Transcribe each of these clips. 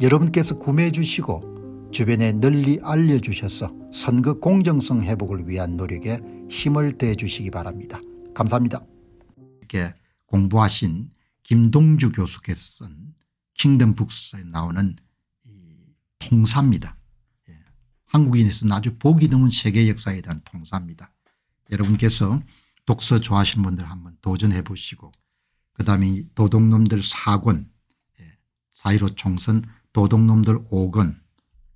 여러분께서 구매해 주시고 주변에 널리 알려주셔서 선거 공정성 회복을 위한 노력에 힘을 대 주시기 바랍니다. 감사합니다. 이렇게 공부하신 김동주 교수께서 쓴 킹덤북스에 나오는 통사입니다. 예. 한국인에서는 아주 보기 드문 세계 역사에 대한 통사입니다. 여러분께서 독서 좋아하시는 분들 한번 도전해 보시고 그다음에 도둑놈들 4권 예. 4.15 총선 도둑놈들 5건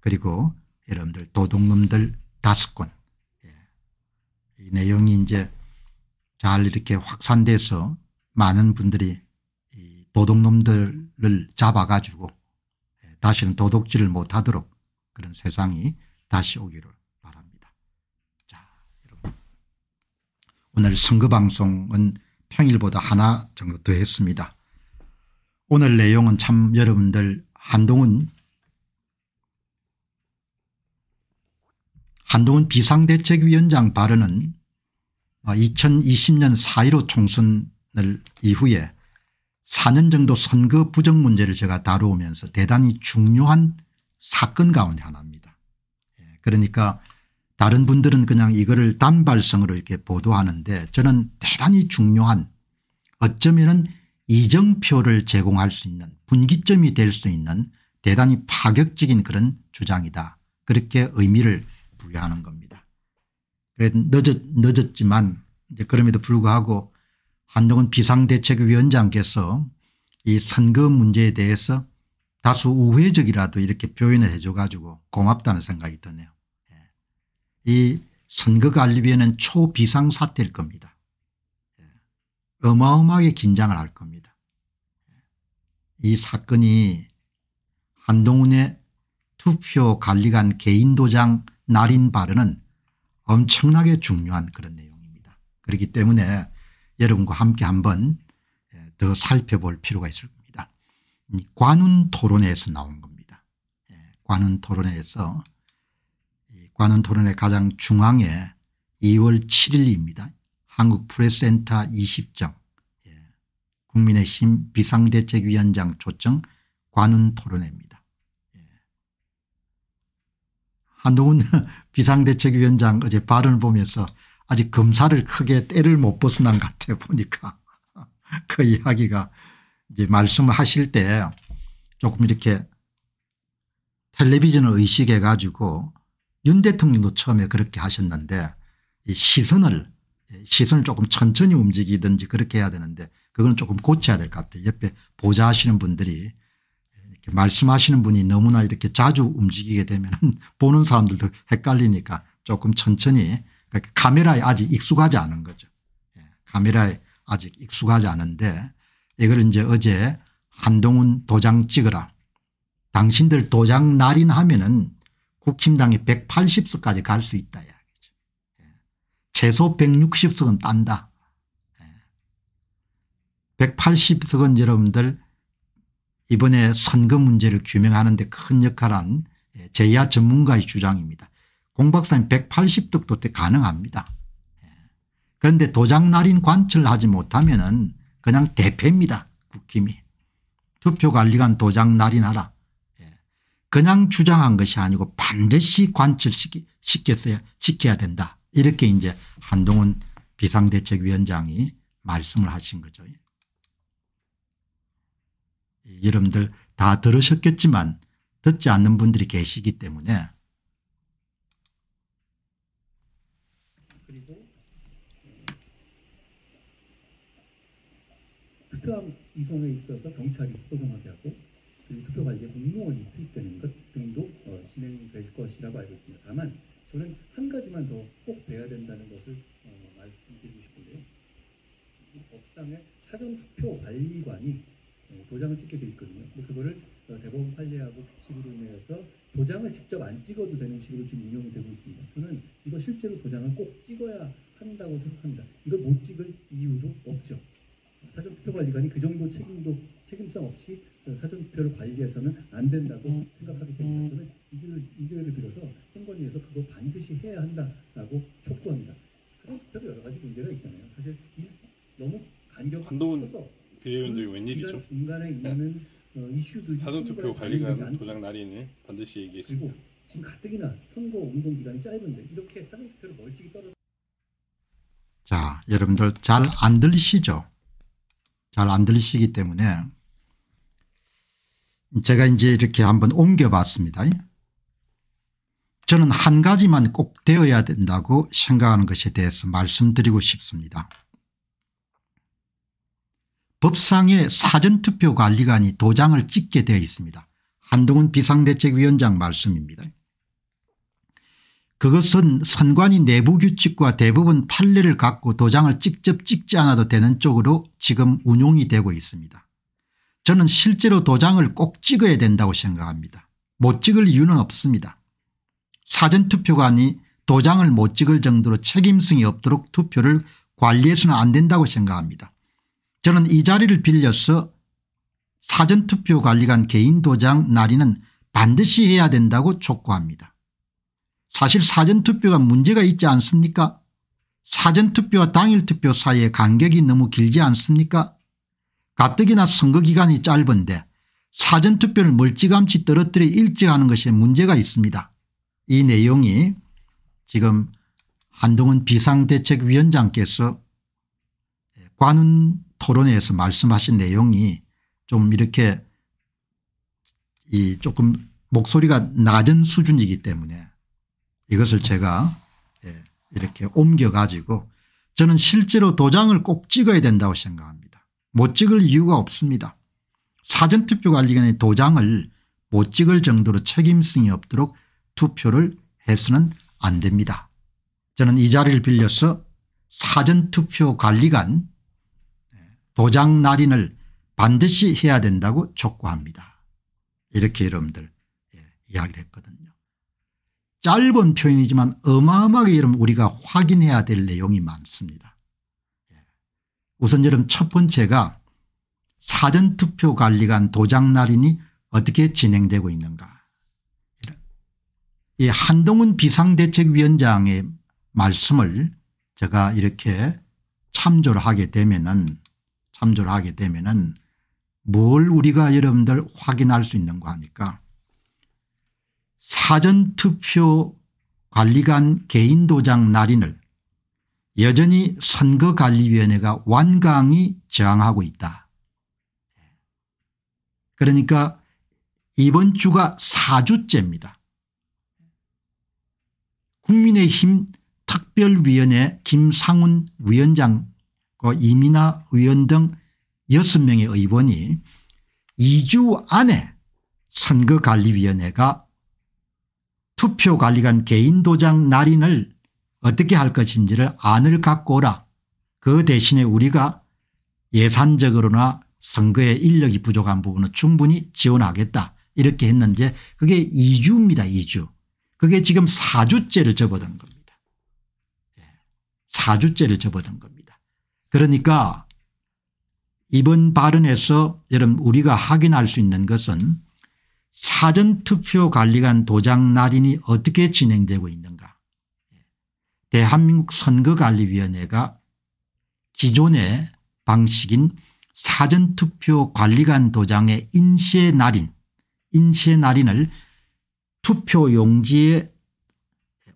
그리고 여러분들 도둑놈들 5건 예. 이 내용이 이제 잘 이렇게 확산돼서 많은 분들이 도둑놈들을 잡아가지고 예, 다시는 도둑질을 못하도록 그런 세상이 다시 오기를 바랍니다. 자, 여러분. 오늘 선거방송은 평일보다 하나 정도 더 했습니다. 오늘 내용은 참 여러분들 한동훈 한동훈 비상대책위원장 발언은 2020년 아, 4.15 총선을 이후에 4년 정도 선거 부정 문제를 제가 다루면서 대단히 중요한 사건 가운데 하나입니다. 예, 그러니까 다른 분들은 그냥 이거를 단발성으로 이렇게 보도하는데 저는 대단히 중요한 어쩌면 은 이정표를 제공할 수 있는 분기점이 될 수 있는 대단히 파격적인 그런 주장이다. 그렇게 의미를 부여하는 겁니다. 늦었, 늦었지만 그럼에도 불구하고 한동훈 비상대책위원장께서 이 선거 문제에 대해서 다소 우회적이라도 이렇게 표현을 해 줘 가지고 고맙다는 생각이 드네요. 예. 이 선거관리위원회는 초비상사태일 겁니다. 예. 어마어마하게 긴장을 할 겁니다. 이 사건이 한동훈의 투표 관리관 개인도장 날인 발언은 엄청나게 중요한 그런 내용입니다. 그렇기 때문에 여러분과 함께 한번 예, 더 살펴볼 필요가 있을 겁니다. 관훈 토론회에서 나온 겁니다. 예, 관훈 토론회에서 관훈 토론회 가장 중앙에 2월 7일입니다. 한국프레센터 20정 국민의힘 비상대책위원장 초청 관훈 토론회입니다. 예. 한동훈 비상대책위원장 어제 발언을 보면서 아직 검사를 크게 때를 못 벗어난 것 같아요 보니까 그 이야기가 이제 말씀하실 때 조금 이렇게 텔레비전을 의식해 가지고 윤 대통령도 처음에 그렇게 하셨는데 시선을 시선을 조금 천천히 움직이든지 그렇게 해야 되는데 그건 조금 고쳐야 될 것 같아요. 옆에 보좌하시는 분들이 이렇게 말씀하시는 분이 너무나 이렇게 자주 움직이게 되면 보는 사람들도 헷갈리니까 조금 천천히 그러니까 카메라에 아직 익숙하지 않은 거죠. 예, 카메라에 아직 익숙하지 않은데 이걸 이제 어제 한동훈 도장 찍으라 당신들 도장 날인 하면은 국힘당이 180석까지 갈 수 있다 예, 최소 160석은 딴다. 180석은 여러분들 이번에 선거 문제를 규명하는 데 큰 역할한 예, 제야 전문가의 주장입니다. 공박사님 180득도 가능합니다. 예. 그런데 도장날인 관철하지 못하면 은 그냥 대패입니다. 국힘이. 투표관리관 도장날인하라. 예. 그냥 주장한 것이 아니고 반드시 관철시켜야 시켜야 된다. 이렇게 이제 한동훈 비상대책위원장이 말씀을 하신 거죠. 여러분들 다 들으셨겠지만 듣지 않는 분들이 계시기 때문에 그리고 특감 이송에 있어서 경찰이 소송하게 하고 그리고 투표 관리에 공무원이 투입되는 것 등도 어, 진행될 것이라고 알고 있습니다. 다만 저는 한 가지만 더 꼭 돼야 된다는 것을 어, 말씀드리고 싶은데요. 법상의 사전투표 관리관이 어, 도장을 찍게 돼 있거든요. 근데 그거를 어, 대법원 판례하고 규칙으로 인해서 도장을 직접 안 찍어도 되는 식으로 지금 운영이 되고 있습니다. 저는 이거 실제로 도장을 꼭 찍어야 한다고 생각합니다. 이걸 못 찍을 이유도 없죠. 사전투표관리관이 그 정도 책임도 책임성 없이 그 사전투표를 관리해서는 안 된다고 음. 생각하기 때문에 음. 저는 이교회를 빌어서 선관위에서 그거 반드시 해야 한다라고 촉구합니다. 사전투표도 여러 가지 문제가 있잖아요. 사실 너무 간격을 써서 비대위원들이 웬일이죠? 중간에 있는 어, 이슈들 자동투표 관리관 도장 날인을 반드시 얘기했습니다. 지금 가뜩이나 선거 운동 기간이 짧은데 이렇게 사전투표를 멀찍이 떨어. 자 여러분들 잘 안 들리시죠? 잘 안 들리시기 때문에 제가 이제 이렇게 한번 옮겨봤습니다. 저는 한 가지만 꼭 되어야 된다고 생각하는 것에 대해서 말씀드리고 싶습니다. 법상의 사전투표 관리관이 도장을 찍게 되어 있습니다. 한동훈 비상대책위원장 말씀입니다. 그것은 선관위 내부 규칙과 대부분 판례를 갖고 도장을 직접 찍지 않아도 되는 쪽으로 지금 운용이 되고 있습니다. 저는 실제로 도장을 꼭 찍어야 된다고 생각합니다. 못 찍을 이유는 없습니다. 사전투표관이 도장을 못 찍을 정도로 책임성이 없도록 투표를 관리해서는 안 된다고 생각합니다. 저는 이 자리를 빌려서 사전투표 관리관 개인 도장 날인은 반드시 해야 된다고 촉구합니다. 사실 사전투표가 문제가 있지 않습니까 사전투표와 당일투표 사이의 간격이 너무 길지 않습니까 가뜩이나 선거기간이 짧은데 사전투표를 멀찌감치 떨어뜨려 일찍하는 것이 문제가 있습니다. 이 내용이 지금 한동훈 비상대책위원장께서 관훈 토론회에서 말씀하신 내용이 좀 이렇게 이 조금 목소리가 낮은 수준이기 때문에 이것을 제가 예, 이렇게 옮겨 가지고 저는 실제로 도장을 꼭 찍어야 된다고 생각합니다. 못 찍을 이유가 없습니다. 사전투표관리관의 도장을 못 찍을 정도로 책임성이 없도록 투표를 해서는 안 됩니다. 저는 이 자리를 빌려서 사전투표관리관 도장 날인을 반드시 해야 된다고 촉구합니다. 이렇게 여러분들 예, 이야기를 했거든요. 짧은 표현이지만 어마어마하게 여러분 우리가 확인해야 될 내용이 많습니다. 예. 우선 여러분 첫 번째가 사전투표관리관 도장날인이 어떻게 진행되고 있는가. 이 한동훈 비상대책위원장의 말씀을 제가 이렇게 참조를 하게 되면은 3조 하게 되면은 뭘 우리가 여러분들 확인할 수있는거 하니까 사전투표 관리관 개인 도장 날인을 여전히 선거관리위원회가 완강히 저항하고 있다. 그러니까 이번 주가 4주째입니다. 국민의힘 특별위원회 김상훈 위원장 이민아 의원 등 6명의 의원이 2주 안에 선거관리위원회가 투표관리관 개인도장 날인을 어떻게 할 것인지를 안을 갖고 오라 그 대신에 우리가 예산적으로나 선거에 인력이 부족한 부분은 충분히 지원하겠다 이렇게 했는데 그게 2주입니다 2주 그게 지금 4주째를 접어든 겁니다 4주째를 예. 접어든 겁니다 그러니까 이번 발언에서 여러분 우리가 확인할 수 있는 것은 사전투표 관리관 도장 날인이 어떻게 진행되고 있는가 대한민국 선거관리위원회가 기존의 방식인 사전투표 관리관 도장의 인쇄 날인 인쇄 날인을 투표 용지에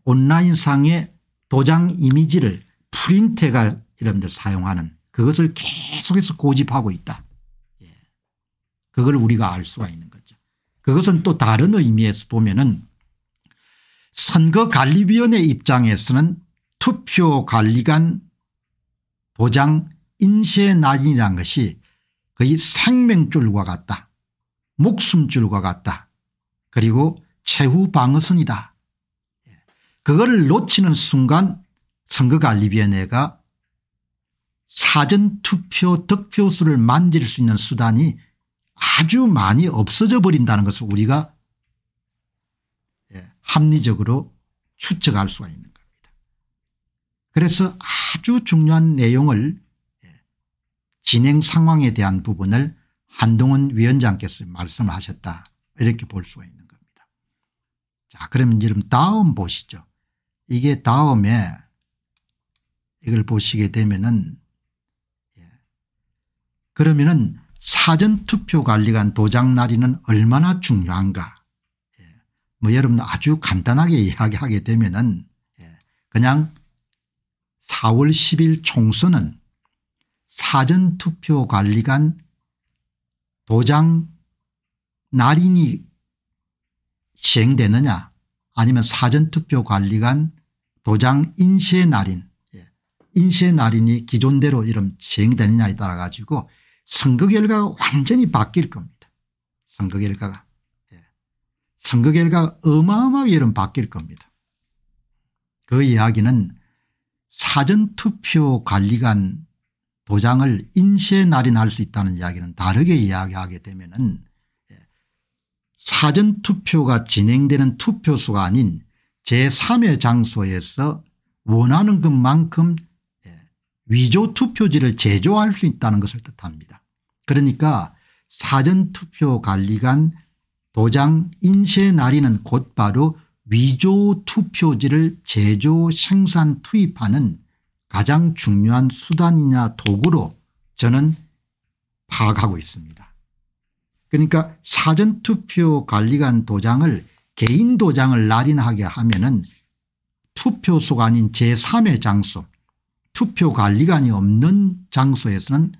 온라인상의 도장 이미지를 프린트가 여러분들 사용하는 그것을 계속해서 고집하고 있다. 예. 그걸 우리가 알 수가 있는 거죠. 그것은 또 다른 의미에서 보면은 선거관리위원회 입장에서는 투표관리관 도장 인쇄날이라 것이 거의 생명줄과 같다. 목숨줄과 같다. 그리고 최후 방어선이다. 예. 그거를 놓치는 순간 선거관리위원회가 사전투표 득표수를 만질 수 있는 수단이 아주 많이 없어져 버린다는 것을 우리가 예, 합리적으로 추측할 수가 있는 겁니다. 그래서 아주 중요한 내용을 예, 진행 상황에 대한 부분을 한동훈 위원장께서 말씀하셨다 이렇게 볼 수가 있는 겁니다. 자 그러면 여러분 다음 보시죠. 이게 다음에 이걸 보시게 되면은 그러면은 사전투표 관리관 도장날인은 얼마나 중요한가 예. 뭐 여러분 아주 간단하게 이야기하게 되면은 예. 그냥 4월 10일 총선은 사전투표 관리관 도장 날인이 시행되느냐 아니면 사전투표 관리관 도장 인쇄 날인 예. 인쇄 날인이 기존대로 이름 시행되느냐에 따라 가지고 선거 결과가 완전히 바뀔 겁니다. 선거 결과가. 예. 선거 결과가 어마어마하게 이런 바뀔 겁니다. 그 이야기는 사전투표 관리관 도장을 인쇄 날인할 수 있다는 이야기는 다르게 이야기하게 되면은 예. 사전투표가 진행되는 투표수가 아닌 제3의 장소에서 원하는 것만큼 위조 투표지를 제조할 수 있다는 것을 뜻합니다. 그러니까 사전투표 관리관 도장 인쇄 날인은 곧바로 위조 투표지를 제조 생산 투입하는 가장 중요한 수단이냐 도구로 저는 파악하고 있습니다. 그러니까 사전투표 관리관 도장을 개인 도장을 날인하게 하면 은 투표소가 아닌 제3의 장소 투표관리관이 없는 장소에서는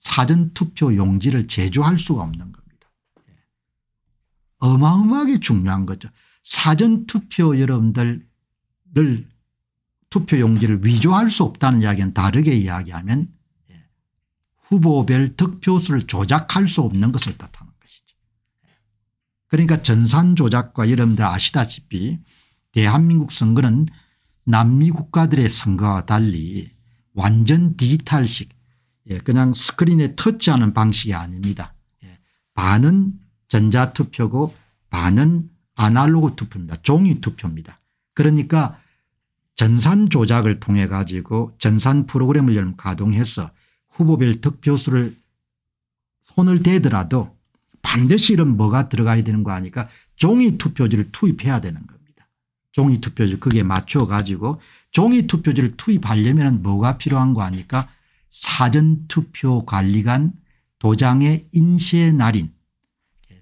사전투표 용지를 제조할 수가 없는 겁니다. 예. 어마어마하게 중요한 거죠. 사전투표 여러분들을 투표 용지를 위조할 수 없다는 이야기는 다르게 이야기하면 예, 후보별 득표수를 조작할 수 없는 것을 뜻하는 것이죠. 예. 그러니까 전산 조작과 여러분들 아시다시피 대한민국 선거는 남미 국가들의 선거와 달리 완전 디지털식 예, 그냥 스크린에 터치하는 방식이 아닙니다. 예, 반은 전자투표고 반은 아날로그 투표입니다. 종이 투표입니다. 그러니까 전산 조작을 통해 가지고 전산 프로그램을 가동해서 후보별 득표수를 손을 대더라도 반드시 이런 뭐가 들어가야 되는 거 아니까 종이 투표지를 투입해야 되는 거 종이 투표지 거기에 맞춰 가지고 종이 투표지를 투입하려면 뭐가 필요한 거 아니까 사전투표관리관 도장의 인쇄 날인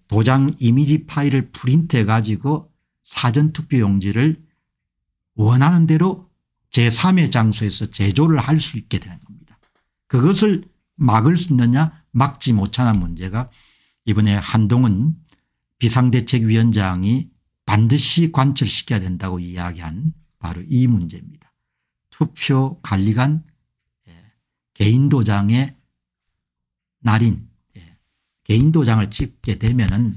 도장 이미지 파일을 프린트해 가지고 사전투표 용지를 원하는 대로 제3의 장소에서 제조를 할 수 있게 되는 겁니다. 그것을 막을 수 있느냐 막지 못하는 문제가 이번에 한동훈 비상대책위원장이 반드시 관철시켜야 된다고 이야기한 바로 이 문제입니다. 투표 관리관 예, 개인 도장의 날인 예, 개인 도장을 찍게 되면은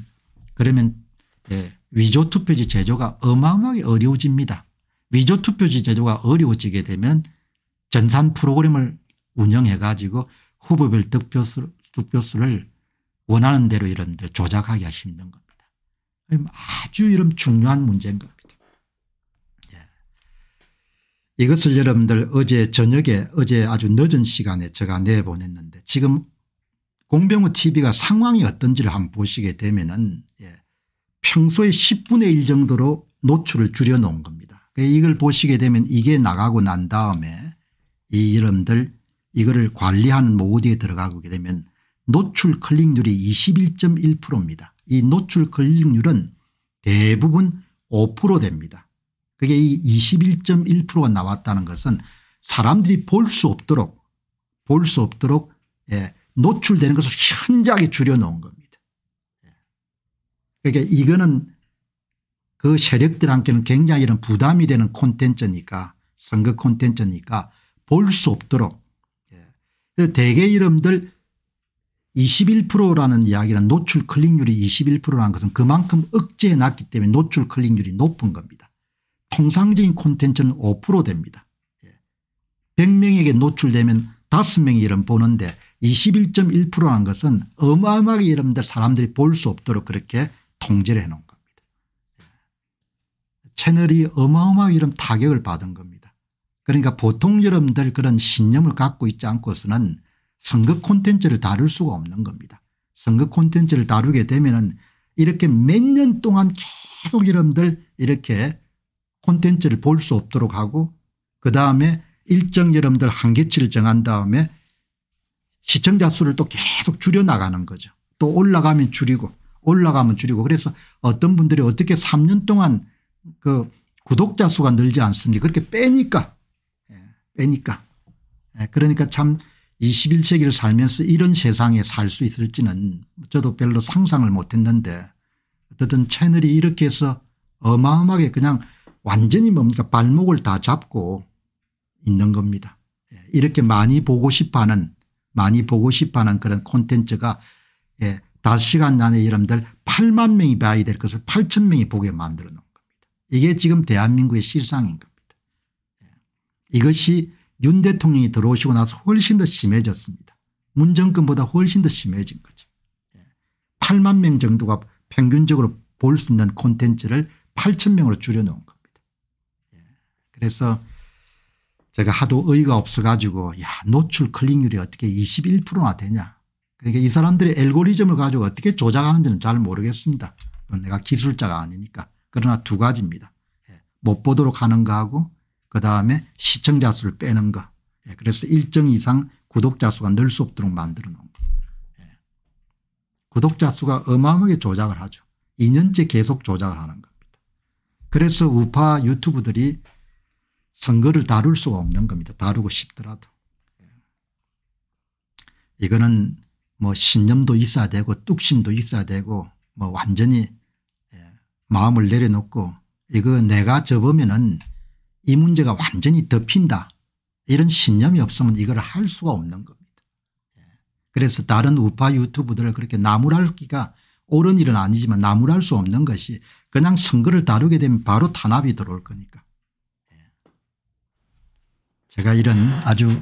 그러면 예, 위조 투표지 제조가 어마어마하게 어려워집니다. 위조 투표지 제조가 어려워지게 되면 전산 프로그램을 운영해 가지고 후보별 득표수, 를 원하는 대로 이런 데 조작하기가 힘든 것. 아주 이런 중요한 문제인 겁니다. 예. 이것을 여러분들 어제 저녁에 어제 아주 늦은 시간에 제가 내보냈는데 지금 공병호 tv가 상황이 어떤지를 한번 보시게 되면 은 예. 평소에 10분의 1 정도로 노출을 줄여놓은 겁니다. 그 이걸 보시게 되면 이게 나가고 난 다음에 이 여러분들 이거를 관리하는 모드에 들어가게 되면 노출 클릭률이 21.1%입니다. 이 노출 걸리률은 대부분 5% 됩니다. 그게 이 21.1%가 나왔다는 것은 사람들이 볼 수 없도록 볼 수 없도록 예, 노출되는 것을 현저하게 줄여놓은 겁니다. 예. 그러니까 이거는 그 세력들한테는 굉장히 이런 부담이 되는 콘텐츠니까 선거 콘텐츠니까 볼 수 없도록 예. 대개 이름들 21%라는 이야기는 노출 클릭률이 21%라는 것은 그만큼 억제해놨기 때문에 노출 클릭률이 높은 겁니다. 통상적인 콘텐츠는 5% 됩니다. 100명에게 예. 노출되면 5명이 이름 보는데 21.1%라는 것은 어마어마하게 여러분들 사람들이 볼 수 없도록 그렇게 통제를 해놓은 겁니다. 예. 채널이 어마어마하게 이런 타격을 받은 겁니다. 그러니까 보통 여러분들 그런 신념을 갖고 있지 않고서는 선거 콘텐츠를 다룰 수가 없는 겁니다. 선거 콘텐츠를 다루게 되면 이렇게 몇 년 동안 계속 여러들 이렇게 콘텐츠를 볼 수 없도록 하고 그 다음에 일정 여러분들 한계치를 정한 다음에 시청자 수를 또 계속 줄여나가는 거죠. 또 올라가면 줄이고 올라가면 줄이고 그래서 어떤 분들이 어떻게 3년 동안 그 구독자 수가 늘지 않습니까 그렇게 빼니까 예, 빼니까 예, 그러니까 참 21세기를 살면서 이런 세상에 살 수 있을지는 저도 별로 상상을 못했는데 어쨌든 채널이 이렇게 해서 어마어마하게 그냥 완전히 뭡니까 발목을 다 잡고 있는 겁니다. 예, 이렇게 많이 보고 싶어하는 많이 보고 싶어하는 그런 콘텐츠가 예, 5시간 안에 여러분들 8만 명이 봐야 될 것을 8천 명이 보게 만들어 놓은 겁니다. 이게 지금 대한민국의 실상인 겁니다. 예. 이것이 윤 대통령이 들어오시고 나서 훨씬 더 심해졌습니다. 문정권보다 훨씬 더 심해진 거죠. 8만 예. 명 정도가 평균적으로 볼 수 있는 콘텐츠를 8천 명으로 줄여놓은 겁니다. 예. 그래서 제가 하도 의의가 없어가지고 야 노출 클릭률이 어떻게 21%나 되냐. 그러니까 이 사람들이 알고리즘을 가지고 어떻게 조작하는지는 잘 모르겠습니다. 내가 기술자가 아니니까. 그러나 두 가지입니다. 예. 못 보도록 하는 거하고 그다음에 시청자 수를 빼는 거. 예, 그래서 일정 이상 구독자 수가 늘 수 없도록 만들어 놓은 거. 예. 구독자 수가 어마어마하게 조작을 하죠. 2년째 계속 조작을 하는 겁니다. 그래서 우파 유튜브들이 선거를 다룰 수가 없는 겁니다. 다루고 싶더라도. 예. 이거는 뭐 신념도 있어야 되고 뚝심도 있어야 되고 뭐 완전히 마음을 내려놓고 이거 내가 접으면은 이 문제가 완전히 덮인다 이런 신념이 없으면 이걸 할 수가 없는 겁니다. 예. 그래서 다른 우파 유튜브들을 그렇게 나무랄기가 옳은 일은 아니지만 나무랄 수 없는 것이 그냥 선거를 다루게 되면 바로 탄압이 들어올 거니까. 예. 제가 이런 아주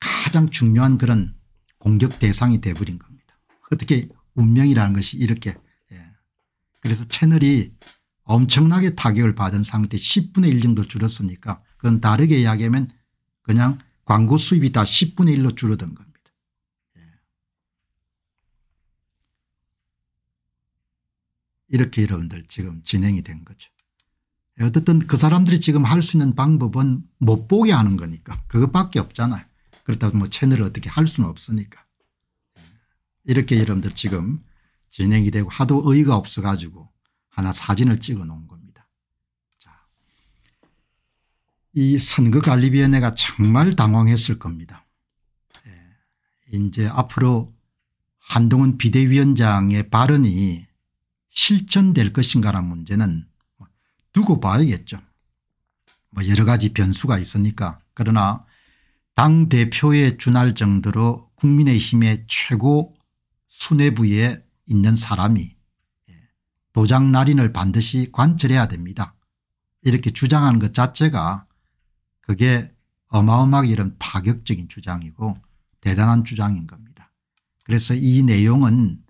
가장 중요한 그런 공격 대상이 돼버린 겁니다. 어떻게 운명이라는 것이 이렇게 예. 그래서 채널이 엄청나게 타격을 받은 상태 10분의 1 정도 줄었으니까 그건 다르게 이야기하면 그냥 광고 수입이 다 10분의 1로 줄어든 겁니다. 예. 이렇게 여러분들 지금 진행이 된 거죠. 어쨌든 그 사람들이 지금 할 수 있는 방법은 못 보게 하는 거니까 그것밖에 없잖아요. 그렇다고 뭐 채널을 어떻게 할 수는 없으니까. 예. 이렇게 여러분들 지금 진행이 되고 하도 의의가 없어가지고 하나 사진을 찍어 놓은 겁니다. 자, 이 선거관리위원회가 정말 당황했을 겁니다. 예, 이제 앞으로 한동훈 비대위원장의 발언이 실천될 것인가라는 문제는 뭐 두고 봐야겠죠. 뭐 여러 가지 변수가 있으니까 그러나 당 대표에 준할 정도로 국민의힘의 최고 수뇌부에 있는 사람이 도장 날인을 반드시 관철해야 됩니다. 이렇게 주장하는 것 자체가 그게 어마어마하게 이런 파격적인 주장이고 대단한 주장인 겁니다. 그래서 이 내용은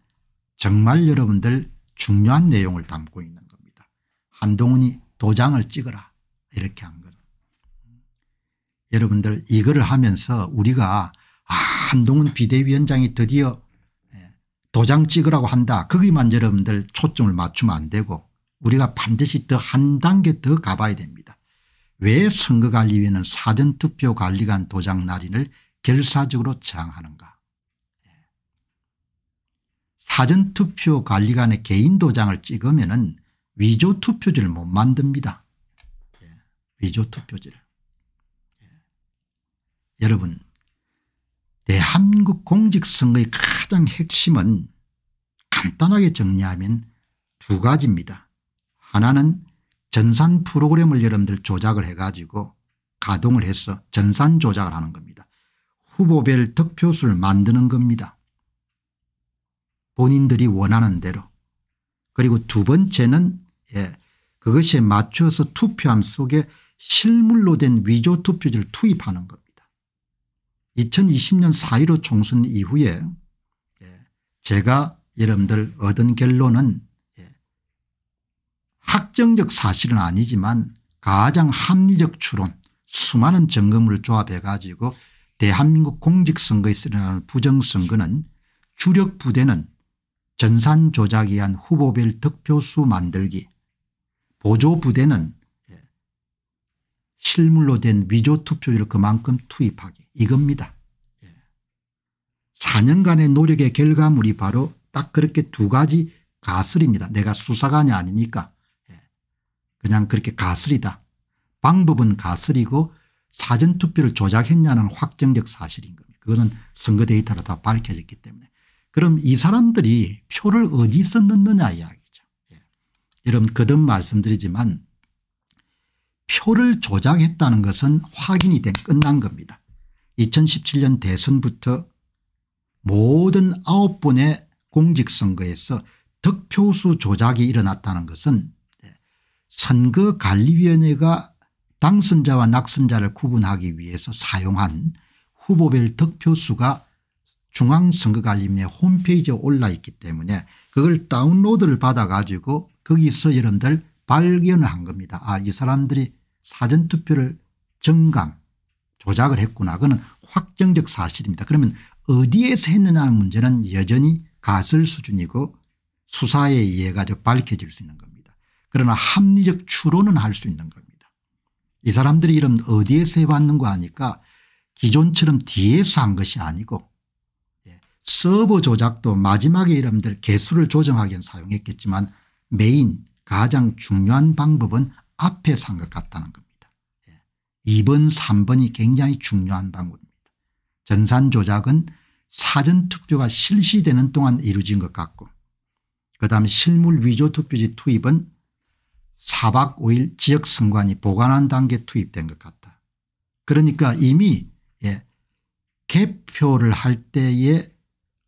정말 여러분들 중요한 내용을 담고 있는 겁니다. 한동훈이 도장을 찍어라 이렇게 한 거죠. 여러분들 이거를 하면서 우리가 아 한동훈 비대위원장이 드디어 도장 찍으라고 한다 거기만 여러분들 초점을 맞추면 안 되고 우리가 반드시 더 한 단계 더 가봐야 됩니다. 왜선거관리위는 사전투표관리관 도장 날인을 결사적으로 저항하는가 예. 사전투표관리관의 개인 도장을 찍으면 은 위조투표지를 못 만듭니다. 예. 위조투표지를. 예. 여러분 네, 한국 공직선거의 가장 핵심은 간단하게 정리하면 두 가지입니다. 하나는 전산 프로그램을 여러분들 조작을 해가지고 가동을 해서 전산 조작을 하는 겁니다. 후보별 득표수를 만드는 겁니다. 본인들이 원하는 대로. 그리고 두 번째는 예, 그것에 맞춰서 투표함 속에 실물로 된 위조 투표지를 투입하는 겁니다. 2020년 4.15 총선 이후에 예, 제가 여러분들 얻은 결론은 예, 학정적 사실은 아니지만 가장 합리적 추론 수많은 점검을 조합해 가지고 대한민국 공직선거에 쓰려는 부정선거는 주력 부대는 전산 조작에 의한 후보별 득표수 만들기 보조부대는 실물로 된 위조 투표율 그만큼 투입하기 이겁니다. 4년간의 예. 노력의 결과물이 바로 딱 그렇게 두 가지 가슬입니다. 내가 수사관이 아니니까 예. 그냥 그렇게 가슬이다. 방법은 가슬이고 사전투표를 조작했냐는 확정적 사실인 겁니다. 그거는 선거 데이터로 다 밝혀졌기 때문에. 그럼 이 사람들이 표를 어디서 넣느냐 이야기죠. 예. 여러분 거듭 말씀드리지만 표를 조작했다는 것은 확인이 된 끝난 겁니다. 2017년 대선부터 모든 9번의 공직선거에서 득표수 조작이 일어났다는 것은 네, 선거관리위원회가 당선자와 낙선자를 구분하기 위해서 사용한 후보별 득표수가 중앙선거관리위원회 홈페이지에 올라 있기 때문에 그걸 다운로드를 받아 가지고 거기서 여러분들 발견을 한 겁니다. 아이 사람들이 사전투표를 정강 조작을 했구나 그는 확정적 사실입니다. 그러면 어디에서 했느냐는 문제는 여전히 가설 수준이고 수사에 의해 가지고 밝혀질 수 있는 겁니다. 그러나 합리적 추론은 할 수 있는 겁니다. 이 사람들이 이런 어디에서 해봤는가 하니까 기존처럼 뒤에서 한 것이 아니고 예, 서버 조작도 마지막에 여러분들 개수를 조정하기엔 사용했겠지만 메인 가장 중요한 방법은 앞에 산 것 같다는 겁니다. 2번 예. 3번이 굉장히 중요한 방법입니다. 전산 조작은 사전투표가 실시되는 동안 이루어진 것 같고 그다음 에 실물 위조 투표지 투입은 4박 5일 지역선관위 보관한 단계 투입된 것 같다. 그러니까 이미 예, 개표를 할 때에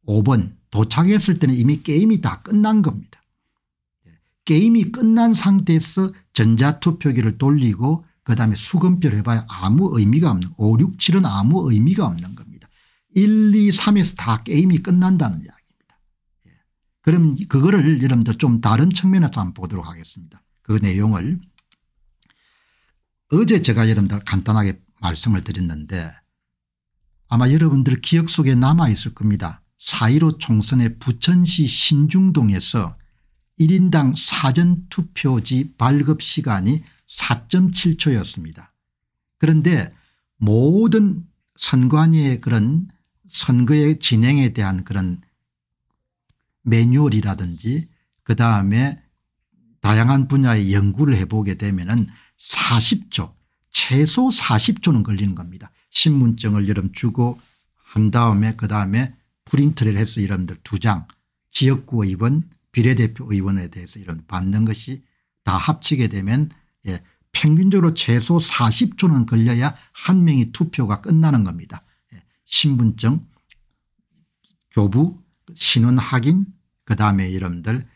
5번 도착했을 때는 이미 게임이 다 끝난 겁니다. 예. 게임이 끝난 상태에서 전자투표기를 돌리고 그다음에 수건표를 해봐야 아무 의미가 없는 5, 6, 7은 아무 의미가 없는 겁니다. 1, 2, 3에서 다 게임이 끝난다는 이야기입니다. 예. 그럼 그거를 여러분들 좀 다른 측면에서 한번 보도록 하겠습니다. 그 내용을 어제 제가 여러분들 간단하게 말씀을 드렸는데 아마 여러분들 기억 속에 남아 있을 겁니다. 4.15 총선의 부천시 신중동에서 1인당 사전투표지 발급 시간이 4.7초였습니다. 그런데 모든 선관위의 그런 선거의 진행에 대한 그런 매뉴얼이라든지 그다음에 다양한 분야의 연구를 해보게 되면 은 40초 최소 40초는 걸리는 겁니다. 신분증을 여름 주고 한 다음에 그다음에 프린트를 해서 여러분들 두장 지역구의원 비례대표 의원에 대해서 이런 받는 것이 다 합치게 되면 예, 평균적으로 최소 40초는 걸려야 한 명이 투표가 끝나는 겁니다. 예, 신분증 교부 신원 확인 그다음에 여러분들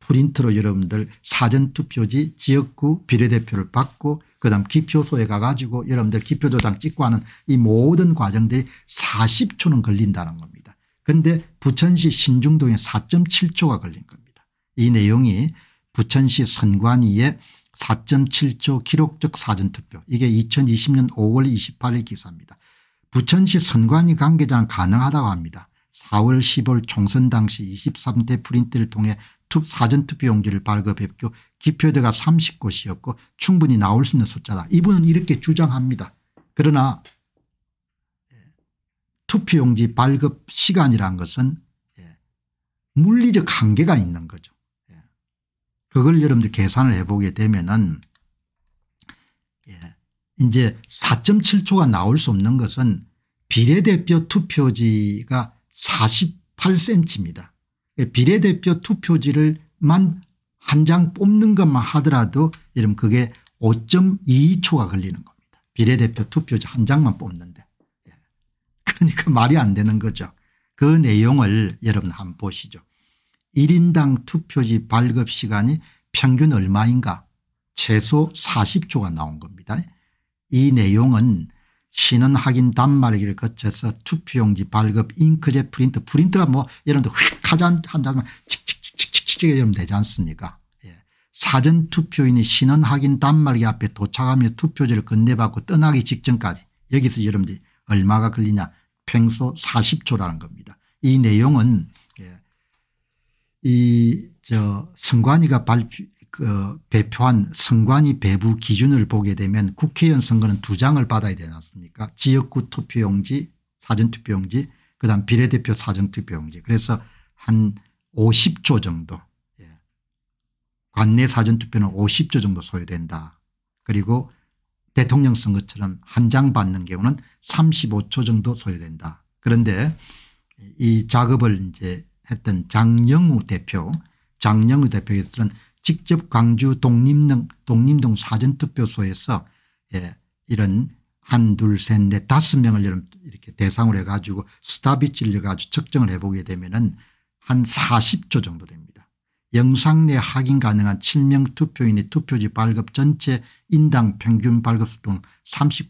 프린트로 여러분들 사전투표지 지역구 비례대표를 받고 그다음 기표소에 가가지고 여러분들 기표도장 찍고 하는 이 모든 과정들이 40초는 걸린다는 겁니다. 근데 부천시 신중동에 4 7초가 걸린 겁니다. 이 내용이 부천시 선관위의 4.7조 기록적 사전투표 이게 2020년 5월 28일 기사입니다. 부천시 선관위 관계자는 가능하다고 합니다. 4월 10일 총선 당시 23대 프린트를 통해 사전투표 용지를 발급했고 기표대가 30곳이었고 충분히 나올 수 있는 숫자다. 이분은 이렇게 주장합니다. 그러나 투표용지 발급 시간이란 것은 예, 물리적 한계가 있는 거죠. 예. 그걸 여러분들 계산을 해보게 되면은 예, 이제 4.7초가 나올 수 없는 것은 비례대표 투표지가 48cm입니다. 그러니까 비례대표 투표지를만 한 장 뽑는 것만 하더라도 이러 그게 5 2초가 걸리는 겁니다. 비례대표 투표지 한 장만 뽑는데. 그러니까 말이 안 되는 거죠. 그 내용을 여러분 한번 보시죠. 1인당 투표지 발급 시간이 평균 얼마인가 최소 4 0초가 나온 겁니다. 이 내용은 신원 확인 단말기를 거쳐서 투표용지 발급 잉크젯 프린트 프린트가 뭐 여러분들 휙 하자 한다면 칙칙칙칙칙 이러면 되지 않습니까 예. 사전 투표인이 신원 확인 단말기 앞에 도착하며 투표지를 건네받고 떠나기 직전까지 여기서 여러분들 얼마가 걸리냐 평소 40조라는 겁니다. 이 내용은 예, 이저 선관위가 발표 그 배표한 선관위 배부 기준을 보게 되면 국회의원 선거는 두 장을 받아야 되지 않습니까 지역구 투표용지 사전투표용지 그다음 비례대표 사전투표용지 그래서 한 50조 정도 예, 관내 사전투표는 50조 정도 소요된다. 그리고 대통령 선거처럼 한 장 받는 경우는 35초 정도 소요된다. 그런데 이 작업을 이제 했던 장영우 대표 장영우 대표에서는 직접 광주 독립동, 독립동 사전투표소에서 예, 이런 한, 둘, 셋, 넷, 다섯 명을 이렇게 대상으로 해가지고 스타비치를 가지고 측정을 해보게 되면은 한 40초 정도 됩니다. 영상 내 확인 가능한 7명 투표인의 투표지 발급 전체 인당 평균 발급수준 39조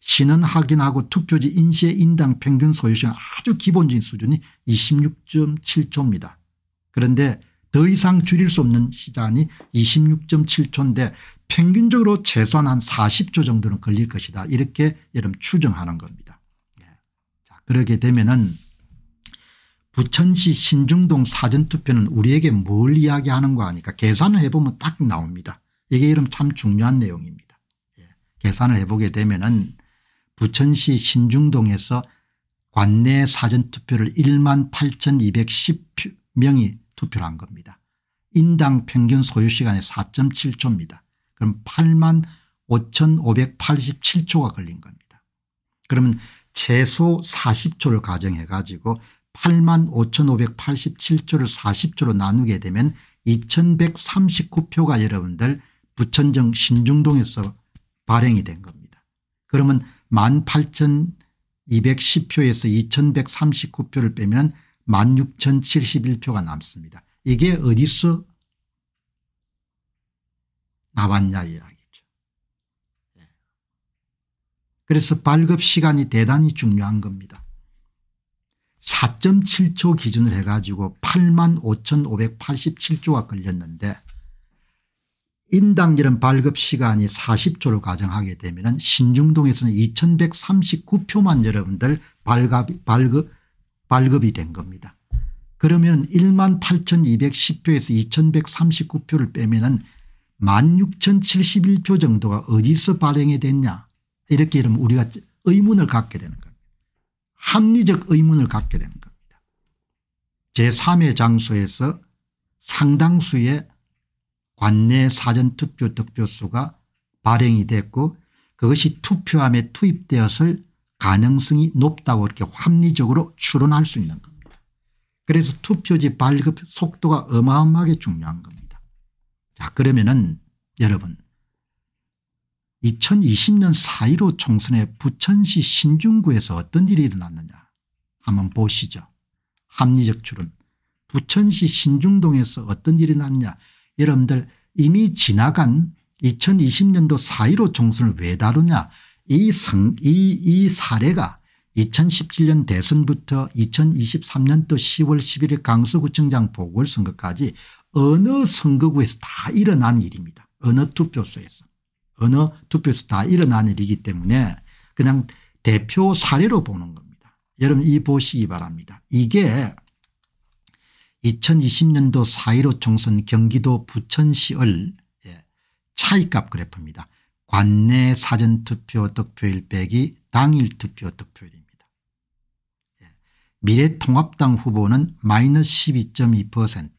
6초고신은 확인하고 투표지 인시의 인당 평균 소요시간 아주 기본적인 수준이 26.7초입니다. 그런데 더 이상 줄일 수 없는 시간이 26.7초인데 평균적으로 최소한 한 40초 정도는 걸릴 것이다. 이렇게 여러분 추정하는 겁니다. 예. 자, 그러게 되면은 부천시 신중동 사전투표는 우리에게 뭘이야기하는거아니까 계산을 해보면 딱 나옵니다. 이게 이름 참 중요한 내용입니다. 예. 계산을 해보게 되면은 부천시 신중동에서 관내 사전투표를 1만 8,210명이 투표를 한 겁니다. 인당 평균 소요시간이 4.7초입니다. 그럼 8만 5,587초가 걸린 겁니다. 그러면 최소 40초를 가정해 가지고 8만 5,587초를 40초로 나누게 되면 2,139표가 여러분들 부천정 신중동에서 발행이 된 겁니다. 그러면 18,210표에서 2,139표를 빼면 16,071표가 남습니다. 이게 어디서 나왔냐 이야기죠. 예. 그래서 발급 시간이 대단히 중요한 겁니다. 4.7초 기준을 해가지고 8 5,587조가 걸렸는데 인당기름 발급 시간이 40초를 가정하게 되면 신중동에서는 2139표만 여러분들 발급, 발급, 발급이 된 겁니다. 그러면 1만 8210표에서 2139표를 빼면 은1 6071표 정도가 어디서 발행이 됐냐 이렇게 이러면 우리가 의문을 갖게 되는 겁니다. 합리적 의문을 갖게 되는 겁니다. 제3의 장소에서 상당수의 관내 사전투표 득표수가 발행이 됐고 그것이 투표함에 투입되었을 가능성이 높다고 이렇게 합리적으로 추론할 수 있는 겁니다. 그래서 투표지 발급 속도가 어마어마하게 중요한 겁니다. 자 그러면은 여러분 2020년 4.15 총선에 부천시 신중구에서 어떤 일이 일어났느냐 한번 보시죠. 합리적 추론. 부천시 신중동에서 어떤 일이 났냐 여러분들 이미 지나간 2020년도 4.15 총선을 왜 다루냐 이, 성, 이, 이 사례가 2017년 대선부터 2023년도 10월 11일 강서구청장 보궐선거까지 어느 선거구에서 다 일어난 일입니다. 어느 투표소에서. 어느 투표에서 다 일어난 일이기 때문에 그냥 대표 사례로 보는 겁니다. 여러분 이 보시기 바랍니다. 이게 2020년도 4.15 총선 경기도 부천시을 예, 차이값 그래프입니다. 관내 사전투표 득표율 빼기 당일 투표 득표율입니다. 예, 미래통합당 후보는 마이너스 12.2%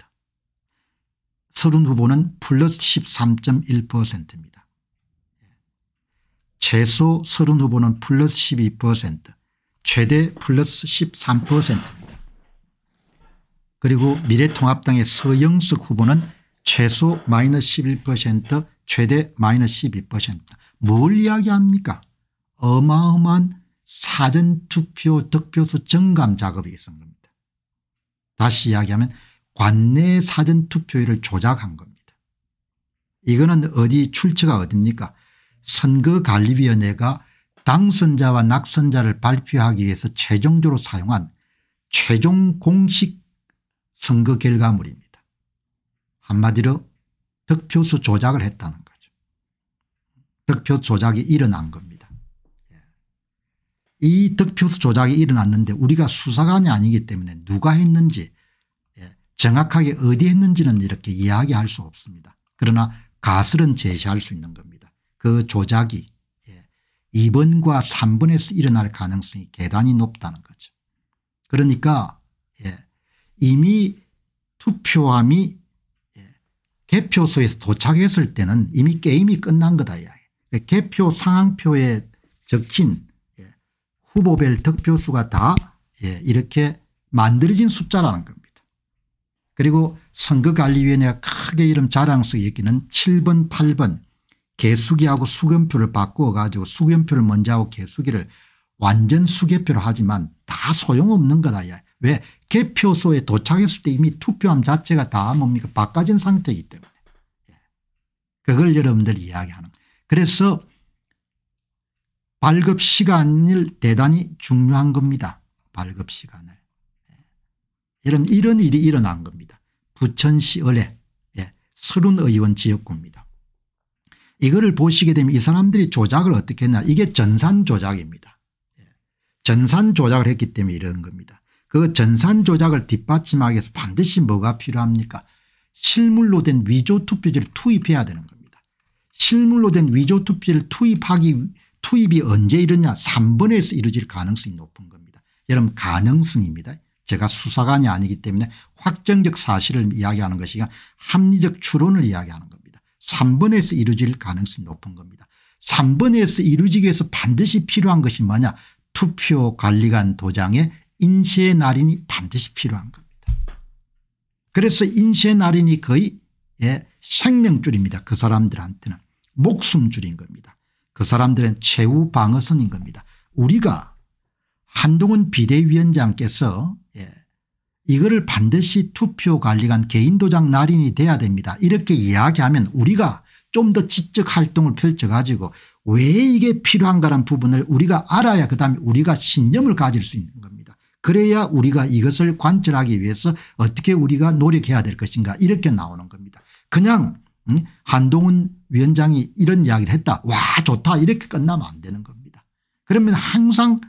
서른 후보는 플러스 13.1%입니다. 예, 최소 서른 후보는 플러스 12% 최대 플러스 13%입니다. 그리고 미래통합당의 서영석 후보는 최소 마이너스 11% 최대 마이너스 12%뭘 이야기합니까 어마어마한 사전투표 득표수 증감 작업이 있었던 겁니다. 다시 이야기하면 관내 사전투표율을 조작한 겁니다. 이거는 어디 출처가 어딥니까 선거관리위원회가 당선자와 낙선자를 발표하기 위해서 최종적으로 사용한 최종 공식 선거 결과물입니다. 한마디로 득표수 조작을 했다는 거죠. 득표 조작이 일어난 겁니다. 예. 이 득표수 조작이 일어났는데 우리가 수사관이 아니기 때문에 누가 했는지 예, 정확하게 어디 했는지는 이렇게 이야기할 수 없습니다. 그러나 가설은 제시할 수 있는 겁니다. 그 조작이 2번과 예, 3번에서 일어날 가능성이 대단히 높다는 거죠. 그러니까 예, 이미 투표함이 예, 개표소에서 도착했을 때는 이미 게임이 끝난 거다. 개표 상황표에 적힌 예, 후보별 득표수가 다 예, 이렇게 만들어진 숫자라는 겁니다. 그리고 선거관리위원회가 크게 이름 자랑스럽게 여기는 7번 8번 개수기하고 수견표를 바꾸어 가지고 수견표를 먼저 하고 개수기를 완전 수개표로 하지만 다 소용없는 거다. 왜 개표소에 도착했을 때 이미 투표함 자체가 다 뭡니까 바꿔진 상태이기 때문에 예. 그걸 여러분들이 이야기하는 그래서 발급 시간을 대단히 중요한 겁니다. 발급 시간을. 예. 여러분 이런 일이 일어난 겁니다. 부천시 의뢰 예, 서른 의원 지역구입니다. 이거를 보시게 되면 이 사람들이 조작을 어떻게 했나 이게 전산 조작입니다. 예. 전산 조작을 했기 때문에 이런 겁니다. 그 전산 조작을 뒷받침하기 위해서 반드시 뭐가 필요합니까 실물로 된 위조 투표지를 투입해야 되는 겁니다. 실물로 된 위조 투표를 투입하기 투입이 언제 이러냐 3번에서 이루어질 가능성이 높은 겁니다. 여러분 가능성입니다. 제가 수사관이 아니기 때문에 확정적 사실을 이야기하는 것이 합리적 추론을 이야기하는 겁니다. 3번에서 이루어질 가능성이 높은 겁니다. 3번에서 이루어지기 위해서 반드시 필요한 것이 뭐냐 투표관리관 도장의 인쇄 날인이 반드시 필요한 겁니다. 그래서 인쇄 날인이 거의 예, 생명줄입니다. 그 사람들한테는 목숨줄인 겁니다. 그 사람들은 최후 방어선인 겁니다. 우리가 한동훈 비대위원장께서 예, 이거를 반드시 투표 관리관 개인도장 날인이 돼야 됩니다. 이렇게 이야기하면 우리가 좀 더 지적 활동을 펼쳐가지고 왜 이게 필요한가라는 부분을 우리가 알아야 그다음에 우리가 신념을 가질 수 있는 겁니다. 그래야 우리가 이것을 관철하기 위해서 어떻게 우리가 노력해야 될 것인가 이렇게 나오는 겁니다. 그냥 한동훈 위원장이 이런 이야기를 했다 와 좋다 이렇게 끝나면 안 되는 겁니다. 그러면 항상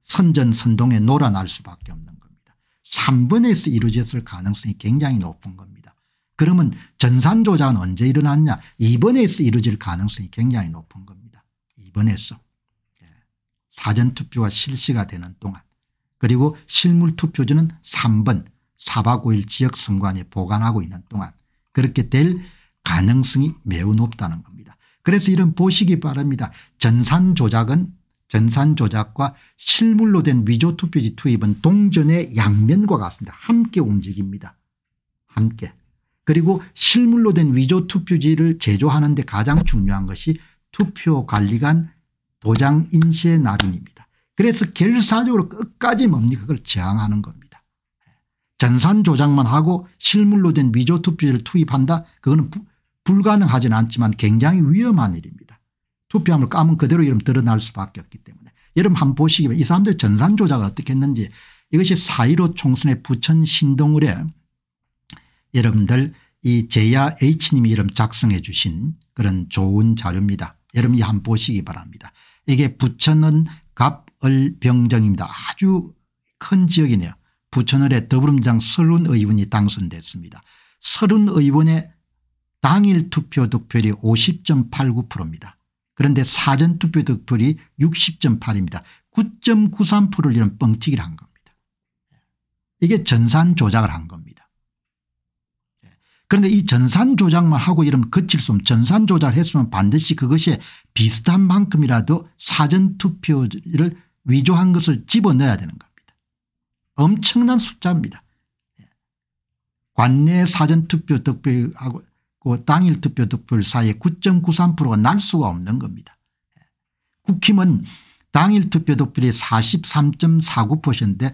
선전선동에 놀아날 수밖에 없는 겁니다. 3번에서 이루어졌을 가능성이 굉장히 높은 겁니다. 그러면 전산조작은 언제 일어났냐 2번에서 이루어질 가능성이 굉장히 높은 겁니다. 2번에서 예. 사전투표가 실시가 되는 동안 그리고 실물 투표지는 3번 4박 5일 지역 선관위에 보관하고 있는 동안 그렇게 될 가능성이 매우 높다는 겁니다. 그래서 이런 보시기 바랍니다. 전산 조작은 전산 조작과 실물로 된 위조 투표지 투입은 동전의 양면과 같습니다. 함께 움직입니다. 함께. 그리고 실물로 된 위조 투표지를 제조하는 데 가장 중요한 것이 투표관리관 도장 인쇄 날인입니다. 그래서 결사적으로 끝까지 뭡니까 그걸 저항하는 겁니다. 전산 조작만 하고 실물로 된 위조 투표지를 투입한다 그거는 부, 불가능하진 않지만 굉장히 위험한 일입니다. 투표함을 까면 그대로 이름 드러날 수밖에 없기 때문에 여러분 한번 보시기면 이 사람들 전산 조작을 어떻게 했는지 이것이 4.15 총선의 부천 신동을에 여러분들 이 제야 H님이 이름 작성해 주신 그런 좋은 자료입니다. 여러분이 한번 보시기 바랍니다. 이게 부천은 갑 을병정입니다 아주 큰 지역이네요. 부천을의 더불어민주당 서른 의원이 당선됐습니다. 서른 의원의 당일 투표 득표율이 50.89%입니다. 그런데 사전 투표 득표율이 60.8입니다. 9.93%를 이런 뻥튀기를 한 겁니다. 이게 전산 조작을 한 겁니다. 그런데 이 전산 조작만 하고 이러 거칠 수 없는 전산 조작을 했으면 반드시 그것이 비슷한 만큼이라도 사전 투표를 위조한 것을 집어넣어야 되는 겁니다. 엄청난 숫자입니다. 관내 사전투표 득표하고 당일 투표 득표율 사이에 9.93%가 날 수가 없는 겁니다. 국힘은 당일 투표 득표율이 43.49%인데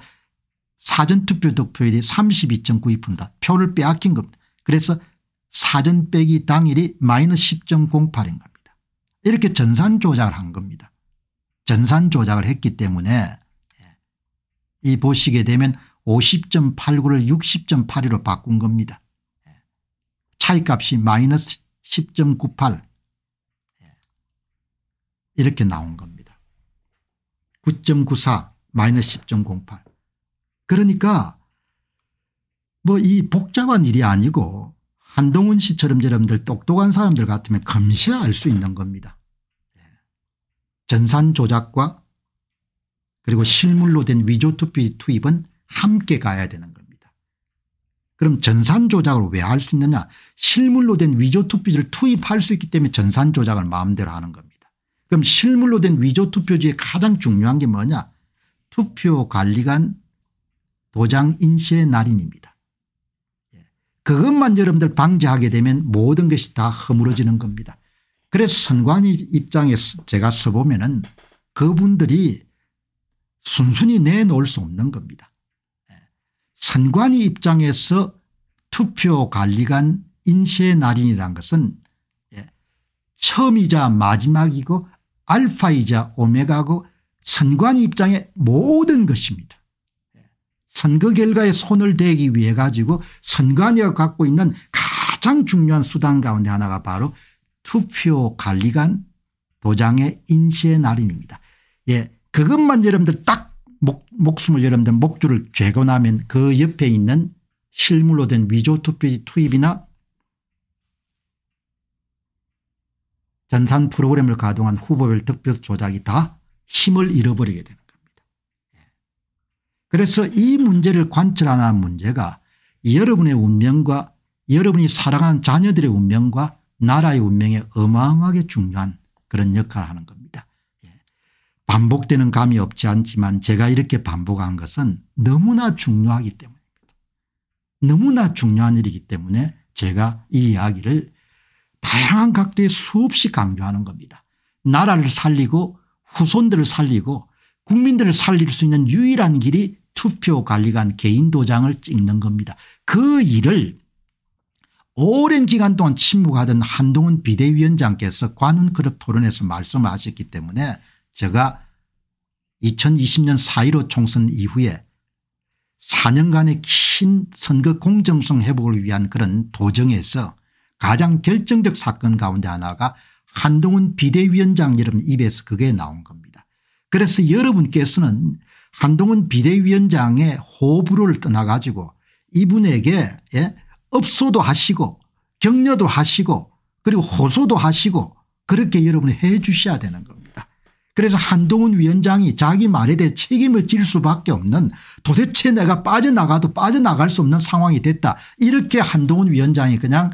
사전투표 득표율이 32.92%입니다. 표를 빼앗긴 겁니다. 그래서 사전 빼기 당일이 마이너 10.08인 겁니다. 이렇게 전산 조작을 한 겁니다. 전산 조작을 했기 때문에 예, 이 보시게 되면 50.89를 60.82로 바꾼 겁니다. 예, 차이값이 마이너스 10.98 예, 이렇게 나온 겁니다. 9.94 마이너스 10.08 그러니까 뭐 이 복잡한 일이 아니고 한동훈 씨처럼 여러분들 똑똑한 사람들 같으면 금세 알수 있는 겁니다. 전산 조작과 그리고 실물로 된 위조 투표 투입은 함께 가야 되는 겁니다. 그럼 전산 조작을 왜 할 수 있느냐 실물로 된 위조 투표지를 투입할 수 있기 때문에 전산 조작을 마음대로 하는 겁니다. 그럼 실물로 된 위조 투표지의 가장 중요한 게 뭐냐 투표관리관 도장 인쇄 날인입니다. 예. 그것만 여러분들 방지하게 되면 모든 것이 다 허물어지는 겁니다. 그래서 선관위 입장에 서 제가 써보면은 그분들이 순순히 내놓을 수 없는 겁니다. 예. 선관위 입장에서 투표관리관 인쇄 날인이란 것은 예, 처음이자 마지막이고 알파이자 오메가고 선관위 입장의 모든 것입니다. 예. 선거 결과에 손을 대기 위해 가지고 선관위가 갖고 있는 가장 중요한 수단 가운데 하나가 바로 투표 관리관 도장의 인쇄 날인입니다. 예. 그것만 여러분들 딱 목, 목숨을 여러분들 목줄을 죄고 나면 그 옆에 있는 실물로 된 위조 투표 투입이나 전산 프로그램을 가동한 후보별 득표 조작이 다 힘을 잃어버리게 되는 겁니다. 예. 그래서 이 문제를 관철하는 문제가 여러분의 운명과 여러분이 사랑하는 자녀들의 운명과 나라의 운명에 어마어마하게 중요한 그런 역할을 하는 겁니다. 예. 반복되는 감이 없지 않지만 제가 이렇게 반복한 것은 너무나 중요하기 때문입니다. 너무나 중요한 일이기 때문에 제가 이 이야기를 다양한 각도에 수없이 강조하는 겁니다. 나라를 살리고 후손들을 살리고 국민들을 살릴 수 있는 유일한 길이 투표 관리관 개인 도장을 찍는 겁니다. 그 일을 오랜 기간 동안 침묵하던 한동훈 비대위원장께서 관훈그룹 토론에서 말씀하셨기 때문에 제가 2020년 4.15 총선 이후에 4년간의 긴 선거 공정성 회복을 위한 그런 도정에서 가장 결정적 사건 가운데 하나가 한동훈 비대위원장 여러분 입에서 그게 나온 겁니다. 그래서 여러분께서는 한동훈 비대위원장의 호불호를 떠나가지고 이분에게 예? 업소도 하시고 격려도 하시고 그리고 호소도 하시고 그렇게 여러분이 해 주셔야 되는 겁니다. 그래서 한동훈 위원장이 자기 말에 대해 책임을 질 수밖에 없는 도대체 내가 빠져나가도 빠져나갈 수 없는 상황이 됐다. 이렇게 한동훈 위원장이 그냥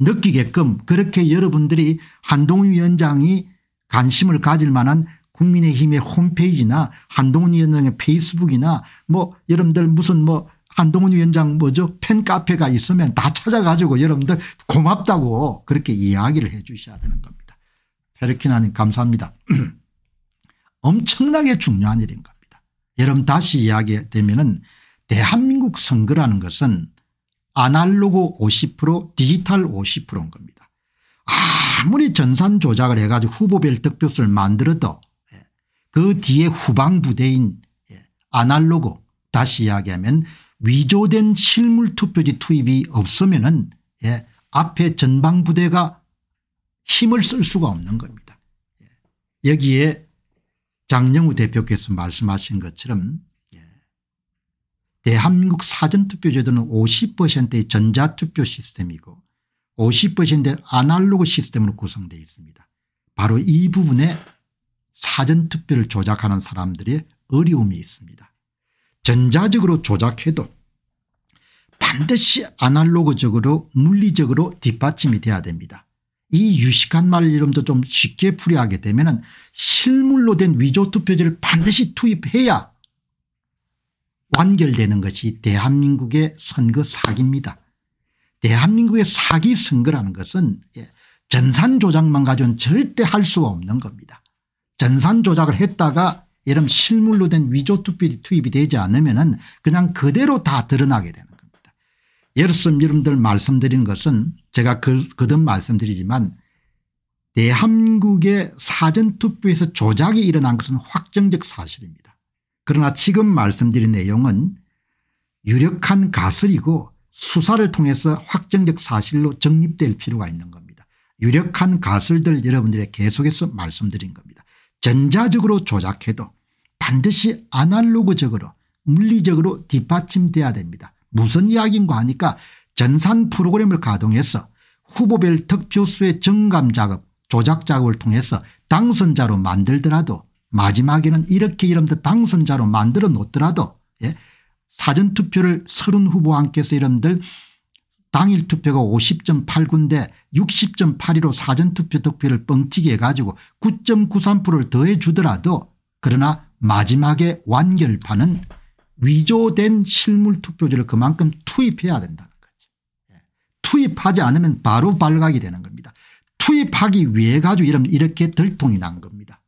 느끼게끔 그렇게 여러분들이 한동훈 위원장이 관심을 가질 만한 국민의힘의 홈페이지나 한동훈 위원장의 페이스북이나 뭐 여러분들 무슨 뭐 한동훈 위원장 뭐죠 팬카페가 있으면 다 찾아가지고 여러분들 고맙다고 그렇게 이야기를 해 주셔야 되는 겁니다. 페르키나님 감사합니다. 엄청나게 중요한 일인 겁니다. 여러분 다시 이야기되면 은 대한민국 선거라는 것은 아날로그 50% 디지털 50%인 겁니다. 아무리 전산 조작을 해가지고 후보별 득표수를 만들어도 예, 그 뒤에 후방부대인 예, 아날로그 다시 이야기하면 위조된 실물 투표지 투입이 없으면 은 예, 앞에 전방부대가 힘을 쓸 수가 없는 겁니다. 예. 여기에 장영우 대표께서 말씀하신 것처럼 예. 대한민국 사전투표제도는 50%의 전자투표 시스템이고 50%의 아날로그 시스템으로 구성되어 있습니다. 바로 이 부분에 사전투표를 조작하는 사람들의 어려움이 있습니다. 전자적으로 조작해도 반드시 아날로그적으로 물리적으로 뒷받침이 돼야 됩니다. 이 유식한 말 이름도 좀 쉽게 풀이하게 되면 은 실물로 된 위조투표지를 반드시 투입해야 완결되는 것이 대한민국의 선거 사기입니다. 대한민국의 사기 선거라는 것은 예, 전산 조작만 가지고는 절대 할수가 없는 겁니다. 전산 조작을 했다가 이런 실물로 된 위조 투입이 투 되지 않으면 은 그냥 그대로 다 드러나게 되는 겁니다. 예로서 를 여러분들 말씀드린 것은 제가 그, 거듭 말씀드리지만 대한민국의 사전투표에서 조작이 일어난 것은 확정적 사실입니다. 그러나 지금 말씀드린 내용은 유력한 가설이고 수사를 통해서 확정적 사실로 정립될 필요가 있는 겁니다. 유력한 가설들 여러분들의 계속해서 말씀드린 겁니다. 전자적으로 조작해도 반드시 아날로그적으로 물리적으로 뒷받침돼야 됩니다. 무슨 이야기인가 하니까 전산 프로그램을 가동해서 후보별 득표수의 정감 작업 조작 작업을 통해서 당선자로 만들더라도 마지막에는 이렇게 이름도 당선자로 만들어 놓더라도 예? 사전투표를 30 후보와 함께해서 이름들 당일 투표가 50.89인데 60.82로 사전투표 득표를 뻥튀기 해가지고 9.93%를 더해 주더라도 그러나 마지막에 완결판은 위조된 실물 투표지를 그만큼 투입해야 된다는 거죠. 예. 투입하지 않으면 바로 발각이 되는 겁니다. 투입하기 위해 가지고 이러면 이렇게 들통이 난 겁니다.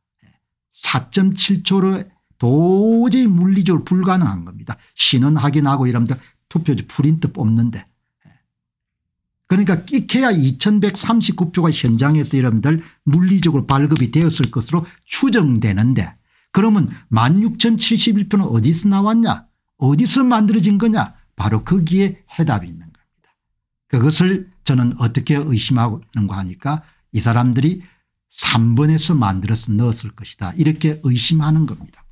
4 예. 7초로 도저히 물리적으로 불가능한 겁니다. 신원 확인하고 이러면 투표지 프린트 뽑는데. 예. 그러니까 끼케야 2139표가 현장에서 여러분들 물리적으로 발급이 되었을 것으로 추정되는데 그러면 16,071편은 어디서 나왔냐 어디서 만들어진 거냐 바로 거기에 해답이 있는 겁니다. 그것을 저는 어떻게 의심하는가 하니까 이 사람들이 3번에서 만들어서 넣었을 것이다 이렇게 의심하는 겁니다.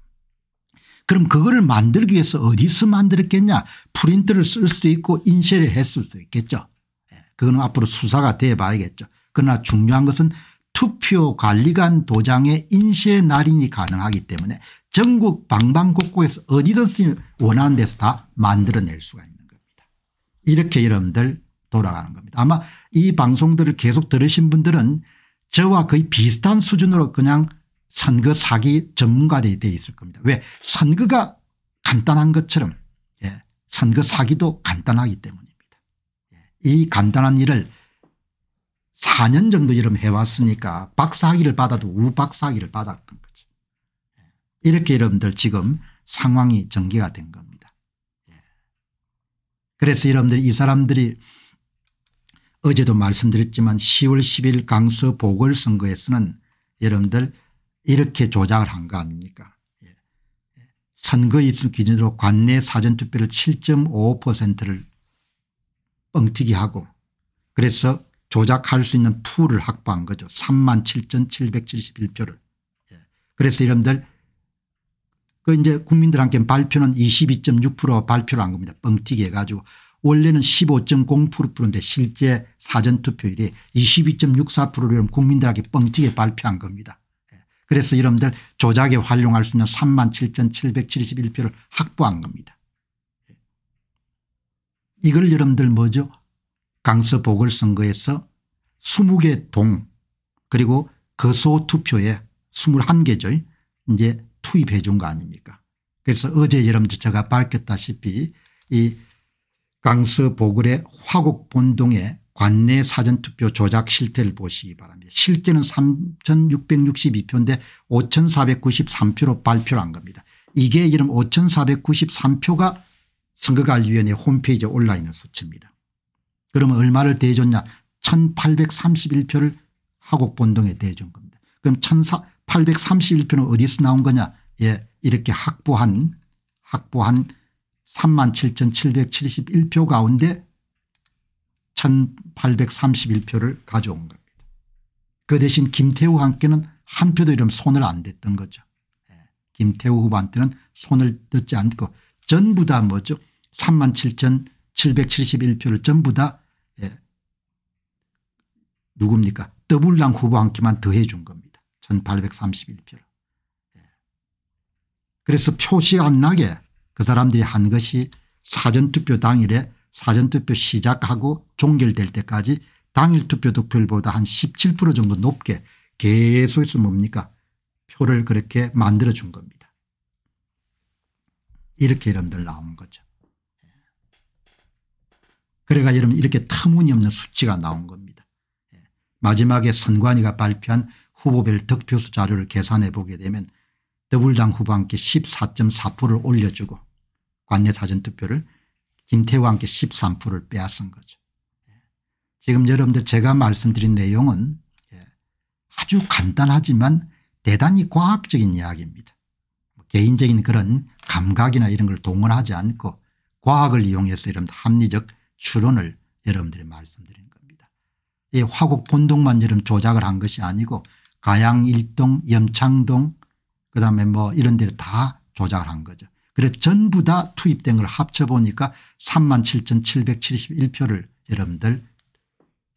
그럼 그거를 만들기 위해서 어디서 만들었겠냐 프린트를 쓸 수도 있고 인쇄를 했을 수도 있겠죠. 예, 그건 앞으로 수사가 돼 봐야겠죠. 그러나 중요한 것은 투표관리관 도장의 인쇄 날인이 가능하기 때문에 전국 방방곡곡에서 어디든 원하는 데서 다 만들어낼 수가 있는 겁니다. 이렇게 여러분들 돌아가는 겁니다. 아마 이 방송들을 계속 들으신 분들은 저와 거의 비슷한 수준으로 그냥 선거 사기 전문가들이 되어 있을 겁니다. 왜 선거가 간단한 것처럼 예. 선거 사기도 간단하기 때문입니다. 예. 이 간단한 일을 4년 정도 이름 해왔으니까 박사학위를 받아도 우박사학위를 받았던 거죠. 예. 이렇게 여러분들 지금 상황이 전개가 된 겁니다. 예. 그래서 여러분들 이 사람들이 어제도 말씀드렸지만 10월 10일 강서 보궐선거에서는 여러분들 이렇게 조작을 한 거 아닙니까 예. 선거 일수 기준으로 관내 사전투표를 7.5%를 뻥튀기하고 그래서 조작할 수 있는 풀을 확보한 거죠. 3만 7,771표를. 예. 그래서 이름들 그 이제 국민들한테 발표는 22.6% 발표를 한 겁니다. 뻥튀기 해가지고 원래는 15.0%인데 실제 사전투표율이 22.64%를 국민들에게 뻥튀기 발표한 겁니다. 예. 그래서 여러분들 조작에 활용할 수 있는 3만 7,771표를 확보한 겁니다. 예. 이걸 여러분들 뭐죠 강서 보궐선거에서 20개 동 그리고 거소투표에 21개죠. 이제 투입해 준 거 아닙니까 그래서 어제 여러분들 제가 밝혔다시피 이 강서 보궐의 화곡본동에 관내 사전투표 조작 실태를 보시기 바랍니다. 실제는 3662표인데 5493표로 발표를 한 겁니다. 이게 이름 5493표가 선거관리위원회 홈페이지에 올라 있는 수치입니다. 그러면 얼마를 대줬냐 1831표를 하곡본동에 대준 겁니다. 그럼 1831표는 어디서 나온 거냐 예 이렇게 확보한 확보한 37,771표 가운데 1831표를 가져온 겁니다. 그 대신 김태우 함께는 한 표도 이름 손을 안 댔던 거죠. 예. 김태우 후반때는 손을 듣지 않고 전부 다 뭐죠 37,771표를 전부 다 누굽니까 더블랑 후보 한 끼만 더해 준 겁니다. 1831표. 예. 그래서 표시 안 나게 그 사람들이 한 것이 사전투표 당일에 사전투표 시작하고 종결될 때까지 당일 투표 득표율보다 한 17% 정도 높게 계속해서 뭡니까 표를 그렇게 만들어 준 겁니다. 이렇게 여러분들 나온 거죠. 예. 그래가 여러분 이렇게 터무니없는 수치가 나온 겁니다. 마지막에 선관위가 발표한 후보별 득표수 자료를 계산해 보게 되면 더불당 후보 와 함께 14.4%를 올려주고 관내 사전투표를 김태호 함께 13%를 빼앗은 거죠. 예. 지금 여러분들 제가 말씀드린 내용은 예, 아주 간단하지만 대단히 과학적인 이야기입니다. 뭐 개인적인 그런 감각이나 이런 걸 동원하지 않고 과학을 이용해서 이런 합리적 추론을 여러분들이 말씀드립니다. 이 화곡 본동만 이름 조작을 한 것이 아니고 가양 1동 염창동 그다음에 뭐 이런 데를 다 조작을 한 거죠. 그래서 전부 다 투입된 걸 합쳐보니까 37,771표를 여러분들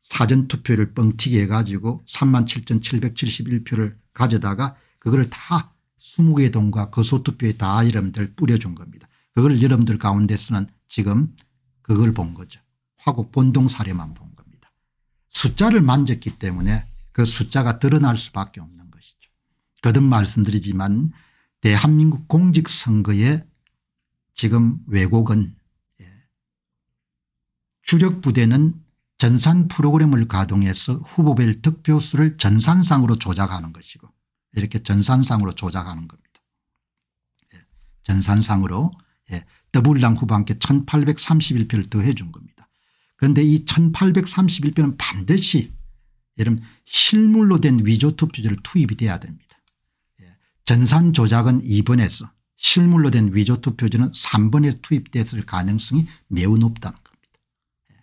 사전투표를 뻥튀기 해가지고 37,771표를 가져다가 그거를 다 20개 동과 거소투표에 다 여러분들 뿌려준 겁니다. 그걸 여러분들 가운데서는 지금 그걸 본 거죠. 화곡 본동 사례만 보 숫자를 만졌기 때문에 그 숫자가 드러날 수밖에 없는 것이죠. 거듭 말씀드리지만 대한민국 공직선거의 지금 왜곡은 예, 주력부대는 전산 프로그램을 가동해서 후보별 득표수를 전산상으로 조작하는 것이고 이렇게 전산상으로 조작하는 겁니다. 예, 전산상으로 예, 더블당 후반께 1831표를 더해 준 겁니다. 그런데 이 1831표는 반드시 여러분 실물로 된 위조 투표지를 투입이 돼야 됩니다. 예, 전산 조작은 2번에서 실물로 된 위조 투표지는 3번에 투입됐을 가능성이 매우 높다는 겁니다. 예,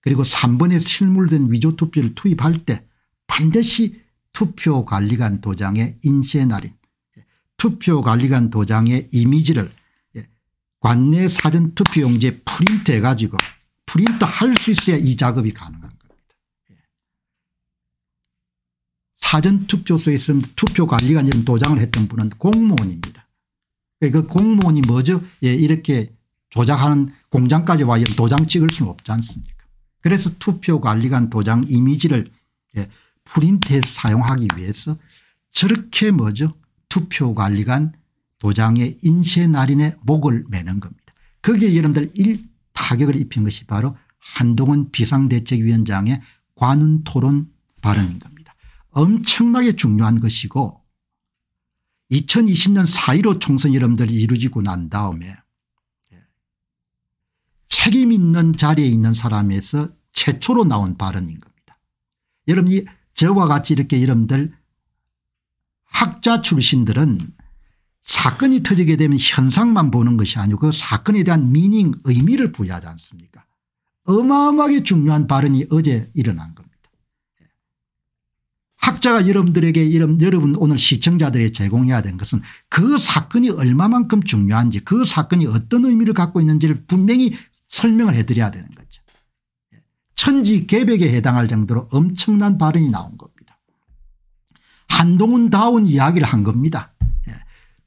그리고 3번에 실물된 위조 투표를 투입할 때 반드시 투표관리관 도장의 인쇄 날인 예, 투표관리관 도장의 이미지를 관내 사전투표용지에 프린트해가지고 프린트 할수 있어야 이 작업이 가능한 겁니다. 예. 사전투표소에 있으면 투표관리관이 도장을 했던 분은 공무원입니다. 그러니까 그 공무원이 뭐죠? 예, 이렇게 조작하는 공장까지 와 이런 도장 찍을 수는 없지 않습니까? 그래서 투표관리관 도장 이미지를 예, 프린트에 사용하기 위해서 저렇게 뭐죠? 투표관리관 도장의 인쇄 날인에 목을 매는 겁니다. 그게 여러분들 타격을 입힌 것이 바로 한동훈 비상대책위원장의 관훈 토론 발언인 겁니다. 엄청나게 중요한 것이고 2020년 4.15 총선 이름들이 이루어지고 난 다음에 책임 있는 자리에 있는 사람에서 최초로 나온 발언인 겁니다. 여러분이 저와 같이 이렇게 이름들 학자 출신들은 사건이 터지게 되면 현상만 보는 것이 아니고 그 사건에 대한 미닝 의미를 부여하지 않습니까 어마어마하게 중요한 발언이 어제 일어난 겁니다. 예. 학자가 여러분들에게 여러분 오늘 시청자들에게 제공해야 된 것은 그 사건이 얼마만큼 중요한지 그 사건이 어떤 의미를 갖고 있는지를 분명히 설명을 해드려야 되는 거죠. 예. 천지개벽에 해당할 정도로 엄청난 발언이 나온 겁니다. 한동훈 다운 이야기를 한 겁니다.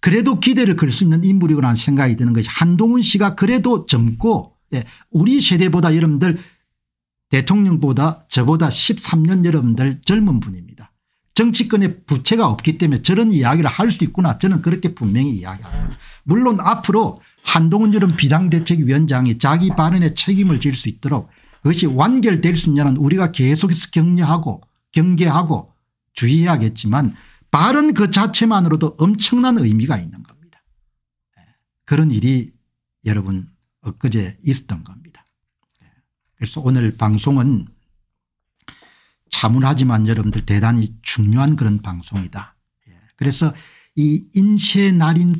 그래도 기대를 걸 수 있는 인물이구나 생각이 드는 것이 한동훈 씨가 그래도 젊고 예, 우리 세대보다 여러분들 대통령보다 저보다 13년 여러분들 젊은 분입니다. 정치권에 부채가 없기 때문에 저런 이야기를 할 수 있구나 저는 그렇게 분명히 이야기합니다. 물론 앞으로 한동훈 여름 비상대책위원장이 자기 발언에 책임을 질 수 있도록 그것이 완결될 수 있냐는 우리가 계속해서 격려하고 경계하고 주의해야겠지만 발언 그 자체만으로도 엄청난 의미가 있는 겁니다. 예, 그런 일이 여러분 엊그제 있었던 겁니다. 예, 그래서 오늘 방송은 차분하지만 여러분들 대단히 중요한 그런 방송이다. 예, 그래서 이 인쇄 날인을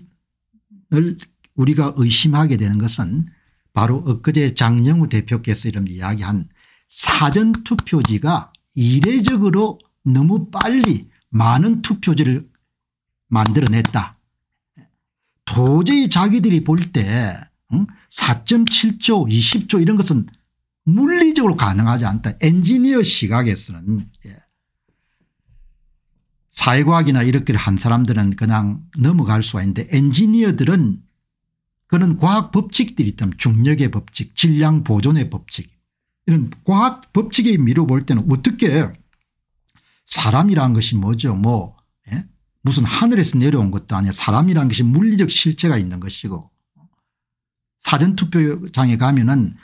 우리가 의심하게 되는 것은 바로 엊그제 장영우 대표께서 이런 이야기한 사전투표지가 이례적으로 너무 빨리 많은 투표지를 만들어냈다. 도저히 자기들이 볼 때 4.7조 20조 이런 것은 물리적으로 가능하지 않다. 엔지니어 시각에서는 예. 사회과학이나 이렇게 한 사람들은 그냥 넘어갈 수가 있는데 엔지니어들은 그런 과학 법칙들이 있다면 중력의 법칙 질량 보존의 법칙 이런 과학 법칙에 미뤄볼 때는 어떻게 사람이란 것이 뭐죠 뭐 예? 무슨 하늘에서 내려온 것도 아니야 사람이란 것이 물리적 실체가 있는 것이고 사전투표장에 가면은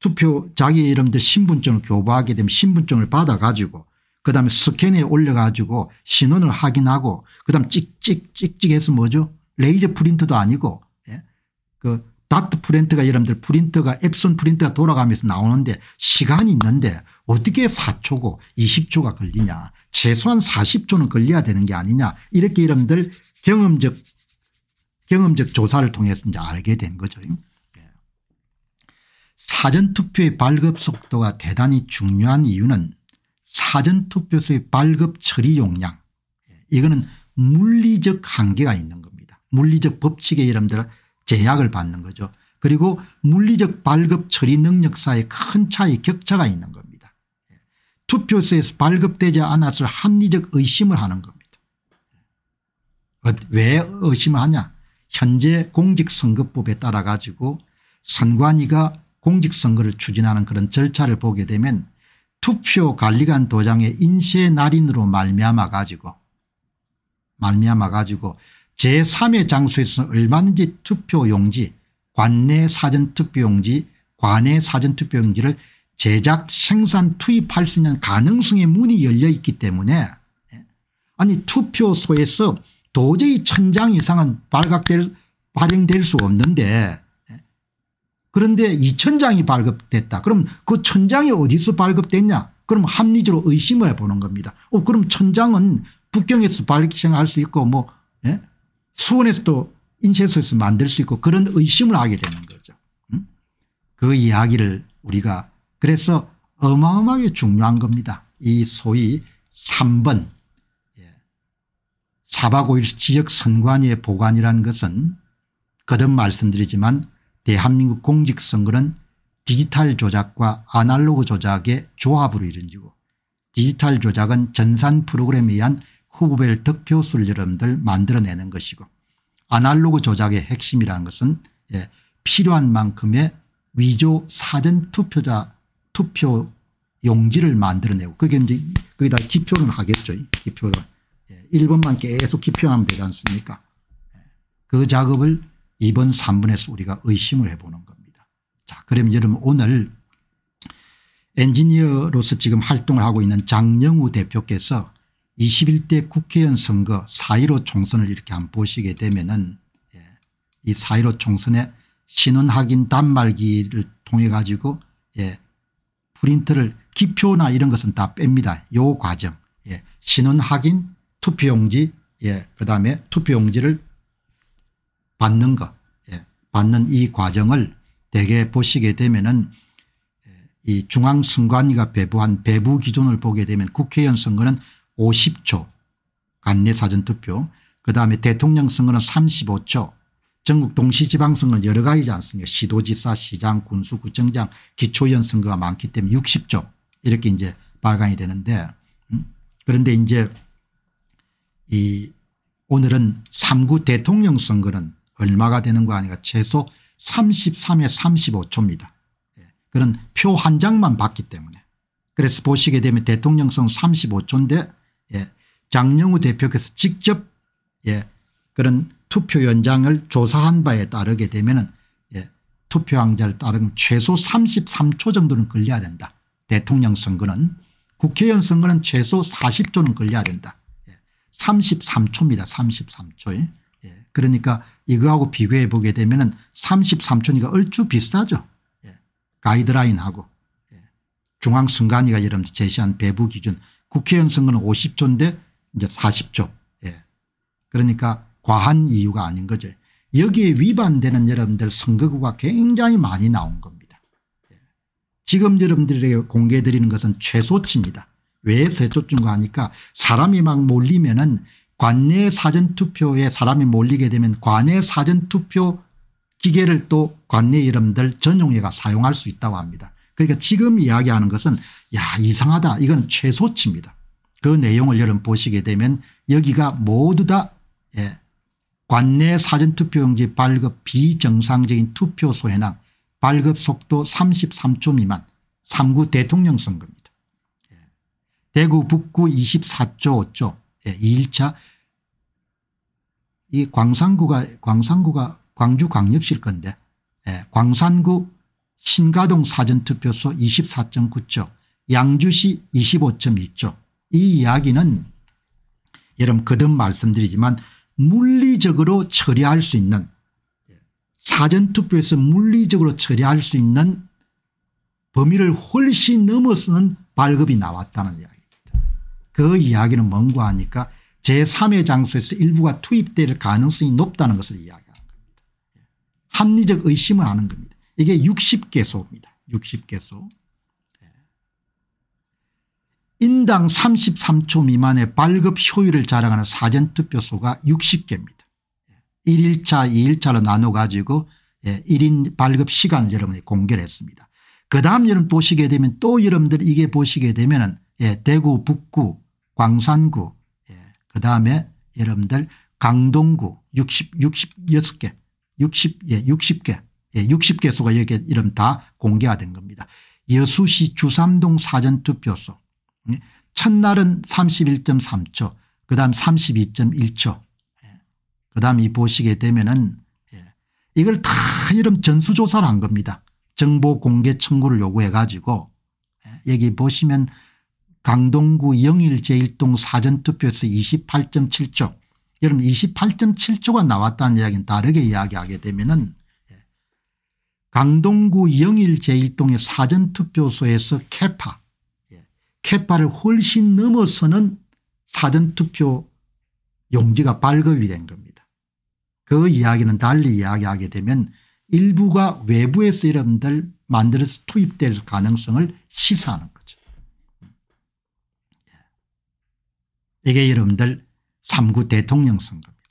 투표 자기 이름대 신분증을 교부하게 되면 신분증을 받아 가지고 그다음에 스캔에 올려 가지고 신원을 확인하고 그다음 찍찍찍찍 해서 뭐죠 레이저 프린트도 아니고 예? 그 다트 프린트가 여러분들 프린터가 앱손 프린트가 돌아가면서 나오는데 시간이 있는데 어떻게 4초고 20초가 걸리냐 최소한 40초는 걸려야 되는 게 아니냐 이렇게 여러분들 경험적 경험적 조사를 통해서 이제 알게 된 거죠. 예. 사전투표의 발급 속도가 대단히 중요한 이유는 사전투표소의 발급 처리 용량 예. 이거는 물리적 한계가 있는 겁니다. 물리적 법칙에 여러분들 제약을 받는 거죠. 그리고 물리적 발급 처리 능력사에큰 차이 격차가 있는 겁니다. 투표소에서 발급되지 않았을 합리적 의심을 하는 겁니다. 왜 의심을 하냐 현재 공직선거법에 따라 가지고 선관위가 공직선거를 추진하는 그런 절차를 보게 되면 투표관리관 도장의 인쇄 날인으로 말미암아 가지고 말미암아 가지고 제3의 장소에서 얼마든지 투표용지 관내 사전투표용지 관내 사전투표용지를 제작 생산 투입할 수 있는 가능성의 문이 열려 있기 때문에 예. 아니 투표소에서 도저히 천장 이상은 발각될 발행될 수 없는데 예. 그런데 2천장이 발급됐다. 그럼 그 천장이 어디서 발급됐냐 그럼 합리적으로 의심을 해보는 겁니다. 어, 그럼 천장은 북경에서 발행할 수 있고 뭐 예? 수원에서도 인쇄소에서 만들 수 있고 그런 의심을 하게 되는 거죠. 음? 그 이야기를 우리가 그래서 어마어마하게 중요한 겁니다. 이 소위 3번 예. 사바고일 지역 선관위의 보관이라는 것은 거듭 말씀드리지만 대한민국 공직선거는 디지털 조작과 아날로그 조작의 조합으로 이루어지고 디지털 조작은 전산 프로그램에 의한 후보별 득표수를 여러분들 만들어내는 것이고 아날로그 조작의 핵심이라는 것은 예, 필요한 만큼의 위조 사전 투표자 투표 용지를 만들어내고 그게 이제 거기다 기표는 하겠죠. 기표를. 1번만 예, 계속 기표하면 되지 않습니까 예, 그 작업을 2번 3번에서 우리가 의심을 해보는 겁니다. 자 그럼 여러분 오늘 엔지니어로서 지금 활동을 하고 있는 장영우 대표께서 21대 국회의원 선거 4.15 총선을 이렇게 한번 보시게 되면은 예, 이4.15 총선의 신원확인 단말기를 통해 가지고 예, 프린트를 기표나 이런 것은 다 뺍니다. 요 과정 예. 신원 확인 투표용지 예. 그다음에 투표용지를 받는 것 예. 받는 이 과정을 대개 보시게 되면은 예, 이 중앙선관위가 배부한 배부 기준을 보게 되면 국회의원 선거는 50초 간내 사전투표 그다음에 대통령 선거는 35초 전국 동시지방선거는 여러 가지지 않습니까 시도지사 시장 군수구청장 기초연 선거가 많기 때문에 60조 이렇게 이제 발간이 되는데 음? 그런데 이제 이 오늘은 3구 대통령 선거는 얼마가 되는 거 아니가 최소 33에 35초입니다. 예, 그런 표 한 장만 받기 때문에 그래서 보시게 되면 대통령 선 35초인데 예, 장영우 대표께서 직접 예, 그런 투표 현장을 조사한 바에 따르게 되면 예, 투표 항자를 따르면 최소 33초 정도는 걸려야 된다. 대통령 선거는 국회의원 선거는 최소 40초는 걸려야 된다. 예, 33초입니다. 33초에. 예, 그러니까 이거하고 비교해 보게 되면 33초니까 얼추 비슷하죠. 예, 가이드라인하고 예, 중앙선관위가 여러분 제시한 배부 기준 국회의원 선거는 50초인데 이제 40초. 예, 그러니까 과한 이유가 아닌 거죠. 여기에 위반되는 여러분들 선거구가 굉장히 많이 나온 겁니다. 예. 지금 여러분들에게 공개드리는 해 것은 최소치입니다. 왜 최소치인가 하니까 사람이 막 몰리면 은 관내 사전투표에 사람이 몰리게 되면 관내 사전투표 기계를 또 관내 여러분들 전용회가 사용할 수 있다고 합니다. 그러니까 지금 이야기하는 것은 야 이상하다 이건 최소치입니다. 그 내용을 여러분 보시게 되면 여기가 모두 다 예, 관내 사전투표용지 발급 비정상적인 투표소 현황 발급 속도 33초 미만 3구 대통령 선거입니다. 예. 대구 북구 24조 5조 예. 2일차 이 광산구가 광산구가 광주 광역시일 건데 예. 광산구 신가동 사전투표소 24.9조 양주시 25.2조 이 이야기는 여러분 거듭 말씀드리지만 물리적으로 처리할 수 있는 사전투표에서 물리적으로 처리할 수 있는 범위를 훨씬 넘어서는 발급이 나왔다는 이야기입니다. 그 이야기는 뭔고 하니까 제3의 장소에서 일부가 투입될 가능성이 높다는 것을 이야기하는 겁니다. 합리적 의심을 하는 겁니다. 이게 60개소입니다. 60개소. 인당 33초 미만의 발급 효율을 자랑하는 사전투표소가 60개입니다. 1일차 예, 2일차로 나눠 가지고 1인 예, 발급 시간을 여러분이 공개를 했습니다. 그 다음 여러분 보시게 되면 또 여러분들 이게 보시게 되면 은 예, 대구 북구 광산구 그 다음에 여러분들 강동구 60, 66개 60, 예, 60개 예, 60개소가 여기 게 이름 다 공개가 된 겁니다. 여수시 주삼동 사전투표소 예? 첫날은 31.3초 그다음 32.1초 예. 그다음 이 보시게 되면은 예. 이걸 다 이름 전수조사를 한 겁니다. 정보 공개 청구를 요구해 가지고 여기 보시면 강동구 영일 제1동 사전투표에서 28.7초 여러분 28.7초가 나왔다는 이야기는 다르게 이야기하게 되면은 강동구 영일 제1동의 사전투표소에서 캐파 캐파를 훨씬 넘어서는 사전투표 용지가 발급이 된 겁니다. 그 이야기는 달리 이야기하게 되면 일부가 외부에서 여러분들 만들어서 투입될 가능성을 시사하는 거죠. 이게 여러분들 3구 대통령 선거입니다.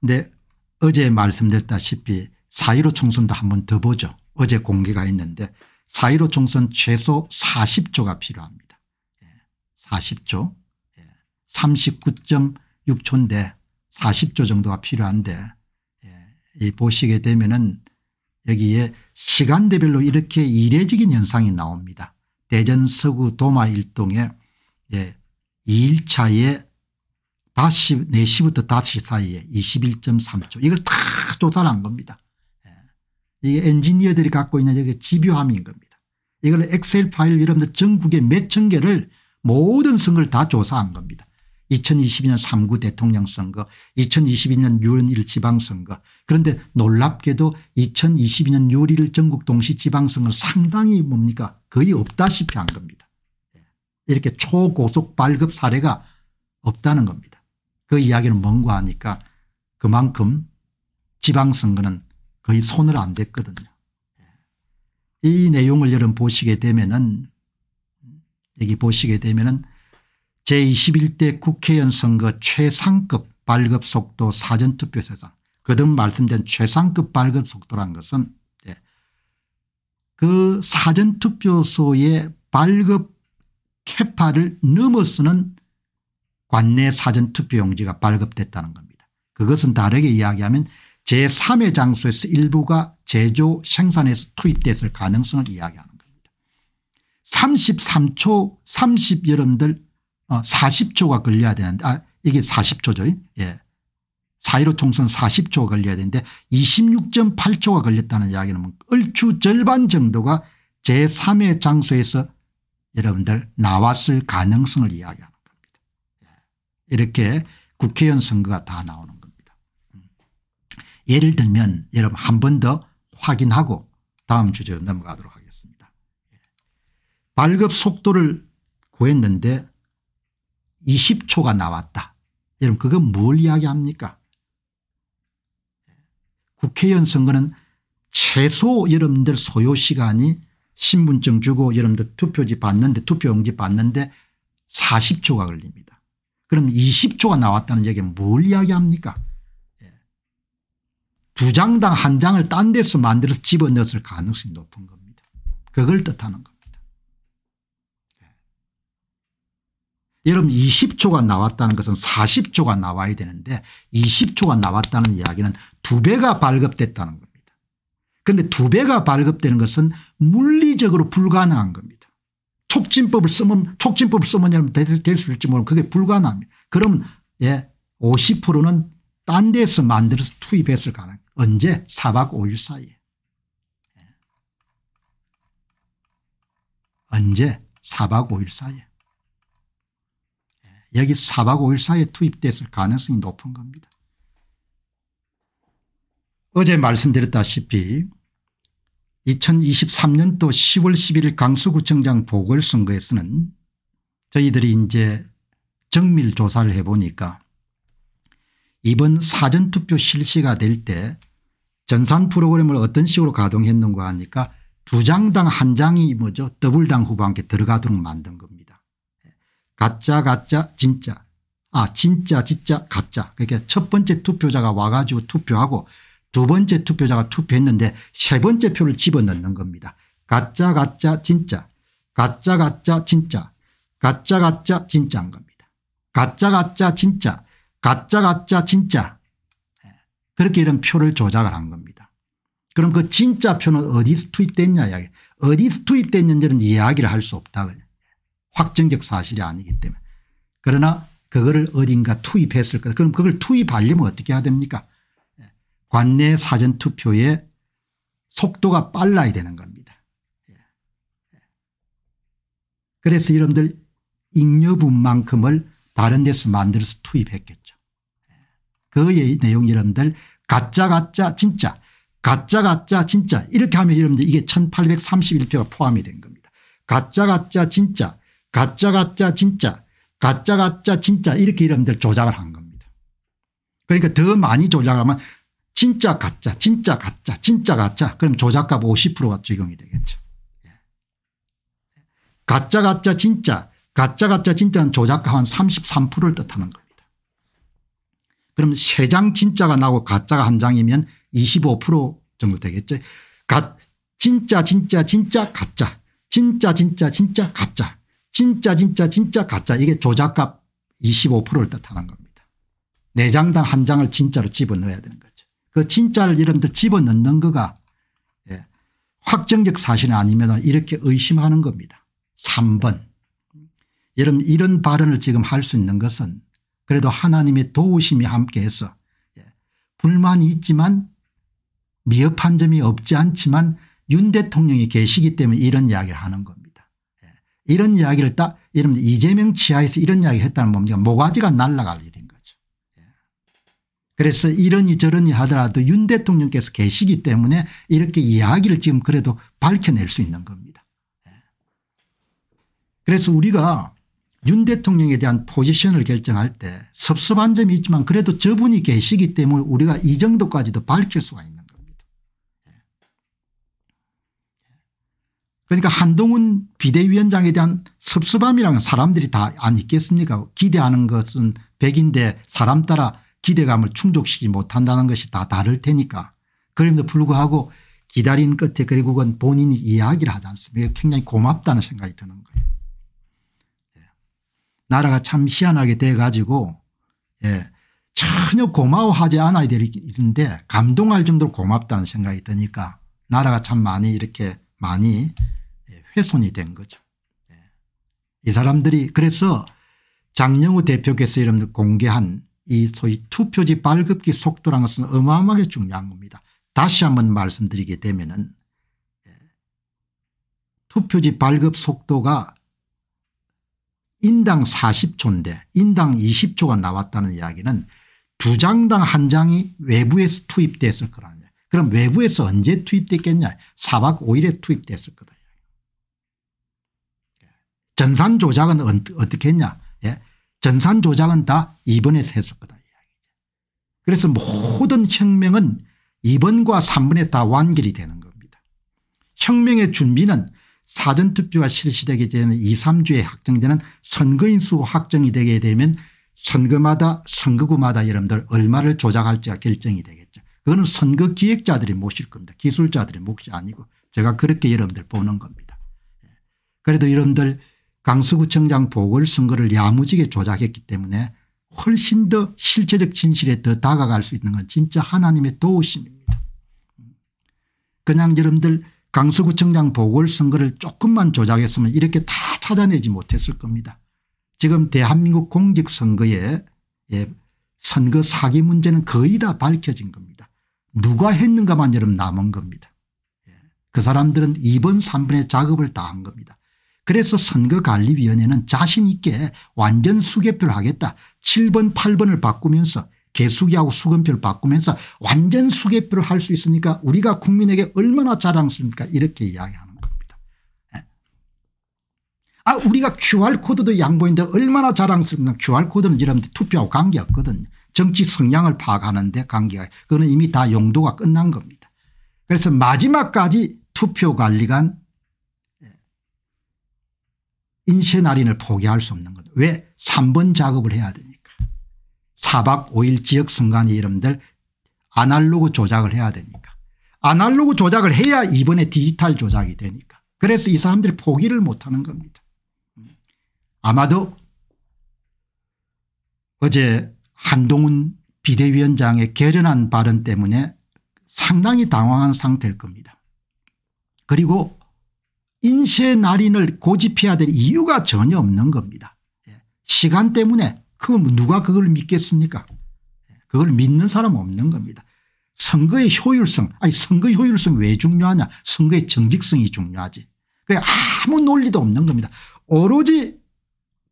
근데 어제 말씀드렸다시피 4.15 총선도 한번 더 보죠. 어제 공개가 있는데 4.15 총선 최소 40조가 필요합니다. 40조 39.6초인데 40조 정도가 필요한데 예, 보시게 되면은 여기에 시간대별로 이렇게 이례적인 현상이 나옵니다. 대전 서구 도마 일동에 2일차에 예, 5시, 4시부터 5시 사이에 21.3초 이걸 다 조사를 한 겁니다. 이게 엔지니어들이 갖고 있는 이게 집요함인 겁니다. 이걸 엑셀 파일 여러분들 전국에 몇천 개를 모든 선거를 다 조사한 겁니다. 2022년 3구 대통령 선거 2022년 6월 1일 지방선거 그런데 놀랍게도 2022년 6월 1일 전국 동시 지방선거 상당히 뭡니까 거의 없다시피 한 겁니다. 예. 이렇게 초고속 발급 사례가 없다는 겁니다. 그 이야기는 뭔가 하니까 그만큼 지방선거는 거의 손을 안 댔거든요. 예. 이 내용을 여러분 보시게 되면은 여기 보시게 되면은 제21대 국회의원 선거 최상급 발급 속도 사전투표 세상 거듭 말씀된 최상급 발급 속도란 것은 예. 그 사전투표소의 발급 캐파를 넘어서는 관내 사전투표용지가 발급됐다는 겁니다. 그것은 다르게 이야기하면 제3의 장소에서 일부가 제조 생산에서 투입됐을 가능성을 이야기하는 겁니다. 33초 30 여러분들 40초가 걸려야 되는데 아 이게 40초죠. 예. 4.15 총선 40초가 걸려야 되는데 26.8초가 걸렸다는 이야기는 뭐 얼추 절반 정도가 제3의 장소에서 여러분들 나왔을 가능성을 이야기하는 겁니다. 예. 이렇게 국회의원 선거가 다 나오는 예를 들면 여러분 한 번 더 확인하고 다음 주제로 넘어가도록 하겠습니다. 예. 발급 속도를 구했는데 20초가 나왔다. 여러분 그건 뭘 이야기합니까? 예. 국회의원 선거는 최소 여러분들 소요 시간이 신분증 주고 여러분들 투표지 받는데 투표용지 받는데 40초가 걸립니다. 그럼 20초가 나왔다는 얘기는 뭘 이야기합니까? 두 장당 한 장을 딴 데서 만들어서 집어넣었을 가능성이 높은 겁니다. 그걸 뜻하는 겁니다. 예. 여러분 20초가 나왔다는 것은 40초가 나와야 되는데 20초가 나왔다는 이야기는 두 배가 발급됐다는 겁니다. 그런데 두 배가 발급되는 것은 물리적으로 불가능한 겁니다. 촉진법을 쓰면 촉진법을 쓰면 될 수 있을지 모르면 그게 불가능합니다. 그러면 예, 50%는 딴 데서 만들어서 투입했을 가능합니다. 언제? 4박 5일 사이에. 예. 언제? 4박 5일 사이에. 예. 여기 4박 5일 사이에 투입됐을 가능성이 높은 겁니다. 어제 말씀드렸다시피 2023년도 10월 11일 강서구청장 보궐선거에서는 저희들이 이제 정밀 조사를 해보니까 이번 사전투표 실시가 될때 전산 프로그램을 어떤 식으로 가동했는가 하니까 두 장당 한 장이 뭐죠 더블당 후보한테 들어가도록 만든 겁니다. 가짜 가짜 진짜 아 진짜 진짜 가짜 그러니까 첫 번째 투표자가 와가지고 투표하고 두 번째 투표자가 투표했는데 세 번째 표를 집어넣는 겁니다. 가짜 가짜 진짜 가짜 가짜 진짜 가짜 가짜 진짜인 겁니다. 가짜 가짜 진짜 가짜 가짜 진짜 그렇게 이런 표를 조작을 한 겁니다. 그럼 그 진짜 표는 어디서 투입됐냐 이야기 어디서 투입됐는지는 이야기를 할 수 없다. 확정적 사실이 아니기 때문에. 그러나 그거를 어딘가 투입했을 거다. 그럼 그걸 투입하려면 어떻게 해야 됩니까 예. 관내 사전투표의 속도가 빨라야 되는 겁니다. 예. 예. 그래서 여러분들 잉여분만큼을 다른 데서 만들어서 투입했겠죠. 그 내용 여러분들 가짜 가짜 진짜 가짜 가짜 진짜 이렇게 하면 여러분들 이게 1831표가 포함이 된 겁니다. 가짜 가짜 진짜 가짜 가짜 진짜 가짜 가짜 진짜 이렇게 여러분들 조작을 한 겁니다. 그러니까 더 많이 조작하면 진짜 가짜 진짜 가짜 진짜 가짜 그럼 조작값 50%가 적용이 되겠죠. 예. 가짜 가짜 진짜 가짜 가짜 진짜는 조작값 한 33%를 뜻하는 거예요. 그럼 세 장 진짜가 나고 가짜가 한 장이면 25% 정도 되겠죠. 가 진짜 진짜 진짜 가짜 진짜 진짜 진짜 가짜 진짜 진짜 진짜 가짜 이게 조작값 25%를 뜻하는 겁니다. 4장당 한 장을 진짜로 집어넣어야 되는 거죠. 그 진짜를 이런데 집어넣는 거가 예. 확정적 사실이 아니면 이렇게 의심하는 겁니다. 3번. 여러분 이런 발언을 지금 할 수 있는 것은 그래도 하나님의 도우심이 함께해서 예, 불만이 있지만 미흡한 점이 없지 않지만 윤 대통령이 계시기 때문에 이런 이야기를 하는 겁니다. 예, 이런 이야기를 딱 여러분 이재명 지하에서 이런 이야기를 했다는 겁니다 그러니까 모가지가 날아갈 일인 거죠. 예. 그래서 이러니 저러니 하더라도 윤 대통령께서 계시기 때문에 이렇게 이야기를 지금 그래도 밝혀낼 수 있는 겁니다. 그래서 우리가 윤 대통령에 대한 포지션을 결정할 때 섭섭한 점이 있지만 그래도 저분이 계시기 때문에 우리가 이 정도까지도 밝힐 수가 있는 겁니다. 예. 그러니까 한동훈 비대위원장에 대한 섭섭함이라는 사람들이 다 안 있겠습니까 기대하는 것은 백인데 사람 따라 기대감을 충족시키지 못한다는 것이 다 다를 테니까 그럼에도 불구하고 기다린 끝에 결국은 본인이 이야기를 하지 않습니까 굉장히 고맙다는 생각이 드는 거예요. 나라가 참 희한하게 돼가지고 예, 전혀 고마워하지 않아야 되는데 감동할 정도로 고맙다는 생각이 드니까 나라가 참 많이 이렇게 많이 예, 훼손이 된 거죠. 예. 이 사람들이 그래서 장영우 대표께서 여러분들 공개한 이 소위 투표지 발급기 속도라는 것은 어마어마하게 중요한 겁니다. 다시 한 번 말씀드리게 되면 은 예, 투표지 발급 속도가 인당 40초인데 인당 20초가 나왔다는 이야기는 두 장당 한 장이 외부에서 투입됐을 거라는 이야 그럼 외부에서 언제 투입됐겠냐 4박 5일에 투입됐을 거다. 전산 조작은 어떻게 했냐 예? 전산 조작은 다 2번에서 했을 거다. 그래서 모든 혁명은 2번과 3번에 다 완결이 되는 겁니다. 혁명의 준비는 사전투표가 실시되게 되는 2, 3주에 확정되는 선거인 수 확정이 되게 되면 선거마다 선거구마다 여러분들 얼마를 조작할지가 결정이 되겠죠. 그거는 선거 기획자들이 모실 겁니다. 기술자들의 몫이 아니고 제가 그렇게 여러분들 보는 겁니다. 예. 그래도 여러분들 강서구청장 보궐선거를 야무지게 조작했기 때문에 훨씬 더 실체적 진실에 더 다가갈 수 있는 건 진짜 하나님의 도우심입니다. 음. 그냥 여러분들 강서구청장 보궐선거를 조금만 조작했으면 이렇게 다 찾아내지 못했을 겁니다. 지금 대한민국 공직선거에 예, 선거 사기 문제는 거의 다 밝혀진 겁니다. 누가 했는가만 여러분 남은 겁니다. 예, 그 사람들은 2번 3번의 작업을 다 한 겁니다. 그래서 선거관리위원회는 자신 있게 완전 수개표를 하겠다. 7번 8번을 바꾸면서 개수기하고 수건표를 바꾸면서 완전 수개표를 할 수 있으니까 우리가 국민에게 얼마나 자랑스럽니까 이렇게 이야기하는 겁니다. 예. 아 우리가 QR코드도 양보인데 얼마나 자랑스럽나 QR코드는 여러분들 투표하고 관계없거든요. 정치 성향을 파악하는데 관계가 그거는 이미 다 용도가 끝난 겁니다. 그래서 마지막까지 투표관리관 예. 인쇄날인을 포기할 수 없는 거죠. 왜 3번 작업을 해야 되냐. 4박 5일 지역 선관위 이름들 아날로그 조작을 해야 되니까 아날로그 조작을 해야 이번에 디지털 조작이 되니까 그래서 이 사람들이 포기를 못하는 겁니다. 아마도 어제 한동훈 비대위원장의 결연한 발언 때문에 상당히 당황한 상태일 겁니다. 그리고 인쇄 날인을 고집해야 될 이유가 전혀 없는 겁니다. 예. 시간 때문에 그건 뭐 누가 그걸 믿겠습니까? 그걸 믿는 사람 없는 겁니다. 선거의 효율성 아니 선거 효율성 왜 중요하냐 선거의 정직성이 중요하지. 그 아무 논리도 없는 겁니다. 오로지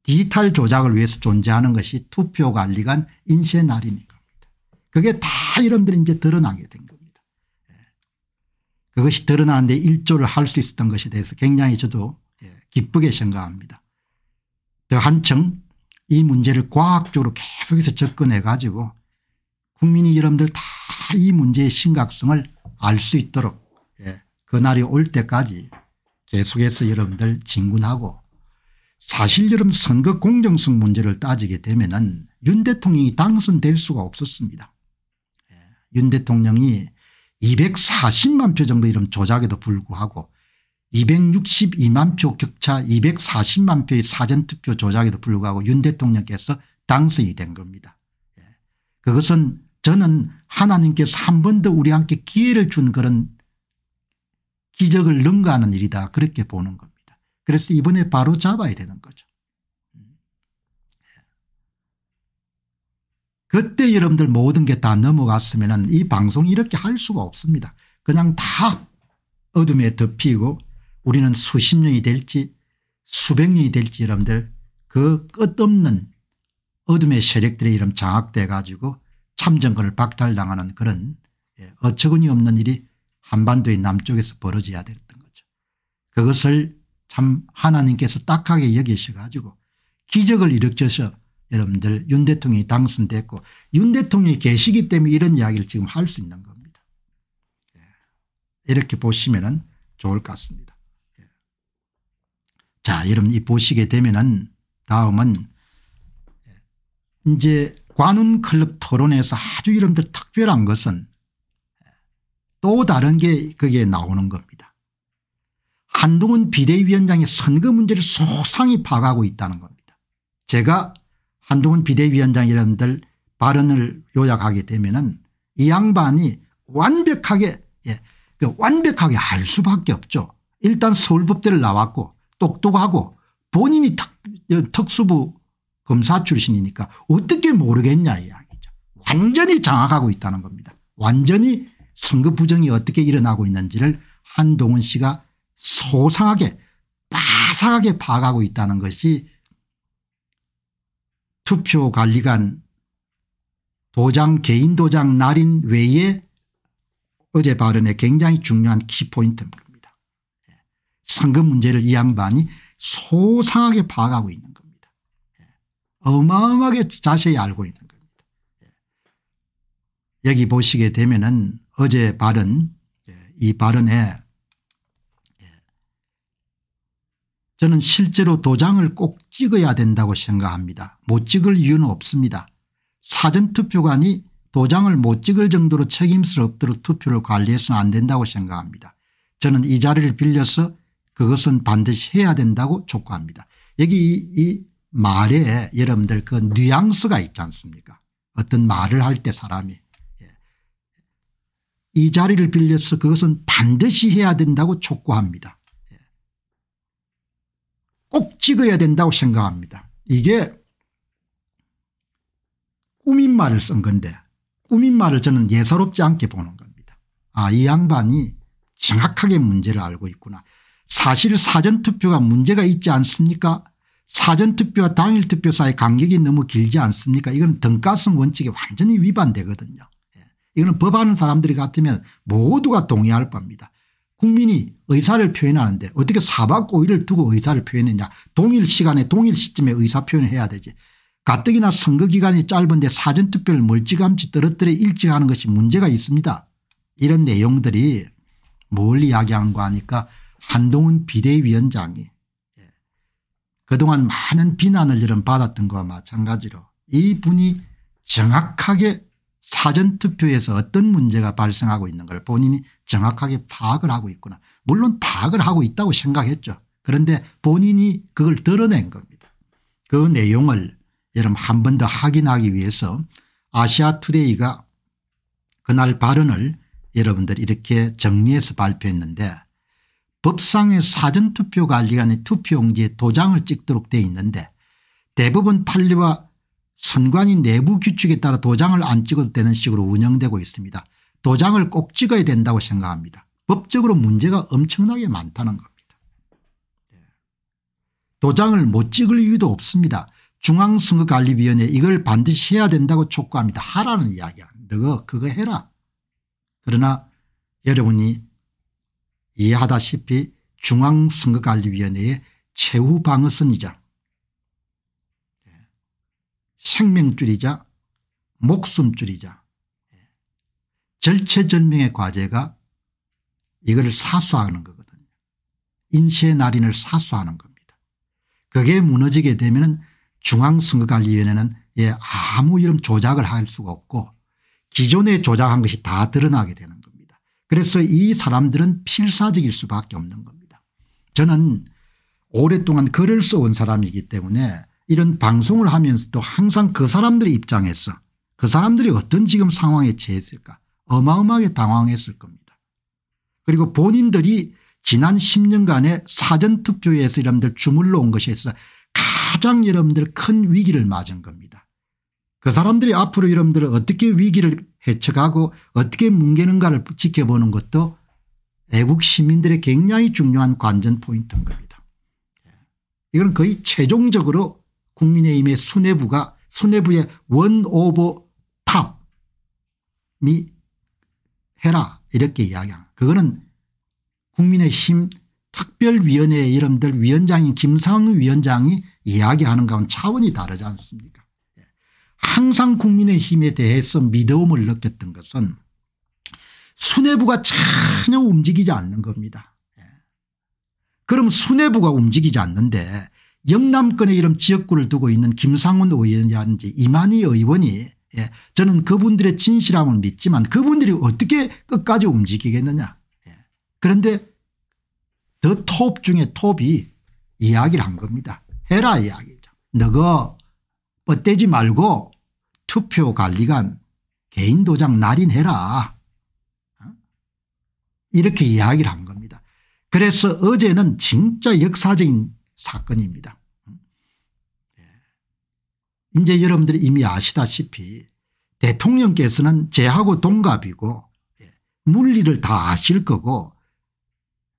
디지털 조작을 위해서 존재하는 것이 투표관리관 인쇄 날인인 겁니다. 그게 다 여러분들이 이제 드러나게 된 겁니다. 예. 그것이 드러나는데 일조를 할 수 있었던 것에 대해서 굉장히 저도 예, 기쁘게 생각합니다. 더 한층 이 문제를 과학적으로 계속해서 접근해 가지고 국민이 여러분들 다 이 문제의 심각성을 알 수 있도록 예. 그날이 올 때까지 계속해서 여러분들 진군하고 사실 여러분 선거 공정성 문제를 따지게 되면 은윤 대통령이 당선될 수가 없었습니다. 예. 윤 대통령이 240만 표 정도 이름 조작에도 불구하고 262만 표 격차 240만 표의 사전투표 조작에도 불구하고 윤 대통령께서 당선이 된 겁니다. 예. 그것은 저는 하나님께서 한 번 더 우리 함께 기회를 준 그런 기적을 능가하는 일이다 그렇게 보는 겁니다. 그래서 이번에 바로 잡아야 되는 거죠. 예. 그때 여러분들 모든 게 다 넘어갔으면 이 방송 이렇게 할 수가 없습니다. 그냥 다 어둠에 덮이고 우리는 수십 년이 될지 수백 년이 될지 여러분들 그 끝없는 어둠의 세력들의 이름 장악돼 가지고 참정권을 박탈당하는 그런 예, 어처구니 없는 일이 한반도의 남쪽에서 벌어져야 됐던 거죠. 그것을 참 하나님께서 딱하게 여기셔 가지고 기적을 일으켜서 여러분들 윤 대통령이 당선됐고 윤 대통령이 계시기 때문에 이런 이야기를 지금 할 수 있는 겁니다. 예, 이렇게 보시면 좋을 것 같습니다. 자 여러분 이 보시게 되면은 다음은 이제 관훈클럽 토론에서 아주 여러분들 특별한 것은 또 다른 게 거기에 나오는 겁니다. 한동훈 비대위원장이 선거 문제를 소상히 파악하고 있다는 겁니다. 제가 한동훈 비대위원장 여러분들 발언을 요약하게 되면 은이 양반이 완벽하게 예, 그 완벽하게 할 수밖에 없죠. 일단 서울법대를 나왔고 똑똑하고 본인이 특, 특수부 검사 출신이니까 어떻게 모르겠냐 이야기죠. 완전히 장악하고 있다는 겁니다. 완전히 선거 부정이 어떻게 일어나고 있는지를 한동훈 씨가 소상하게 빠삭하게 파악하고 있다는 것이 투표관리관 도장 개인 도장 날인 외에 어제 발언에 굉장히 중요한 키포인트입니다. 상급 문제를 이 양반이 소상하게 파악하고 있는 겁니다. 예. 어마어마하게 자세히 알고 있는 겁니다. 예. 여기 보시게 되면은 어제 발언 예, 이 발언에 저는 실제로 도장을 꼭 찍어야 된다고 생각합니다. 못 찍을 이유는 없습니다. 사전투표관이 도장을 못 찍을 정도로 책임스럽도록 투표를 관리해서는 안 된다고 생각합니다. 저는 이 자리를 빌려서 그것은 반드시 해야 된다고 촉구합니다. 여기 이, 이 말에 여러분들 그 뉘앙스가 있지 않습니까 어떤 말을 할 때 사람이 예. 이 자리를 빌려서 그것은 반드시 해야 된다고 촉구합니다. 예. 꼭 찍어야 된다고 생각합니다. 이게 꾸민 말을 쓴 건데 꾸민 말을 저는 예사롭지 않게 보는 겁니다. 아이 양반이 정확하게 문제를 알고 있구나. 사실 사전투표가 문제가 있지 않습니까 사전투표와 당일투표 사이 간격이 너무 길지 않습니까 이건 등가성 원칙에 완전히 위반되거든요. 예. 이거는 법하는 사람들이 같으면 모두가 동의할 겁니다. 국민이 의사를 표현하는데 어떻게 사박오일을 두고 의사를 표현했냐 동일 시간에 동일 시점에 의사 표현을 해야 되지 가뜩이나 선거기간이 짧은데 사전투표를 멀찌감치 떨어뜨려 일찍 하는 것이 문제가 있습니다. 이런 내용들이 뭘이야기하는거아니까 한동훈 비대위원장이 예, 그동안 많은 비난을 이런 받았던 것과 마찬가지로 이분이 정확하게 사전투표에서 어떤 문제가 발생하고 있는 걸 본인이 정확하게 파악을 하고 있구나. 물론 파악을 하고 있다고 생각했죠. 그런데 본인이 그걸 드러낸 겁니다. 그 내용을 여러분 한 번 더 확인하기 위해서 아시아투데이가 그날 발언을 여러분들 이렇게 정리해서 발표했는데 법상의 사전투표 관리관의 투표용지에 도장을 찍도록 되어 있는데 대부분 판례와 선관위 내부 규칙에 따라 도장을 안 찍어도 되는 식으로 운영되고 있습니다. 도장을 꼭 찍어야 된다고 생각합니다. 법적으로 문제가 엄청나게 많다는 겁니다. 예. 도장을 못 찍을 이유도 없습니다. 중앙선거관리위원회 이걸 반드시 해야 된다고 촉구합니다. 하라는 이야기야. 너가 그거 해라. 그러나 여러분이 이해하다시피 중앙선거관리위원회의 최후 방어선이자 생명줄이자 목숨줄이자 절체절명의 과제가 이걸 사수하는 거거든요. 인쇄 날인을 사수하는 겁니다. 그게 무너지게 되면 중앙선거관리위원회는 예, 아무 이런 조작을 할 수가 없고 기존에 조작한 것이 다 드러나게 되는 그래서 이 사람들은 필사적일 수밖에 없는 겁니다. 저는 오랫동안 글을 써온 사람이기 때문에 이런 방송을 하면서도 항상 그 사람들의 입장에서 그 사람들이 어떤 지금 상황에 처했을까 어마어마하게 당황했을 겁니다. 그리고 본인들이 지난 10년간의 사전투표에서 여러분들 주물러 온 것이 있어 가장 여러분들 큰 위기를 맞은 겁니다. 그 사람들이 앞으로 여러분들을 어떻게 위기를 해쳐가고 어떻게 뭉개는가를 지켜보는 것도 애국 시민들의 굉장히 중요한 관전 포인트인 겁니다. 예. 이건 거의 최종적으로 국민의힘의 수뇌부가 수뇌부의 원 오버 탑이 해라 이렇게 이야기한 그거는 국민의힘 특별위원회 이름들 위원장인 김상우 위원장이 이야기하는 가운 차원이 다르지 않습니까 항상 국민의힘에 대해서 믿음을 느꼈던 것은 수뇌부가 전혀 움직이지 않는 겁니다. 예. 그럼 수뇌부가 움직이지 않는데 영남권에 이런 지역구를 두고 있는 김상훈 의원이라든지 이만희 의원이 예, 저는 그분들의 진실함을 믿지만 그분들이 어떻게 끝까지 움직이겠느냐. 예. 그런데 더 톱 중에 톱이 이야기를 한 겁니다. 해라 이야기죠. 너가 뻗대지 말고 투표관리관 개인도장 날인해라 이렇게 이야기를 한 겁니다. 그래서 어제는 진짜 역사적인 사건입니다. 예. 이제 여러분들이 이미 아시다시피 대통령께서는 제하고 동갑이고 예, 물리를 다 아실 거고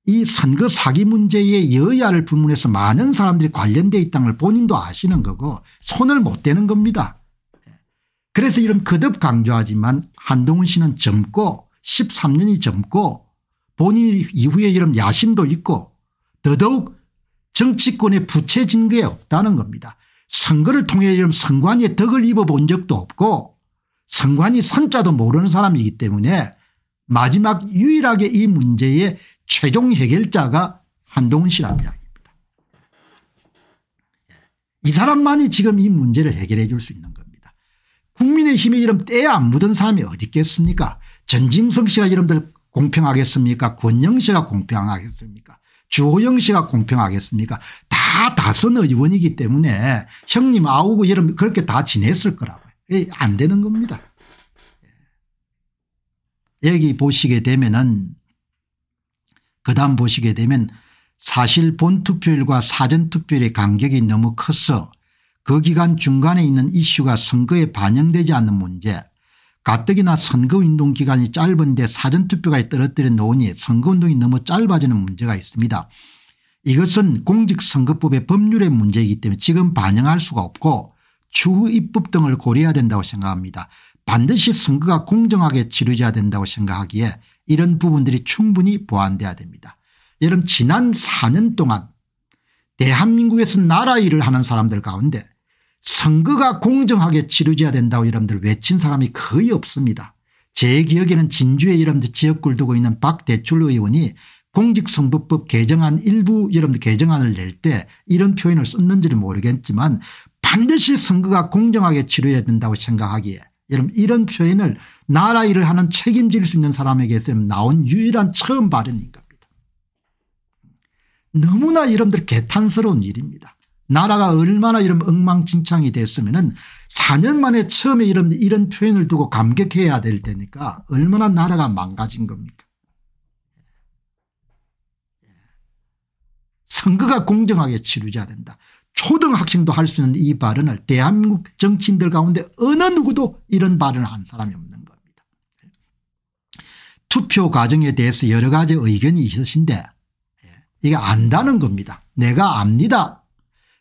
이 선거 사기 문제에 여야를 불문해서 많은 사람들이 관련돼 있다는 걸 본인도 아시는 거고 손을 못 대는 겁니다. 예. 그래서 이런 거듭 강조하지만 한동훈 씨는 젊고 13년이 젊고 본인 이후에 이런 야심도 있고 더더욱 정치권에 부채진 게 없다는 겁니다. 선거를 통해 이런 선관위의 덕을 입어본 적도 없고 선관위 선자도 모르는 사람이기 때문에 마지막 유일하게 이 문제에 최종 해결자가 한동훈 씨라는 이야기입니다. 이 사람만이 지금 이 문제를 해결해 줄 수 있는 겁니다. 국민의힘의 이름 때에 안 묻은 사람이 어디 있겠습니까 전진성 씨가 이름들 공평하겠습니까 권영 씨가 공평하겠습니까 주호영 씨가 공평하겠습니까 다 다선 의원이기 때문에 형님 아우고 이름 그렇게 다 지냈을 거라고안 예, 되는 겁니다. 예. 여기 보시게 되면은 그 다음 보시게 되면 사실 본투표율과 사전투표율의 간격이 너무 커서 그 기간 중간에 있는 이슈가 선거에 반영되지 않는 문제 가뜩이나 선거운동 기간이 짧은데 사전투표가 떨어뜨려 놓으니 선거운동이 너무 짧아지는 문제가 있습니다. 이것은 공직선거법의 법률의 문제이기 때문에 지금 반영할 수가 없고 추후 입법 등을 고려해야 된다고 생각합니다. 반드시 선거가 공정하게 치러져야 된다고 생각하기에 이런 부분들이 충분히 보완돼야 됩니다. 여러분 지난 4년 동안 대한민국에서 나라 일을 하는 사람들 가운데 선거가 공정하게 치러져야 된다고 여러분들 외친 사람이 거의 없습니다. 제 기억에는 진주에 여러분들 지역구를 두고 있는 박대출 의원이 공직선거법 개정안 일부 여러분들 개정안을 낼 때 이런 표현을 썼는지는 모르겠지만 반드시 선거가 공정하게 치러야 된다고 생각하기에 여러분 이런 표현을 나라 일을 하는 책임질 수 있는 사람에게 나온 유일한 처음 발언인 겁니다. 너무나 이름들 개탄스러운 일입니다. 나라가 얼마나 이런 엉망진창이 됐으면 4년 만에 처음에 이런, 이런 표현을 두고 감격해야 될 테니까 얼마나 나라가 망가진 겁니까 선거가 공정하게 치루져야 된다. 초등학생도 할 수 있는 이 발언을 대한민국 정치인들 가운데 어느 누구도 이런 발언을 한 사람이 없는 투표 과정에 대해서 여러 가지 의견이 있으신데 예, 이게 안다는 겁니다. 내가 압니다.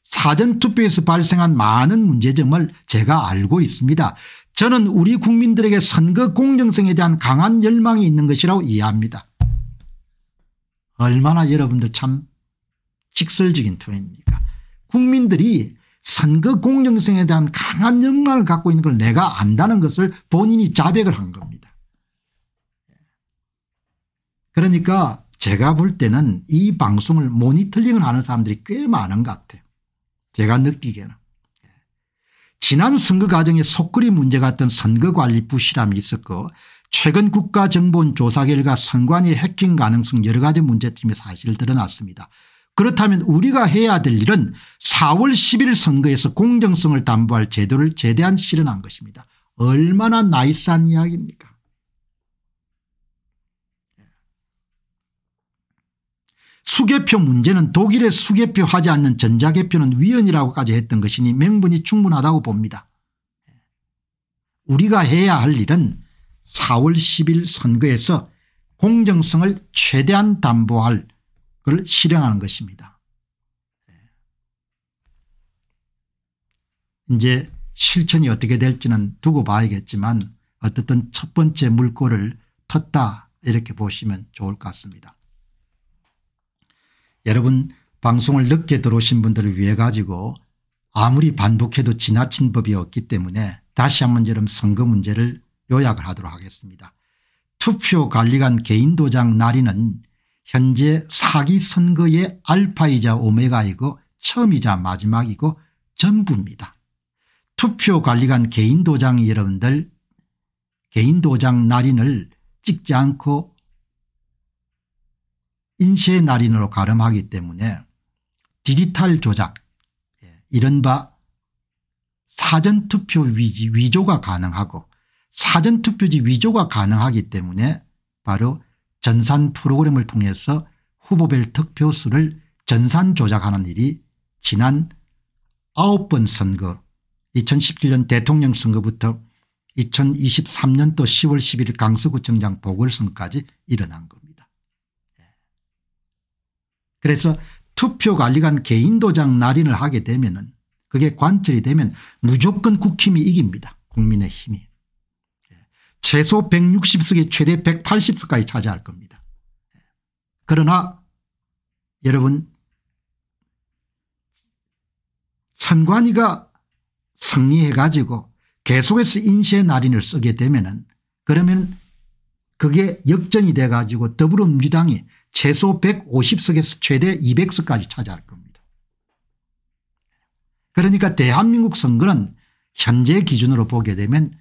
사전투표에서 발생한 많은 문제점을 제가 알고 있습니다. 저는 우리 국민들에게 선거 공정성에 대한 강한 열망이 있는 것이라고 이해합니다. 얼마나 여러분들 참 직설적인 표현입니까 국민들이 선거 공정성에 대한 강한 열망을 갖고 있는 걸 내가 안다는 것을 본인이 자백을 한 겁니다. 그러니까 제가 볼 때는 이 방송을 모니터링을 하는 사람들이 꽤 많은 것 같아요. 제가 느끼기에는. 지난 선거 과정에 속거리 문제 같은 선거관리 부실함이 있었고 최근 국가정보원 조사 결과 선관위 해킹 가능성 여러 가지 문제점이 사실 드러났습니다. 그렇다면 우리가 해야 될 일은 4월 10일 선거에서 공정성을 담보할 제도를 제대한 실현한 것입니다. 얼마나 나이스한 이야기입니까 수개표 문제는 독일의 수개표 하지 않는 전자개표는 위헌이라고까지 했던 것이니 명분이 충분하다고 봅니다. 우리가 해야 할 일은 4월 10일 선거에서 공정성을 최대한 담보할 걸 실행하는 것입니다. 이제 실천이 어떻게 될지는 두고 봐야겠지만 어떻든 첫 번째 물꼬를 텄다 이렇게 보시면 좋을 것 같습니다. 여러분 방송을 늦게 들어오신 분들을 위해 가지고 아무리 반복해도 지나친 법이 없기 때문에 다시 한 번 여러분 선거 문제를 요약을 하도록 하겠습니다. 투표 관리관 개인도장 날인은 현재 사기 선거의 알파이자 오메가이고 처음이자 마지막이고 전부입니다. 투표 관리관 개인도장 여러분들 개인도장 날인을 찍지 않고 인쇄 날인으로 가름하기 때문에 디지털 조작 예, 이른바 사전투표 위조가 가능하고 사전투표지 위조가 가능하기 때문에 바로 전산 프로그램을 통해서 후보별 득표수를 전산 조작하는 일이 지난 9번 선거 2017년 대통령 선거부터 2023년도 10월 11일 강서구청장 보궐선까지 거 일어난 것. 그래서 투표관리관 개인도장 날인을 하게 되면 은 그게 관철이 되면 무조건 국힘이 이깁니다. 국민의 힘이. 예. 최소 1 6 0석에 최대 180석까지 차지할 겁니다. 예. 그러나 여러분 선관위가 승리해 가지고 계속해서 인쇄 날인을 쓰게 되면 은 그러면 그게 역전이 돼 가지고 더불어민주당이 최소 150석에서 최대 200석까지 차지할 겁니다. 그러니까 대한민국 선거는 현재 기준으로 보게 되면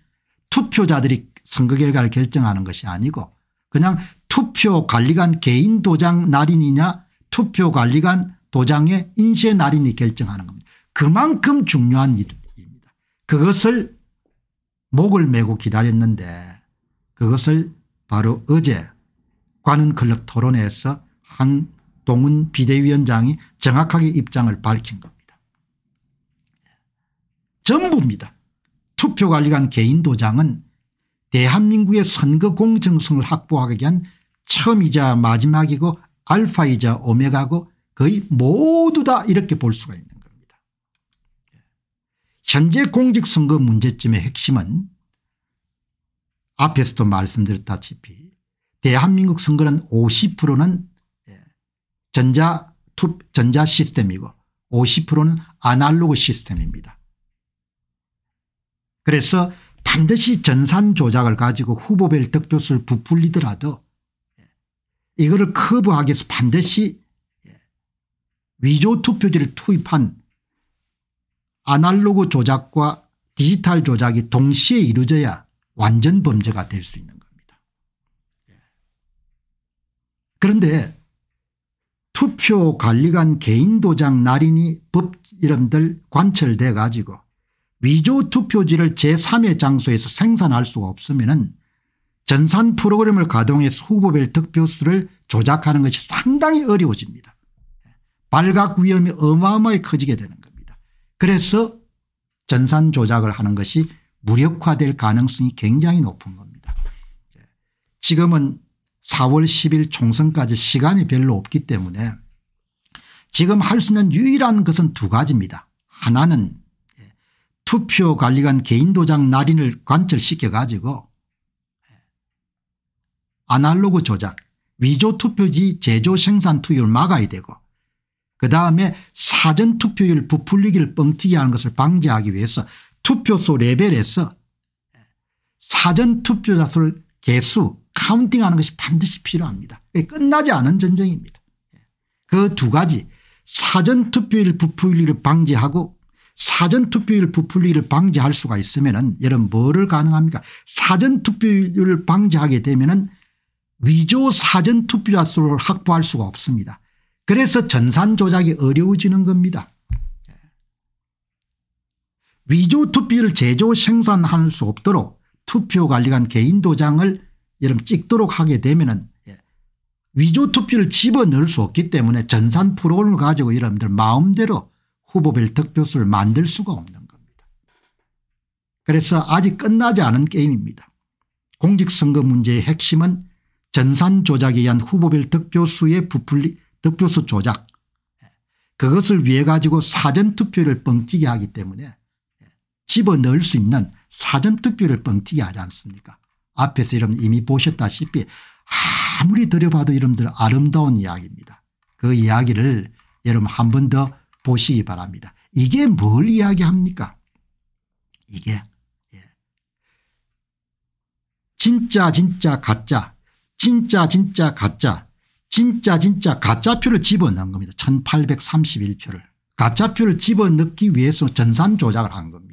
투표자들이 선거 결과를 결정하는 것이 아니고 그냥 투표관리관 개인 도장 날인이냐 투표관리관 도장의 인쇄 날인이 결정하는 겁니다. 그만큼 중요한 일입니다. 그것을 목을 메고 기다렸는데 그것을 바로 어제 관은클럽 토론회에서 한동훈 비대위원장이 정확하게 입장을 밝힌 겁니다. 전부입니다. 투표관리관 개인도장은 대한민국의 선거 공정성을 확보하기 위한 처음이자 마지막이고 알파이자 오메가고 거의 모두 다 이렇게 볼 수가 있는 겁니다. 현재 공직선거 문제점의 핵심은 앞에서도 말씀드렸다시피 대한민국 선거는 50%는 예, 전자 투, 전자 시스템이고 50%는 아날로그 시스템입니다. 그래서 반드시 전산 조작을 가지고 후보별 득표수를 부풀리더라도 예, 이거를 커버하기 위해서 반드시 예, 위조 투표지를 투입한 아날로그 조작과 디지털 조작이 동시에 이루어져야 완전 범죄가 될 수 있는 그런데 투표관리관 개인도장 날인이 법 이름들 관철돼 가지고 위조 투표지를 제3의 장소에서 생산할 수가 없으면 전산 프로그램을 가동해서 후보별 득표수를 조작하는 것이 상당히 어려워집니다. 발각 위험이 어마어마하게 커지게 되는 겁니다. 그래서 전산 조작을 하는 것이 무력화될 가능성이 굉장히 높은 겁니다. 지금은 4월 10일 총선까지 시간이 별로 없기 때문에 지금 할 수 있는 유일한 것은 두 가지입니다. 하나는 예, 투표관리관 개인도장 날인을 관철시켜 가지고 예, 아날로그 조작 위조투표지 제조 생산 투율 막아야 되고 그다음에 사전투표율 부풀리기를 뻥튀기 하는 것을 방지하기 위해서 투표소 레벨에서 예, 사전투표자 수를 개수 카운팅하는 것이 반드시 필요합니다. 끝나지 않은 전쟁입니다. 그 두 가지 사전투표율 부풀리를 방지하고 사전투표율 부풀리를 방지할 수가 있으면 은 여러분 뭐를 가능합니까 사전투표율을 방지하게 되면 은 위조 사전투표자 수를 확보할 수가 없습니다. 그래서 전산 조작이 어려워지는 겁니다. 위조 투표를 제조 생산할 수 없도록 투표관리관 개인 도장을 여러분 찍도록 하게 되면은 예, 위조 투표를 집어넣을 수 없기 때문에 전산 프로그램을 가지고 여러분들 마음대로 후보별 득표수를 만들 수가 없는 겁니다. 그래서 아직 끝나지 않은 게임입니다. 공직선거 문제의 핵심은 전산 조작에 의한 후보별 득표수의 부풀리 득표수 조작 예, 그것을 위해 가지고 사전투표를 뻥튀기 하기 때문에 예, 집어넣을 수 있는 사전투표를 뻥튀기 하지 않습니까 앞에서 여러분 이미 보셨다시피 아무리 들여봐도 여러분들 아름다운 이야기입니다. 그 이야기를 여러분 한 번 더 보시기 바랍니다. 이게 뭘 이야기합니까 이게 예. 진짜 진짜 가짜 진짜 진짜 가짜 진짜 진짜 가짜표를 집어넣은 겁니다. 1831표를. 가짜표를 집어넣기 위해서 전산 조작을 한 겁니다.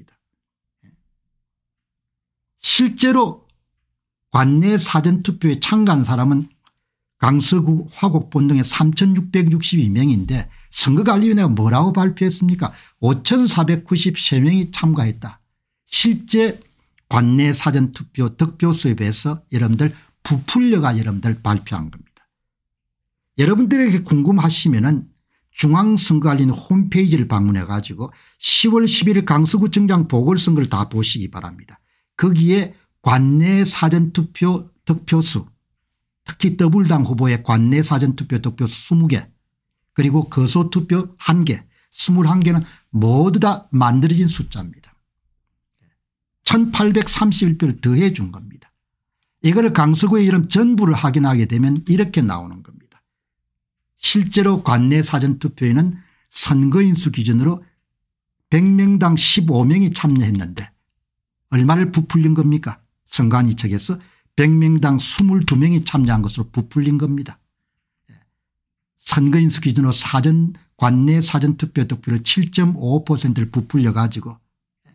실제로 관내 사전투표에 참가한 사람은 강서구 화곡본 동에 3662명인데 선거관리위원회가 뭐라고 발표했습니까 5493명이 참가했다. 실제 관내 사전투표 득표수에 비해서 여러분들 부풀려가 여러분들 발표한 겁니다. 여러분들에게 궁금하시면 은 중앙선거관리는 홈페이지를 방문해 가지고 10월 11일 강서구청장 보궐선거를 다 보시기 바랍니다. 거기에 관내 사전투표 득표수 특히 더블당 후보의 관내 사전투표 득표수 20개 그리고 거소투표 1개 21개는 모두 다 만들어진 숫자입니다. 1831표를 더해 준 겁니다. 이거를 강서구의 이름 전부를 확인하게 되면 이렇게 나오는 겁니다. 실제로 관내 사전투표에는 선거인수 기준으로 100명당 15명이 참여했는데 얼마를 부풀린 겁니까 선관위 측에서 100명당 22명이 참여한 것으로 부풀린 겁니다. 예. 선거인수 기준으로 사전 관내 사전투표 득표를 7.5%를 부풀려 가지고 예.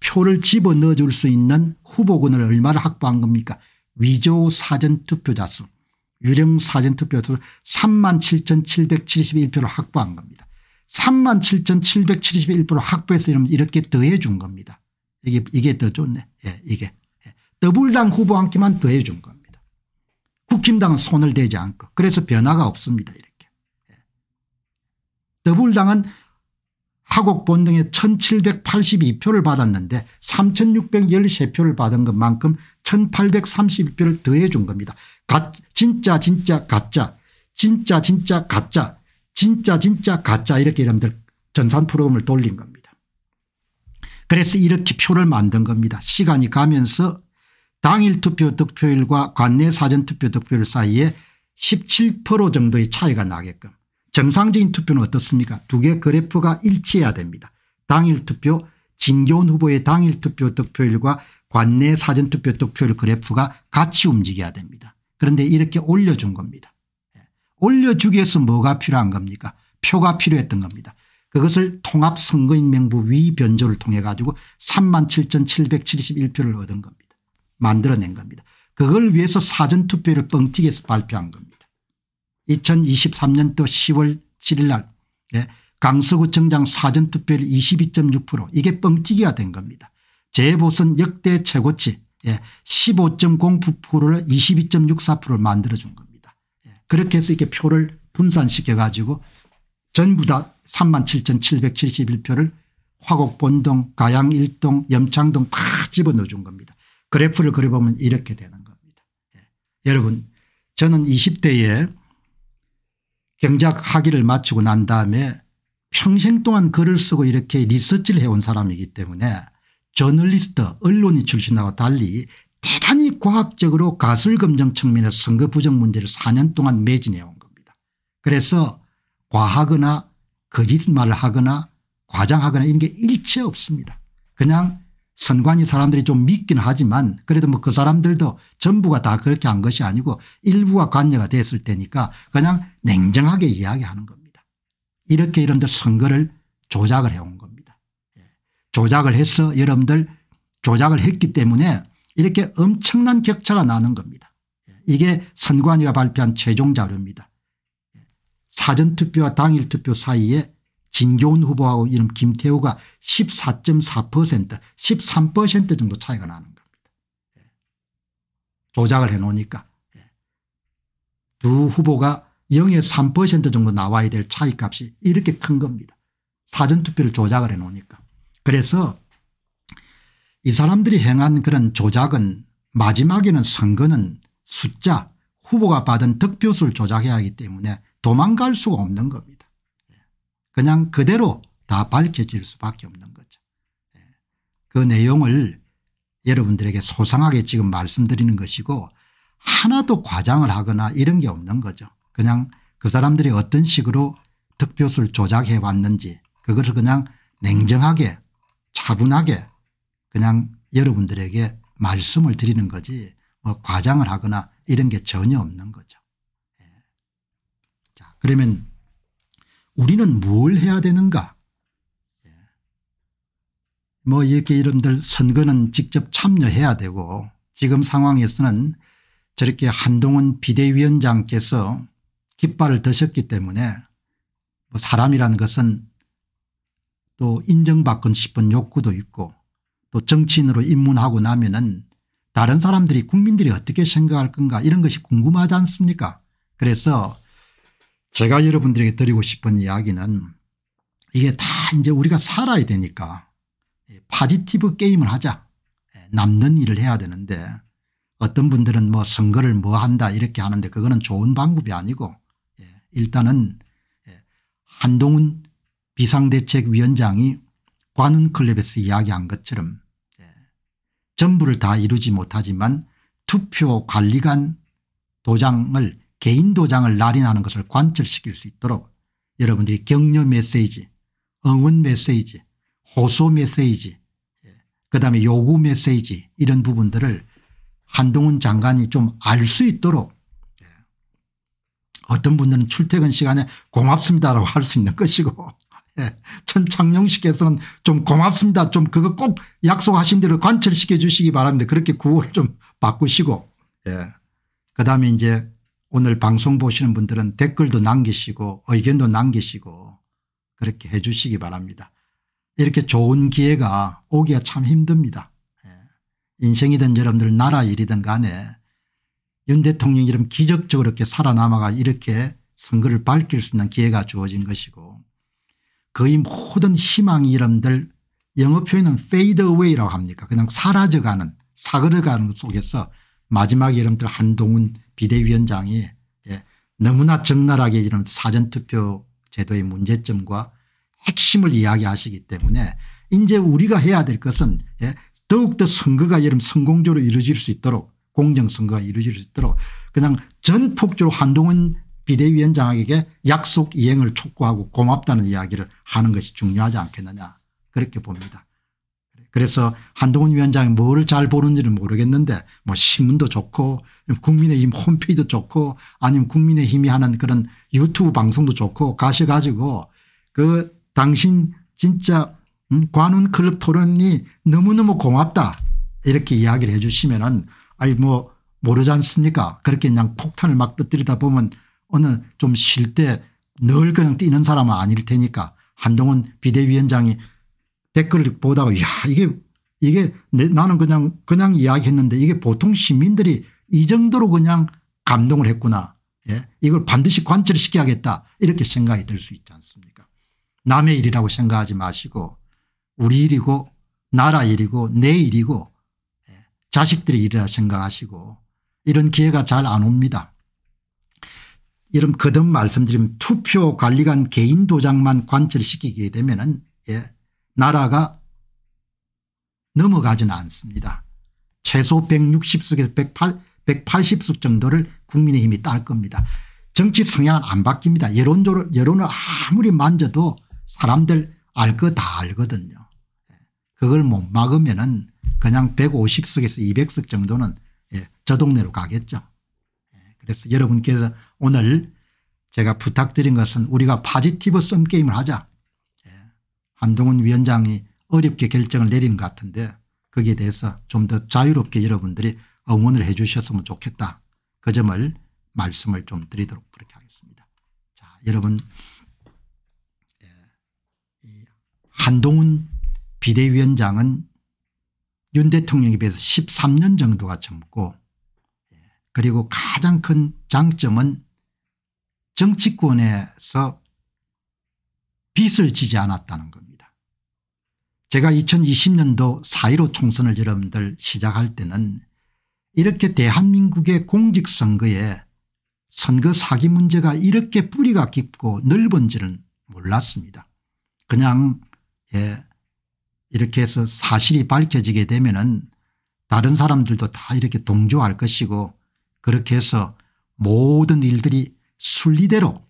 표를 집어넣어 줄수 있는 후보군을 얼마를 확보한 겁니까 위조 사전투표자 수 유령 사전투표 수 37,771표를 확보한 겁니다. 37,771표를 확보해서 이렇게 더해 준 겁니다. 이게 이게 더 좋네. 예, 이게 예. 더불당 후보 한 끼만 더해준 겁니다. 국힘당은 손을 대지 않고 그래서 변화가 없습니다. 이렇게 예. 더불당은 하곡 본등에 1782표를 받았는데 3613표를 받은 것만큼 1832표를 더해 준 겁니다. 가, 진짜 진짜 가짜 진짜 진짜 가짜 진짜 진짜 가짜 이렇게 여러분들 전산 프로그램을 돌린 겁니다. 그래서 이렇게 표를 만든 겁니다. 시간이 가면서 당일 투표 득표율과 관내 사전 투표 득표율 사이에 17% 정도의 차이가 나게끔 정상적인 투표는 어떻습니까 두 개 그래프가 일치해야 됩니다. 당일 투표 진교훈 후보의 당일 투표 득표율과 관내 사전 투표 득표율 그래프가 같이 움직여야 됩니다. 그런데 이렇게 올려준 겁니다. 예. 올려주기 위해서 뭐가 필요한 겁니까 표가 필요했던 겁니다. 그것을 통합선거인명부 위변조를 통해 가지고 3만 7,771표를 얻은 겁니다. 만들어낸 겁니다. 그걸 위해서 사전투표를 뻥튀기해서 발표한 겁니다. 2023년도 10월 7일 날 예, 강서구청장 사전투표율 22.6% 이게 뻥튀기가 된 겁니다. 재보선 역대 최고치 15.09%를 예, 22.64%를 만들어준 겁니다. 예, 그렇게 해서 이렇게 표를 분산시켜 가지고 전부 다 37,771표를 화곡 본동 가양 1동 염창동 다 집어넣어 준 겁니다. 그래프를 그려보면 이렇게 되는 겁니다. 예. 여러분 저는 20대에 경제학 학위를 마치고 난 다음에 평생 동안 글을 쓰고 이렇게 리서치를 해온 사람이기 때문에 저널리스트 언론이 출신하고 달리 대단히 과학적으로 가설검정 측면에서 선거 부정 문제를 4년 동안 매진해온 겁니다. 그래서 과하거나 거짓말을 하거나 과장하거나 이런 게 일체 없습니다. 그냥 선관위 사람들이 좀 믿긴 하지만 그래도 뭐 그 사람들도 전부가 다 그렇게 한 것이 아니고 일부가 관여가 됐을 테니까 그냥 냉정하게 이야기하는 겁니다. 이렇게 여러분들 선거를 조작을 해온 겁니다. 예. 조작을 해서 여러분들 조작을 했기 때문에 이렇게 엄청난 격차가 나는 겁니다. 예. 이게 선관위가 발표한 최종 자료입니다. 사전투표와 당일투표 사이에 진교훈 후보하고 이름 김태우가 14.4% 13% 정도 차이가 나는 겁니다. 예. 조작을 해놓으니까 예. 두 후보가 0에 3% 정도 나와야 될 차이값이 이렇게 큰 겁니다. 사전투표를 조작을 해놓으니까. 그래서 이 사람들이 행한 그런 조작은 마지막에는 선거는 숫자 후보가 받은 득표수를 조작해야 하기 때문에 도망갈 수가 없는 겁니다. 그냥 그대로 다 밝혀질 수밖에 없는 거죠. 그 내용을 여러분들에게 소상하게 지금 말씀드리는 것이고 하나도 과장을 하거나 이런 게 없는 거죠. 그냥 그 사람들이 어떤 식으로 득표수를 조작해 왔는지 그것을 그냥 냉정하게 차분하게 그냥 여러분들에게 말씀을 드리는 거지 뭐 과장을 하거나 이런 게 전혀 없는 거죠. 그러면 우리는 뭘 해야 되는가 뭐 이렇게 이름들 선거는 직접 참여해야 되고 지금 상황에서는 저렇게 한동훈 비대위원장께서 깃발을 드셨기 때문에 뭐 사람이라는 것은 또 인정받건 싶은 욕구도 있고 또 정치인으로 입문하고 나면은 다른 사람들이 국민들이 어떻게 생각할 건가 이런 것이 궁금하지 않습니까 그래서 제가 여러분들에게 드리고 싶은 이야기는 이게 다 이제 우리가 살아야 되니까 파지티브 예, 게임을 하자 예, 남는 일을 해야 되는데 어떤 분들은 뭐 선거를 뭐 한다 이렇게 하는데 그거는 좋은 방법이 아니고 예, 일단은 한동훈 비상대책위원장이 관훈클럽에서 이야기한 것처럼 전부를 다 이루지 못하지만 투표 관리관 도장을 개인 도장을 날인하는 것을 관철시킬 수 있도록 여러분들이 격려 메시지 응원 메시지 호소 메시지 예, 그다음에 요구 메시지 이런 부분들을 한동훈 장관이 좀 알 수 있도록 예, 어떤 분들은 출퇴근 시간에 고맙습니다라고 할 수 있는 것이고 예, 천창룡 씨께서는 좀 고맙습니다 좀 그거 꼭 약속하신 대로 관철시켜 주시기 바랍니다 그렇게 구호를 좀 바꾸시고 그다음에 이제 오늘 방송 보시는 분들은 댓글도 남기시고 의견도 남기시고 그렇게 해 주시기 바랍니다. 이렇게 좋은 기회가 오기가 참 힘듭니다. 예. 인생이든 여러분들 나라 일이든 간에 윤 대통령처럼 기적적으로 이렇게 살아남아가 이렇게 선거를 밝힐 수 있는 기회가 주어진 것이고 거의 모든 희망이 여러분들 영어 표현은 fade away라고 합니까 그냥 사라져가는 사그러가는 속에서 마지막에 여러분들 한동훈 비대위원장이 너무나 적나라하게 이런 사전투표 제도의 문제점과 핵심을 이야기하시기 때문에 이제 우리가 해야 될 것은 예, 더욱더 선거가 이런 성공적으로 이루어질 수 있도록 공정선거가 이루어질 수 있도록 그냥 전폭적으로 한동훈 비대위원장에게 약속 이행을 촉구하고 고맙다는 이야기를 하는 것이 중요하지 않겠느냐 그렇게 봅니다. 그래서 한동훈 위원장이 뭘 잘 보는지는 모르겠는데 뭐 신문도 좋고 국민의힘 홈페이지도 좋고 아니면 국민의힘이 하는 그런 유튜브 방송도 좋고 가셔가지고 그 당신 진짜 음, 관훈 클럽 토론이 너무너무 고맙다 이렇게 이야기를 해 주시면은 아니 뭐 모르지 않습니까 그렇게 그냥 폭탄을 막 터뜨리다 보면 어느 좀 쉴 때 늘 그냥 뛰는 사람은 아닐 테니까 한동훈 비대위원장이 댓글을 보다가 야 이게 이게 내, 나는 그냥 그냥 이야기했는데 이게 보통 시민들이 이 정도로 그냥 감동을 했구나. 예? 이걸 반드시 관철시켜야겠다 이렇게 생각이 들 수 있지 않습니까 남의 일이라고 생각하지 마시고 우리 일이고 나라 일이고 내 일이고 예? 자식들의 일이라 생각하시고 이런 기회가 잘 안 옵니다. 이런 거듭 말씀드리면 투표 관리관 개인 도장만 관철시키게 되면 은 예, 나라가 넘어가지는 않습니다. 최소 160석에서 1 0 180석 정도를 국민의힘이 딸 겁니다. 정치 성향은 안 바뀝니다. 여론조를, 여론을 아무리 만져도 사람들 알 거 다 알거든요. 그걸 못 막으면 은 그냥 150석에서 200석 정도는 예, 저 동네로 가겠죠. 예, 그래서 여러분께서 오늘 제가 부탁드린 것은 우리가 파지티브 썸게임을 하자. 한동훈 위원장이 어렵게 결정을 내린 것 같은데 거기에 대해서 좀 더 자유롭게 여러분들이 응원을 해 주셨으면 좋겠다. 그 점을 말씀을 좀 드리도록 그렇게 하겠습니다. 자 여러분 예. 한동훈 비대위원장은 윤 대통령에 비해서 13년 정도가 젊고 예. 그리고 가장 큰 장점은 정치권에서 빚을 지지 않았다는 것. 제가 2020년도 4.15 총선을 여러분들 시작할 때는 이렇게 대한민국의 공직선거에 선거 사기 문제가 이렇게 뿌리가 깊고 넓은 지는 몰랐습니다. 그냥 예 이렇게 해서 사실이 밝혀지게 되면 은 다른 사람들도 다 이렇게 동조할 것이고 그렇게 해서 모든 일들이 순리대로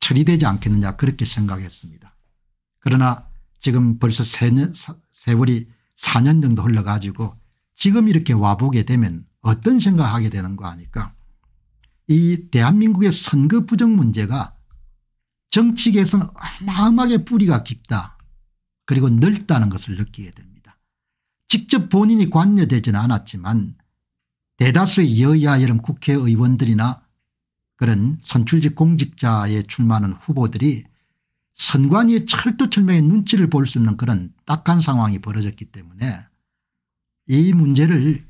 처리되지 않겠느냐 그렇게 생각했습니다. 그러나 지금 벌써 3년, 세월이 4년 정도 흘러가지고 지금 이렇게 와보게 되면 어떤 생각하게 되는 거 아니까 이 대한민국의 선거 부정 문제가 정치계에서는 어마어마하게 뿌리가 깊다 그리고 넓다는 것을 느끼게 됩니다. 직접 본인이 관여되지는 않았지만 대다수의 여야 이런 국회의원들이나 그런 선출직 공직자에 출마하는 후보들이 선관위의 철두철미의 눈치를 볼 수 있는 그런 딱한 상황이 벌어졌기 때문에 이 문제를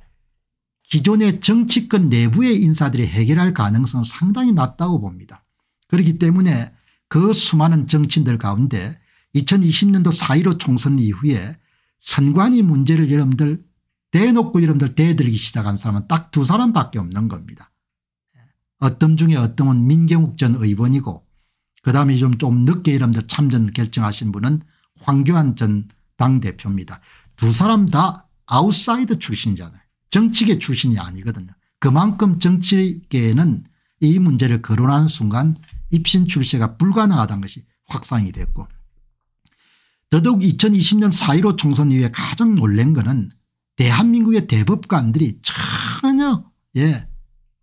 기존의 정치권 내부의 인사들이 해결할 가능성은 상당히 낮다고 봅니다. 그렇기 때문에 그 수많은 정치인들 가운데 2020년도 4.15 총선 이후에 선관위 문제를 여러분들 대놓고 여러분들 대들기 시작한 사람은 딱 두 사람밖에 없는 겁니다. 어떤 중에 어떤은 민경욱 전 의원이고 그다음에 좀, 좀 늦게 이름들 참전 결정하신 분은 황교안 전 당대표입니다. 두 사람 다 아웃사이드 출신이잖아요. 정치계 출신이 아니거든요. 그만큼 정치계에는 이 문제를 거론하는 순간 입신 출세가 불가능하다는 것이 확상이 됐고 더더욱 2020년 4.15 총선 이후에 가장 놀란 것은 대한민국의 대법관들이 전혀 예,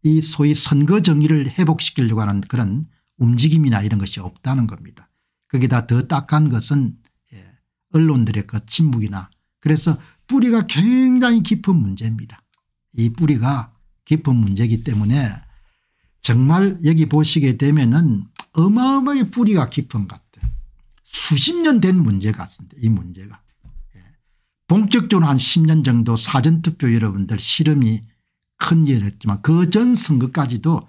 이 소위 선거 정의를 회복시키려고 하는 그런 움직임이나 이런 것이 없다는 겁니다. 거기다 더 딱한 것은 예, 언론들의 그 침묵이나 그래서 뿌리가 굉장히 깊은 문제입니다. 이 뿌리가 깊은 문제이기 때문에 정말 여기 보시게 되면은 어마어마하게 뿌리가 깊은 것 같아요. 수십 년 된 문제 같습니다. 이 문제가. 예, 본격적으로 한 10년 정도 사전투표 여러분들 실험이 큰 일을 했지만 그 전 선거까지도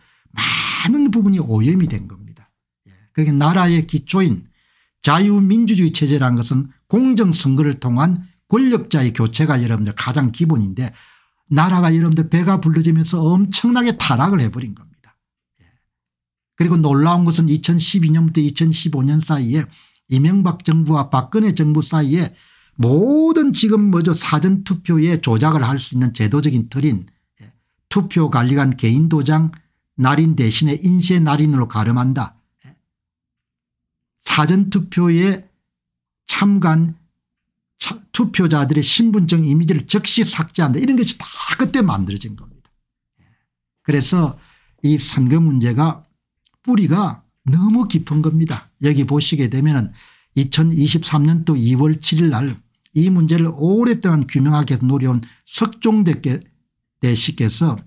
많은 부분이 오염이 된 겁니다. 그게 나라의 기초인 자유민주주의 체제라는 것은 공정선거를 통한 권력자의 교체가 여러분들 가장 기본인데 나라가 여러분들 배가 불러지면서 엄청나게 타락을 해버린 겁니다. 예. 그리고 놀라운 것은 2012년부터 2015년 사이에 이명박 정부와 박근혜 정부 사이에 모든 지금 뭐죠 사전투표에 조작을 할 수 있는 제도적인 틀인 예, 투표 관리관 개인 도장 날인 대신에 인쇄 날인으로 가름한다. 사전투표에 참관 투표자들의 신분증 이미지를 즉시 삭제한다 이런 것이 다 그때 만들어진 겁니다. 그래서 이 선거 문제가 뿌리가 너무 깊은 겁니다. 여기 보시게 되면 2023년도 2월 7일 날 이 문제를 오랫동안 규명하기 위해서 노려온 석종대 대께서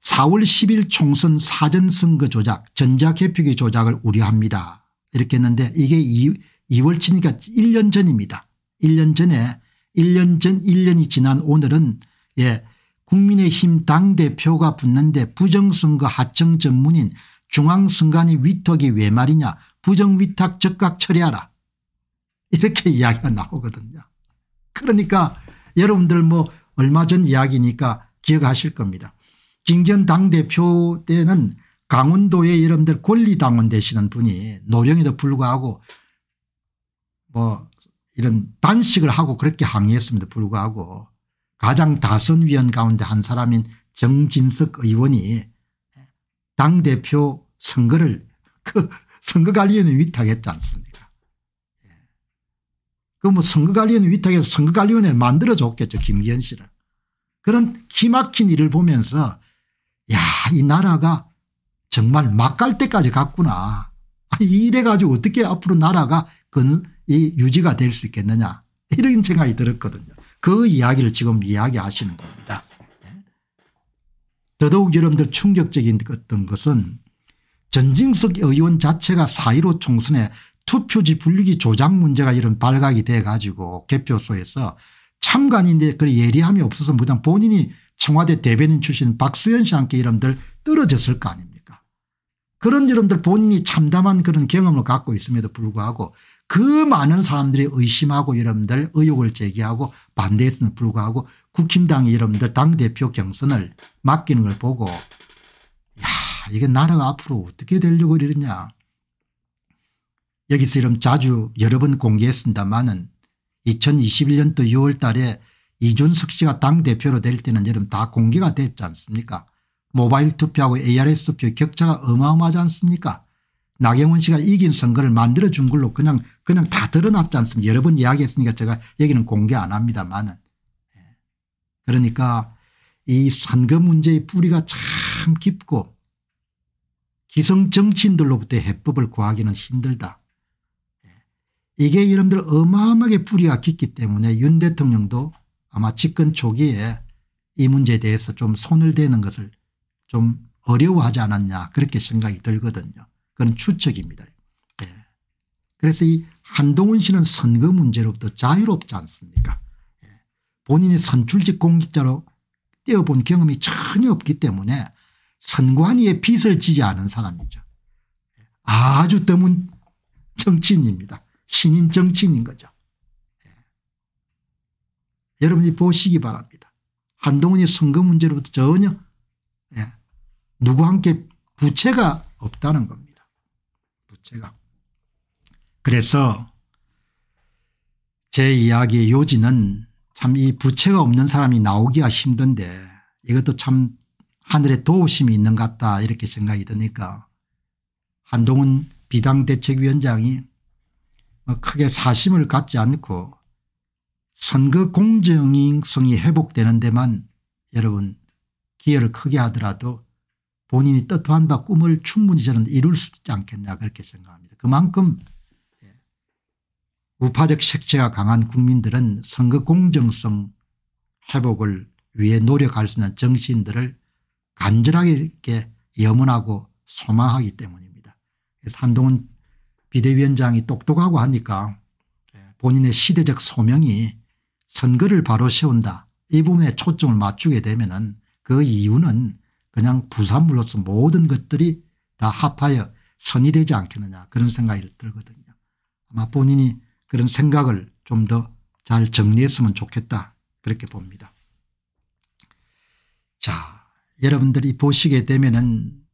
4월 10일 총선 사전선거 조작 전자개표기 조작을 우려합니다. 이렇게 했는데 이게 2, 2월치니까 1년 전입니다. 1년 전에 1년 전 1년이 지난 오늘은 예 국민의힘 당대표가 붙는데 부정선거 하청 전문인 중앙선관위 위탁이 왜 말이냐 부정위탁 적각 처리하라 이렇게 이야기가 나오거든요. 그러니까 여러분들 뭐 얼마 전 이야기니까 기억하실 겁니다. 김기 당대표 때는 강원도의 여러분들 권리당원 되시는 분이 노령에도 불구하고 뭐 이런 단식을 하고 그렇게 항의했음에도 불구하고 가장 다선위원 가운데 한 사람인 정진석 의원이 당대표 선거를 그 선거관리위원회 위탁했지 않습니까 예. 그 뭐 선거관리위원회 위탁해서 선거관리위원회 만들어줬겠죠 김기현 씨를 그런 기막힌 일을 보면서 야이 나라가 정말 막 갈 때까지 갔구나. 아, 이래가지고 어떻게 앞으로 나라가 이 유지가 될 수 있겠느냐 이런 생각이 들었거든요. 그 이야기를 지금 이야기하시는 겁니다. 예. 더더욱 여러분들 충격적인 어떤 것은 전진석 의원 자체가 사1로 총선에 투표지 분리기 조작 문제가 이런 발각이 돼 가지고 개표소에서 참관인데 그 예리함이 없어서 무장 본인이 청와대 대변인 출신 박수현 씨 함께 이름들 떨어졌을 거 아닙니까 그런 여러분들 본인이 참담한 그런 경험을 갖고 있음에도 불구하고 그 많은 사람들이 의심하고 여러분들 의혹을 제기하고 반대했음에도 불구하고 국힘당이 여러분들 당대표 경선을 맡기는 걸 보고 야 이게 나라가 앞으로 어떻게 되려고 이러냐 여기서 이런 자주 여러 번 공개했습니다마는 2021년도 6월 달에 이준석 씨가 당대표로 될 때는 여러분 다 공개가 됐지 않습니까 모바일 투표하고 ARS 투표 격차가 어마어마하지 않습니까 나경원 씨가 이긴 선거를 만들어준 걸로 그냥 그냥 다 드러났지 않습니까 여러 번 이야기했으니까 제가 여기는 공개 안 합니다만은 예. 그러니까 이 선거 문제의 뿌리가 참 깊고 기성 정치인들로부터 해법을 구하기는 힘들다. 예. 이게 이름들 어마어마하게 뿌리가 깊기 때문에 윤 대통령도 아마 집권 초기에 이 문제에 대해서 좀 손을 대는 것을 좀 어려워하지 않았냐 그렇게 생각이 들거든요. 그건 추측입니다. 네. 그래서 이 한동훈 씨는 선거 문제로부터 자유롭지 않습니까 네. 본인이 선출직 공직자로 뛰어본 경험이 전혀 없기 때문에 선관위의 빚을 지지 않은 사람이죠. 예. 아주 드문 정치인입니다. 신인 정치인인 거죠. 네. 여러분이 보시기 바랍니다. 한동훈이 선거 문제로부터 전혀 누구 함께 부채가 없다는 겁니다. 부채가. 그래서 제 이야기의 요지는 참 이 부채가 없는 사람이 나오기가 힘든데 이것도 참 하늘의 도우심이 있는 것 같다 이렇게 생각이 드니까 한동훈 비당대책위원장이 뭐 크게 사심을 갖지 않고 선거 공정성이 회복되는 데만 여러분 기여를 크게 하더라도 본인이 뜻한 바 꿈을 충분히 저는 이룰 수 있지 않겠냐 그렇게 생각합니다. 그만큼 예, 우파적 색채가 강한 국민들은 선거 공정성 회복을 위해 노력할 수 있는 정치인들을 간절하게 염원하고 소망하기 때문입니다. 그래서 한동훈 비대위원장이 똑똑하고 하니까 예, 본인의 시대적 소명이 선거를 바로 세운다 이 부분에 초점을 맞추게 되면 그 이유는 그냥 부산물로서 모든 것들이 다 합하여 선이 되지 않겠느냐 그런 생각이 들거든요. 아마 본인이 그런 생각을 좀 더 잘 정리했으면 좋겠다 그렇게 봅니다. 자 여러분들이 보시게 되면은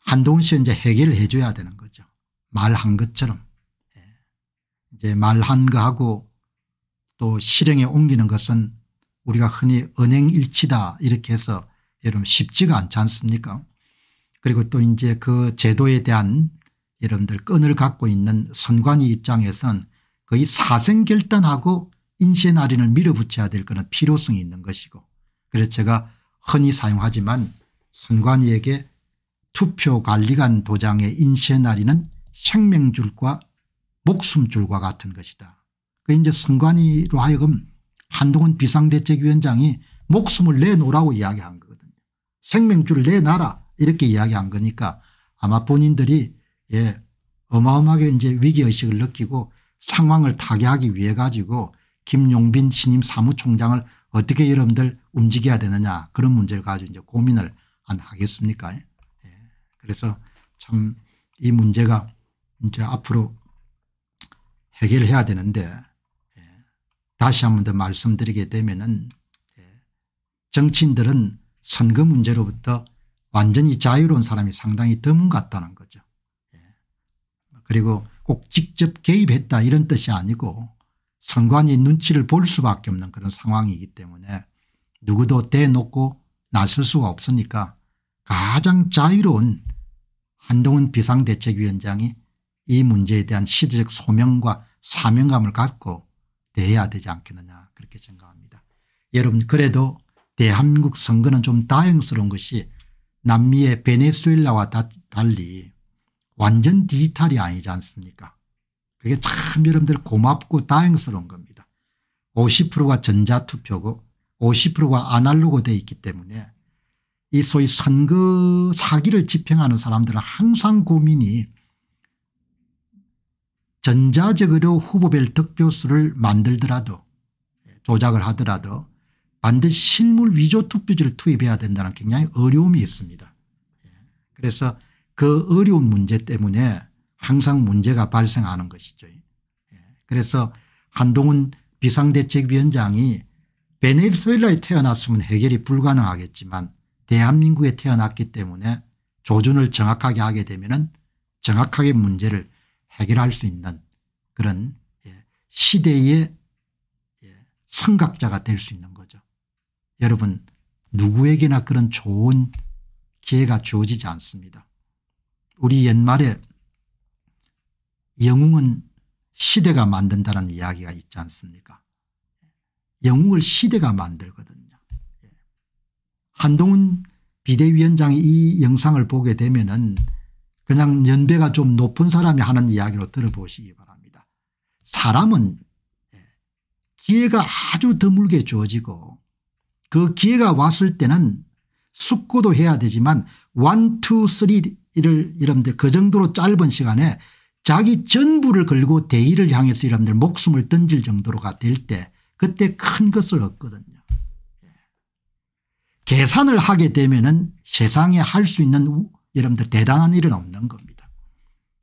한동훈 씨 이제 해결을 해줘야 되는 거죠. 말한 것처럼 예. 이제 말한 거하고 또 실행에 옮기는 것은 우리가 흔히 은행일치다 이렇게 해서 여러분 쉽지가 않지 않습니까 그리고 또 이제 그 제도에 대한 여러분들 끈을 갖고 있는 선관위 입장에서는 거의 사생결단하고 인쇄 날인을 밀어붙여야 될 그런 필요성이 있는 것이고 그래서 제가 흔히 사용하지만 선관위에게 투표관리관 도장의 인쇄 날인은 생명줄과 목숨줄과 같은 것이다. 그 이제 선관위로 하여금 한동훈 비상대책위원장이 목숨을 내놓으라고 이야기한 생명줄 내놔라 이렇게 이야기한 거니까 아마 본인들이 예 어마어마하게 이제 위기의식을 느끼고 상황을 타개하기 위해 가지고 김용빈 신임 사무총장을 어떻게 여러분들 움직여야 되느냐 그런 문제를 가지고 이제 고민을 안 하겠습니까? 예. 그래서 참 이 문제가 이제 앞으로 해결해야 되는데 예. 다시 한 번 더 말씀드리게 되면은 예. 정치인들은 선거 문제로부터 완전히 자유로운 사람이 상당히 드문 것 같다는 거죠. 예. 그리고 꼭 직접 개입했다 이런 뜻이 아니고 선관위 눈치를 볼 수밖에 없는 그런 상황이기 때문에 누구도 대놓고 나설 수가 없으니까 가장 자유로운 한동훈 비상대책위원장이 이 문제에 대한 시대적 소명과 사명감을 갖고 대해야 되지 않겠느냐 그렇게 생각합니다. 여러분 그래도 대한민국 선거는 좀 다행스러운 것이 남미의 베네수엘라와 다, 달리 완전 디지털이 아니지 않습니까 그게 참 여러분들 고맙고 다행스러운 겁니다. 50%가 전자투표고 50%가 아날로그 돼 있기 때문에 이 소위 선거 사기를 집행하는 사람들은 항상 고민이 전자적으로 후보별 득표수를 만들더라도 조작을 하더라도 반드시 실물 위조 투표지를 투입해야 된다는 굉장히 어려움이 있습니다. 예. 그래서 그 어려운 문제 때문에 항상 문제가 발생하는 것이죠. 예. 그래서 한동훈 비상대책위원장이 베네수엘라에 태어났으면 해결이 불가능하겠지만 대한민국에 태어났기 때문에 조준을 정확하게 하게 되면 정확하게 문제를 해결할 수 있는 그런 예, 시대의 성각자가 될 수 있는 여러분 누구에게나 그런 좋은 기회가 주어지지 않습니다. 우리 옛말에 영웅은 시대가 만든다는 이야기가 있지 않습니까 영웅을 시대가 만들거든요. 예. 한동훈 비대위원장이 이 영상을 보게 되면 은 그냥 연배가 좀 높은 사람이 하는 이야기로 들어보시기 바랍니다. 사람은 예, 기회가 아주 드물게 주어지고 그 기회가 왔을 때는 숙고도 해야 되지만 1, 2, 3를 이름들 그 정도로 짧은 시간에 자기 전부를 걸고 대의를 향해서 이름들 목숨을 던질 정도로가 될 때 그때 큰 것을 얻거든요. 예. 계산을 하게 되면 은 세상에 할 수 있는 여러분들 대단한 일은 없는 겁니다.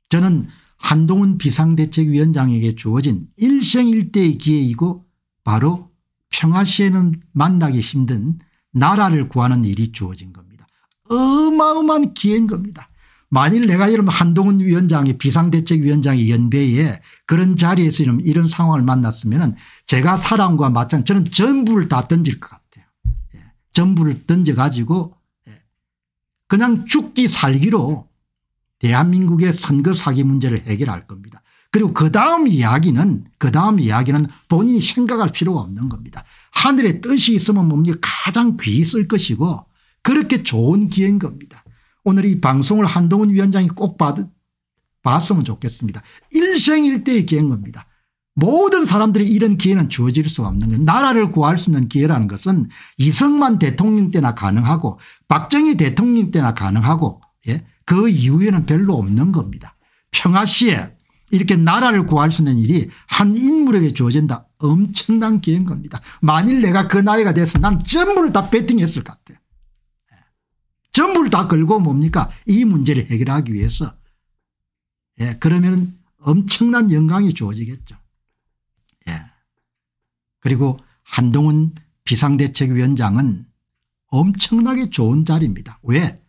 저는 한동훈 비상대책위원장에게 주어진 일생일대의 기회이고 바로 평화시에는 만나기 힘든 나라를 구하는 일이 주어진 겁니다. 어마어마한 기회인 겁니다. 만일 내가 여러분 한동훈 위원장이 비상대책위원장이 연배에 그런 자리에서 이런 상황을 만났으면 제가 사람과 마찬가지 저는 전부를 다 던질 것 같아요. 예. 전부를 던져가지고 예. 그냥 죽기 살기로 대한민국의 선거 사기 문제를 해결할 겁니다. 그리고 그 다음 이야기는 그 다음 이야기는 본인이 생각할 필요가 없는 겁니다. 하늘의 뜻이 있으면 뭡니까 가장 귀히 쓸 것이고 그렇게 좋은 기회인 겁니다. 오늘 이 방송을 한동훈 위원장이 꼭 받, 봤으면 좋겠습니다. 일생일대의 기회인 겁니다. 모든 사람들이 이런 기회는 주어질 수 없는 거 나라를 구할 수 있는 기회라는 것은 이승만 대통령 때나 가능하고 박정희 대통령 때나 가능하고 예? 그 이후에는 별로 없는 겁니다. 평화시에 이렇게 나라를 구할 수 있는 일이 한 인물에게 주어진다. 엄청난 기회인 겁니다. 만일 내가 그 나이가 됐으면 난 전부를 다 베팅했을 것 같아요. 예. 전부를 다 걸고 뭡니까 이 문제를 해결하기 위해서 예, 그러면 엄청난 영광이 주어지겠죠. 예. 그리고 한동훈 비상대책위원장은 엄청나게 좋은 자리입니다. 왜?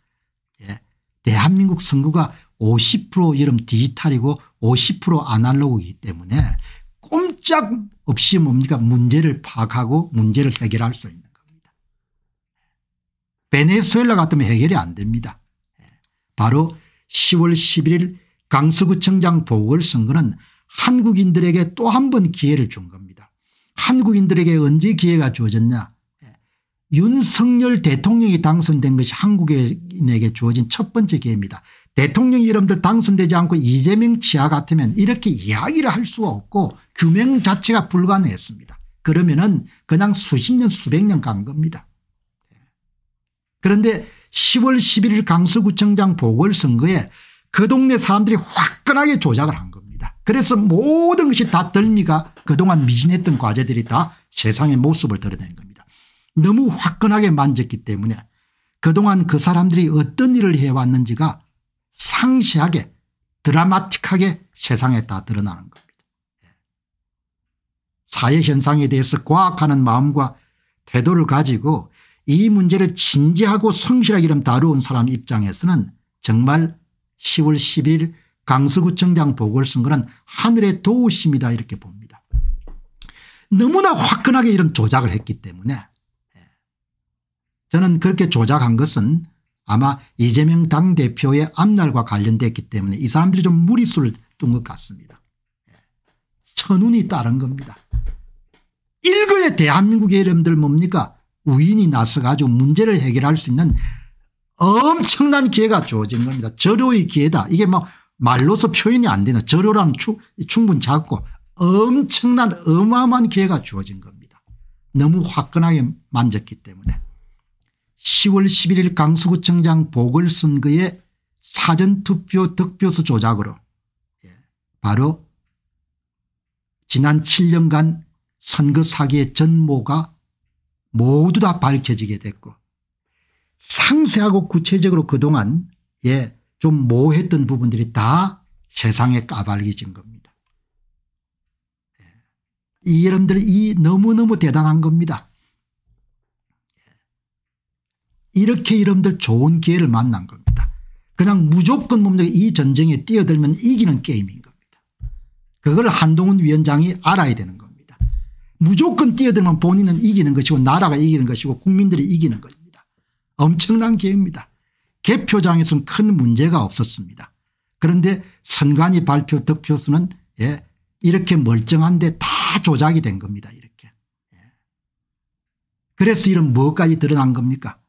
예. 대한민국 선거가 50% 이름 디지털이고 50% 아날로그이기 때문에 꼼짝 없이 뭡니까 문제를 파악하고 문제를 해결할 수 있는 겁니다. 베네수엘라 같으면 해결이 안 됩니다. 바로 10월 11일 강서구청장 보궐선거는 한국인들에게 또 한 번 기회를 준 겁니다. 한국인들에게 언제 기회가 주어졌냐 윤석열 대통령이 당선된 것이 한국인에게 주어진 첫 번째 기회입니다. 대통령 이름들 당선되지 않고 이재명 치하 같으면 이렇게 이야기를 할 수가 없고 규명 자체가 불가능했습니다. 그러면은 그냥 수십 년 수백 년 간 겁니다. 그런데 10월 11일 강서구청장 보궐선거에 그 동네 사람들이 화끈하게 조작을 한 겁니다. 그래서 모든 것이 다 덜미가 그동안 미진했던 과제들이 다 세상의 모습을 드러낸 겁니다. 너무 화끈하게 만졌기 때문에 그동안 그 사람들이 어떤 일을 해왔는지가 상세하게 드라마틱하게 세상에 다 드러나는 겁니다. 예. 사회 현상에 대해서 과학하는 마음과 태도를 가지고 이 문제를 진지하고 성실하게 이름 다루은 사람 입장에서는 정말 10월 10일 강서구청장 보궐선거는 하늘의 도우심이다 이렇게 봅니다. 너무나 화끈하게 이런 조작을 했기 때문에 예. 저는 그렇게 조작한 것은 아마 이재명 당대표의 앞날과 관련됐기 때문에 이 사람들이 좀 무리수를 둔 것 같습니다. 예. 천운이 따른 겁니다. 일거에 대한민국의 이름들 뭡니까 우인이 나서 가지고 문제를 해결할 수 있는 엄청난 기회가 주어진 겁니다. 절호의 기회다. 이게 뭐 말로서 표현이 안 되는 절호랑 추, 충분 히 작고 엄청난 어마어마한 기회가 주어진 겁니다. 너무 화끈하게 만졌기 때문에. 10월 11일 강서구청장 보궐선거에 사전투표 득표수 조작으로 예, 바로 지난 7년간 선거 사기의 전모가 모두 다 밝혀지게 됐고 상세하고 구체적으로 그동안 예, 좀 모호했던 부분들이 다 세상에 까발려진 겁니다. 예, 이 여러분들 이 너무너무 대단한 겁니다. 이렇게 이름들 좋은 기회를 만난 겁니다. 그냥 무조건 몸니까이 전쟁에 뛰어들면 이기는 게임인 겁니다. 그걸 한동훈 위원장이 알아야 되는 겁니다. 무조건 뛰어들면 본인은 이기는 것이고 나라가 이기는 것이고 국민들이 이기는 것입니다. 엄청난 기회입니다. 개표장에서는 큰 문제가 없었습니다. 그런데 선관위 발표 득표수는 예, 이렇게 멀쩡한데 다 조작이 된 겁니다. 이렇게. 예. 그래서 이런 뭐까지 드러난 겁니까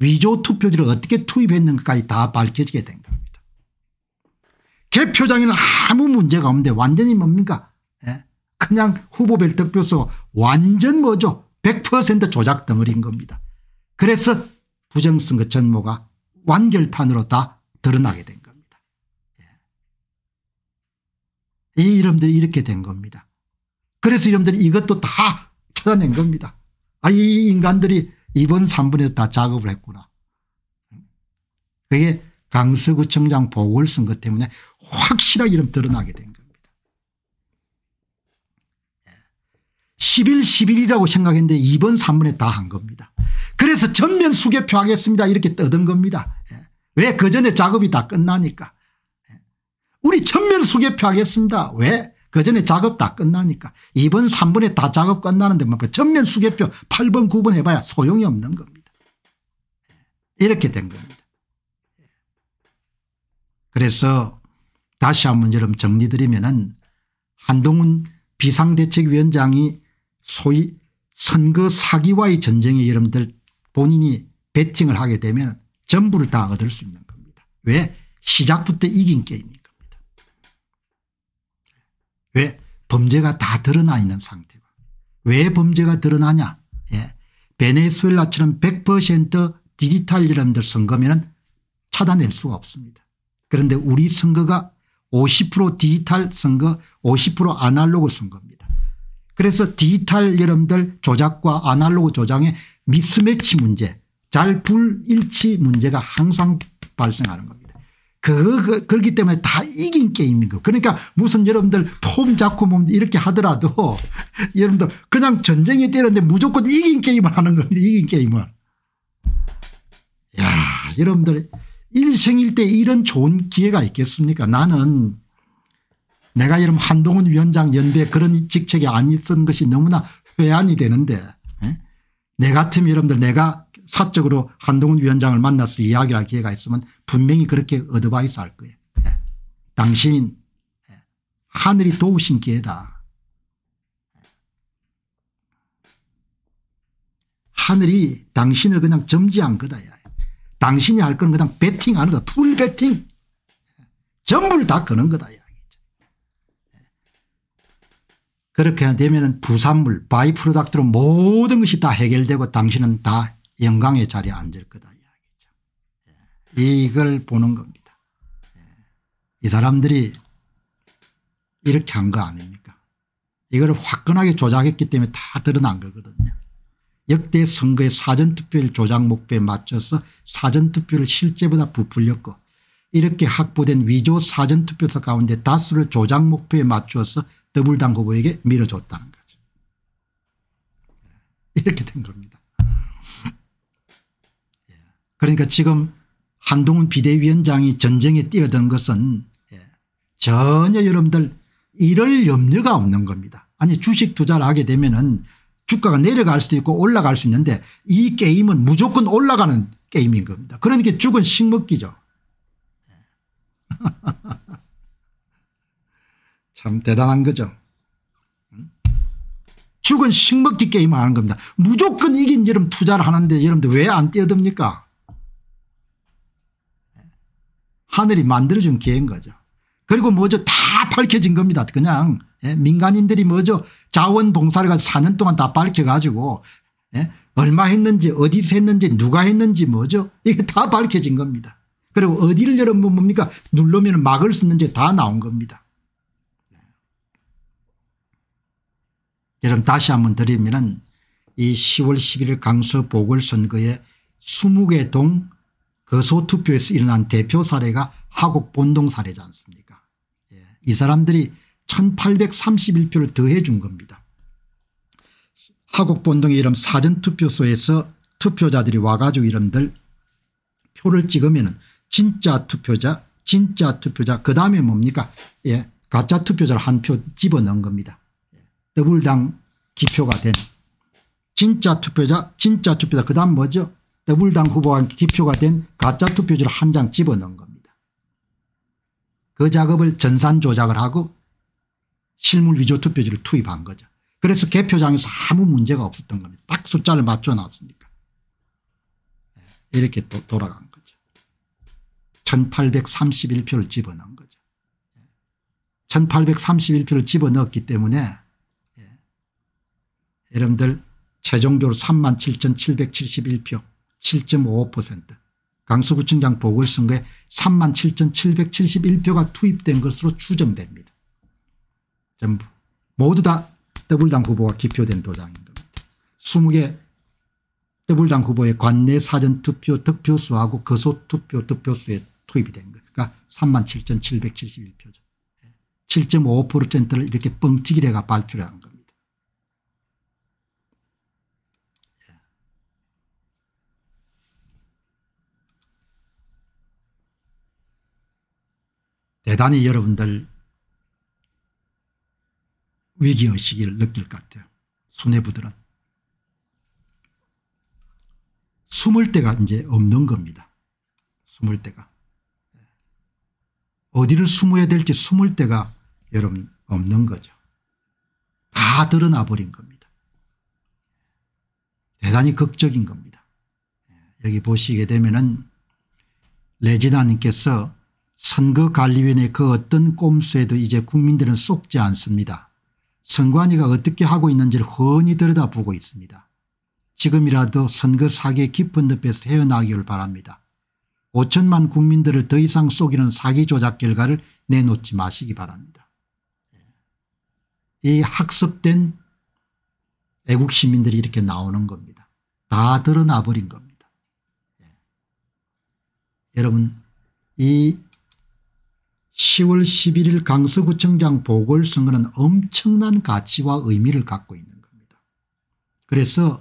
위조 투표지를 어떻게 투입했는가까지 다 밝혀지게 된 겁니다. 개표장에는 아무 문제가 없는데 완전히 뭡니까 예? 그냥 후보별 득표수 완전 뭐죠 100% 조작 덩어리인 겁니다. 그래서 부정선거 전모가 완결판으로 다 드러나게 된 겁니다. 예. 이 이름들이 이렇게 된 겁니다. 그래서 이름들이 이것도 다 찾아낸 겁니다. 아, 이 인간들이 이번3분에서다 작업을 했구나. 그게 강서구청장 보궐선거 때문에 확실하게 이름 드러나게 된 겁니다. 10일 11일이라고 생각했는데 이번3분에다 한 겁니다. 그래서 전면 수개표 하겠습니다 이렇게 떠든 겁니다. 예. 왜 그전에 작업이 다 끝나니까. 예. 우리 전면 수개표 하겠습니다. 왜그 전에 작업 다 끝나니까 2번 3번에 다 작업 끝나는데 뭐 전면 수개표 8번 9번 해봐야 소용이 없는 겁니다. 예. 이렇게 된 겁니다. 예. 그래서 다시 한번 여러분 정리드리면 은 한동훈 비상대책위원장이 소위 선거 사기와의 전쟁에 여러분들 본인이 베팅을 하게 되면 전부를 다 얻을 수 있는 겁니다. 왜? 시작부터 이긴 게임입니다. 왜? 범죄가 다 드러나 있는 상태고. 왜 범죄가 드러나냐? 예. 베네수엘라처럼 100% 디지털 여러분들 선거면은 찾낼 수가 없습니다. 그런데 우리 선거가 50% 디지털 선거 50% 아날로그 선거입니다. 그래서 디지털 여러분들 조작과 아날로그 조작의 미스매치 문제 잘 불일치 문제가 항상 발생하는 겁니다. 그, 그, 그렇기 때문에 다 이긴 게임인 거. 그러니까 무슨 여러분들 폼 잡고 뭐 이렇게 하더라도 여러분들 그냥 전쟁이 뛰는데 무조건 이긴 게임을 하는 겁니다. 이긴 게임을. 야 여러분들 일생일 때 이런 좋은 기회가 있겠습니까 나는 내가 여러분 한동훈 위원장 연배 그런 직책에 안 있은 것이 너무나 회한이 되는데 에? 예? 내 같으면 여러분들 내가 사적으로 한동훈 위원장을 만나서 이야기할 기회가 있으면 분명히 그렇게 어드바이스 할 거예요. 예. 당신 예. 하늘이 도우신 기회다. 예. 하늘이 당신을 그냥 점지한 거다. 야. 당신이 할 건 그냥 배팅하는 거다. 풀 배팅. 예. 전부를 다 거는 거다. 야. 그렇게 되면 부산물 바이프로덕트로 모든 것이 다 해결되고 당신은 다 영광의 자리에 앉을 거다 이야기죠. 예. 이걸 보는 겁니다. 예. 이 사람들이 이렇게 한 거 아닙니까? 이걸 화끈하게 조작했기 때문에 다 드러난 거거든요. 역대 선거의 사전투표율 조작 목표에 맞춰서 사전투표를 실제보다 부풀렸고 이렇게 확보된 위조 사전투표서 가운데 다수를 조작 목표에 맞추어서 더불당 후보에게 밀어줬다는 거죠. 예. 이렇게 된 겁니다. 그러니까 지금 한동훈 비대위원장이 전쟁에 뛰어든 것은 예, 전혀 여러분들 이럴 염려가 없는 겁니다. 아니 주식 투자를 하게 되면 은 주가가 내려갈 수도 있고 올라갈 수 있는데 이 게임은 무조건 올라가는 게임인 겁니다. 그러니까 죽은 식먹기죠. 참 대단한 거죠. 음? 죽은 식먹기 게임을 하는 겁니다. 무조건 이긴 여름 투자를 하는데 여러분들 왜 안 뛰어듭니까 하늘이 만들어준 기회인 거죠. 그리고 뭐죠 다 밝혀진 겁니다. 그냥 예? 민간인들이 뭐죠 자원봉사를 가서 4년 동안 다 밝혀가지고 예? 얼마 했는지 어디서 했는지 누가 했는지 뭐죠 이게 다 밝혀진 겁니다. 그리고 어디를 여러분 뭡니까 눌러면 막을 수 있는지 다 나온 겁니다. 예. 여러분 다시 한번 드리면 이 10월 11일 강서 보궐선거에 20개 동 그소투표에서 일어난 대표 사례가 하곡 본동 사례지 않습니까 예. 이 사람들이 1831표를 더해 준 겁니다. 하곡 본동의 이름 사전투표소에서 투표자들이 와가지고 이름들 표를 찍으면 진짜 투표자 진짜 투표자 그 다음에 뭡니까 예 가짜 투표자를 한 표 집어넣은 겁니다. 예, 더블당 기표가 된 진짜 투표자 진짜 투표자 그 다음 뭐죠 더블당후보와 기표가 된 가짜 투표지를 한 장 집어넣은 겁니다. 그 작업을 전산 조작을 하고 실물 위조 투표지를 투입한 거죠. 그래서 개표장에서 아무 문제가 없었던 겁니다. 딱 숫자를 맞춰 놨으니까. 네, 이렇게 또 돌아간 거죠. 1831표를 집어넣은 거죠. 1831표를 집어넣었기 때문에 네, 여러분들 최종적으로 37,771표 7.55% 강서구청장 보궐선거에 3만 7,771표가 투입된 것으로 추정됩니다. 전부 모두 다 더블당 후보가 기표된 도장인 겁니다. 20개 더블당 후보의 관내 사전투표 득표수하고 거소투표 득표수에 투입이 된 거. 니까 3만 7,771표죠. 7.5%를 이렇게 뻥튀기래가 발표를 한 거. 대단히 여러분들 위기의식을 느낄 것 같아요. 수뇌부들은. 숨을 때가 이제 없는 겁니다. 숨을 때가 어디를 숨어야 될지 숨을 때가 여러분 없는 거죠. 다 드러나 버린 겁니다. 대단히 극적인 겁니다. 여기 보시게 되면은 레지나님께서 선거관리위원회 그 어떤 꼼수에도 이제 국민들은 속지 않습니다. 선관위가 어떻게 하고 있는지를 흔히 들여다보고 있습니다. 지금이라도 선거 사기의 깊은 늪에서 헤어나기를 바랍니다. 5천만 국민들을 더 이상 속이는 사기 조작 결과를 내놓지 마시기 바랍니다. 예. 이 학습된 애국 시민들이 이렇게 나오는 겁니다. 다 드러나버린 겁니다. 예. 여러분 이 10월 11일 강서구청장 보궐선거는 엄청난 가치와 의미를 갖고 있는 겁니다. 그래서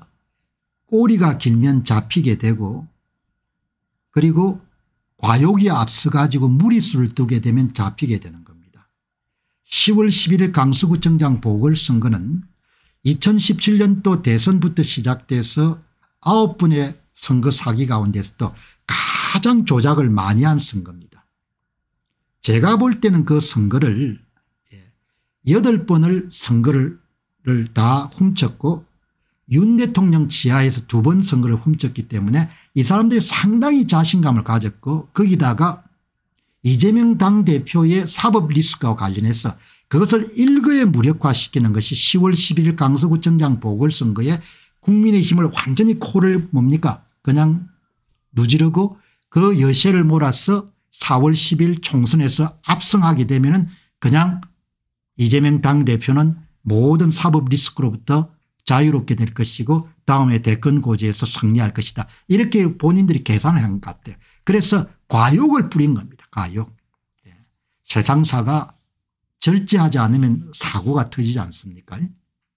꼬리가 길면 잡히게 되고 그리고 과욕이 앞서가지고 무리수를 두게 되면 잡히게 되는 겁니다. 10월 11일 강서구청장 보궐선거는 2017년도 대선부터 시작돼서 9분의 선거 사기 가운데서도 가장 조작을 많이 한 선거입니다. 제가 볼 때는 그 선거를 예, 여덟 번을 선거를 다 훔쳤고 윤 대통령 지하에서 두 번 선거를 훔쳤기 때문에 이 사람들이 상당히 자신감을 가졌고 거기다가 이재명 당대표의 사법 리스크와 관련해서 그것을 일거에 무력화시키는 것이 10월 11일 강서구청장 보궐선거에 국민의힘을 완전히 코를 뭡니까 그냥 누지르고 그 여세를 몰아서 4월 10일 총선에서 압승하게 되면 그냥 이재명 당대표는 모든 사법 리스크로부터 자유롭게 될 것이고 다음에 대권 고지에서 승리할 것이다. 이렇게 본인들이 계산을 한 것 같아요. 그래서 과욕을 뿌린 겁니다. 과욕. 예. 세상사가 절제하지 않으면 사고가 터지지 않습니까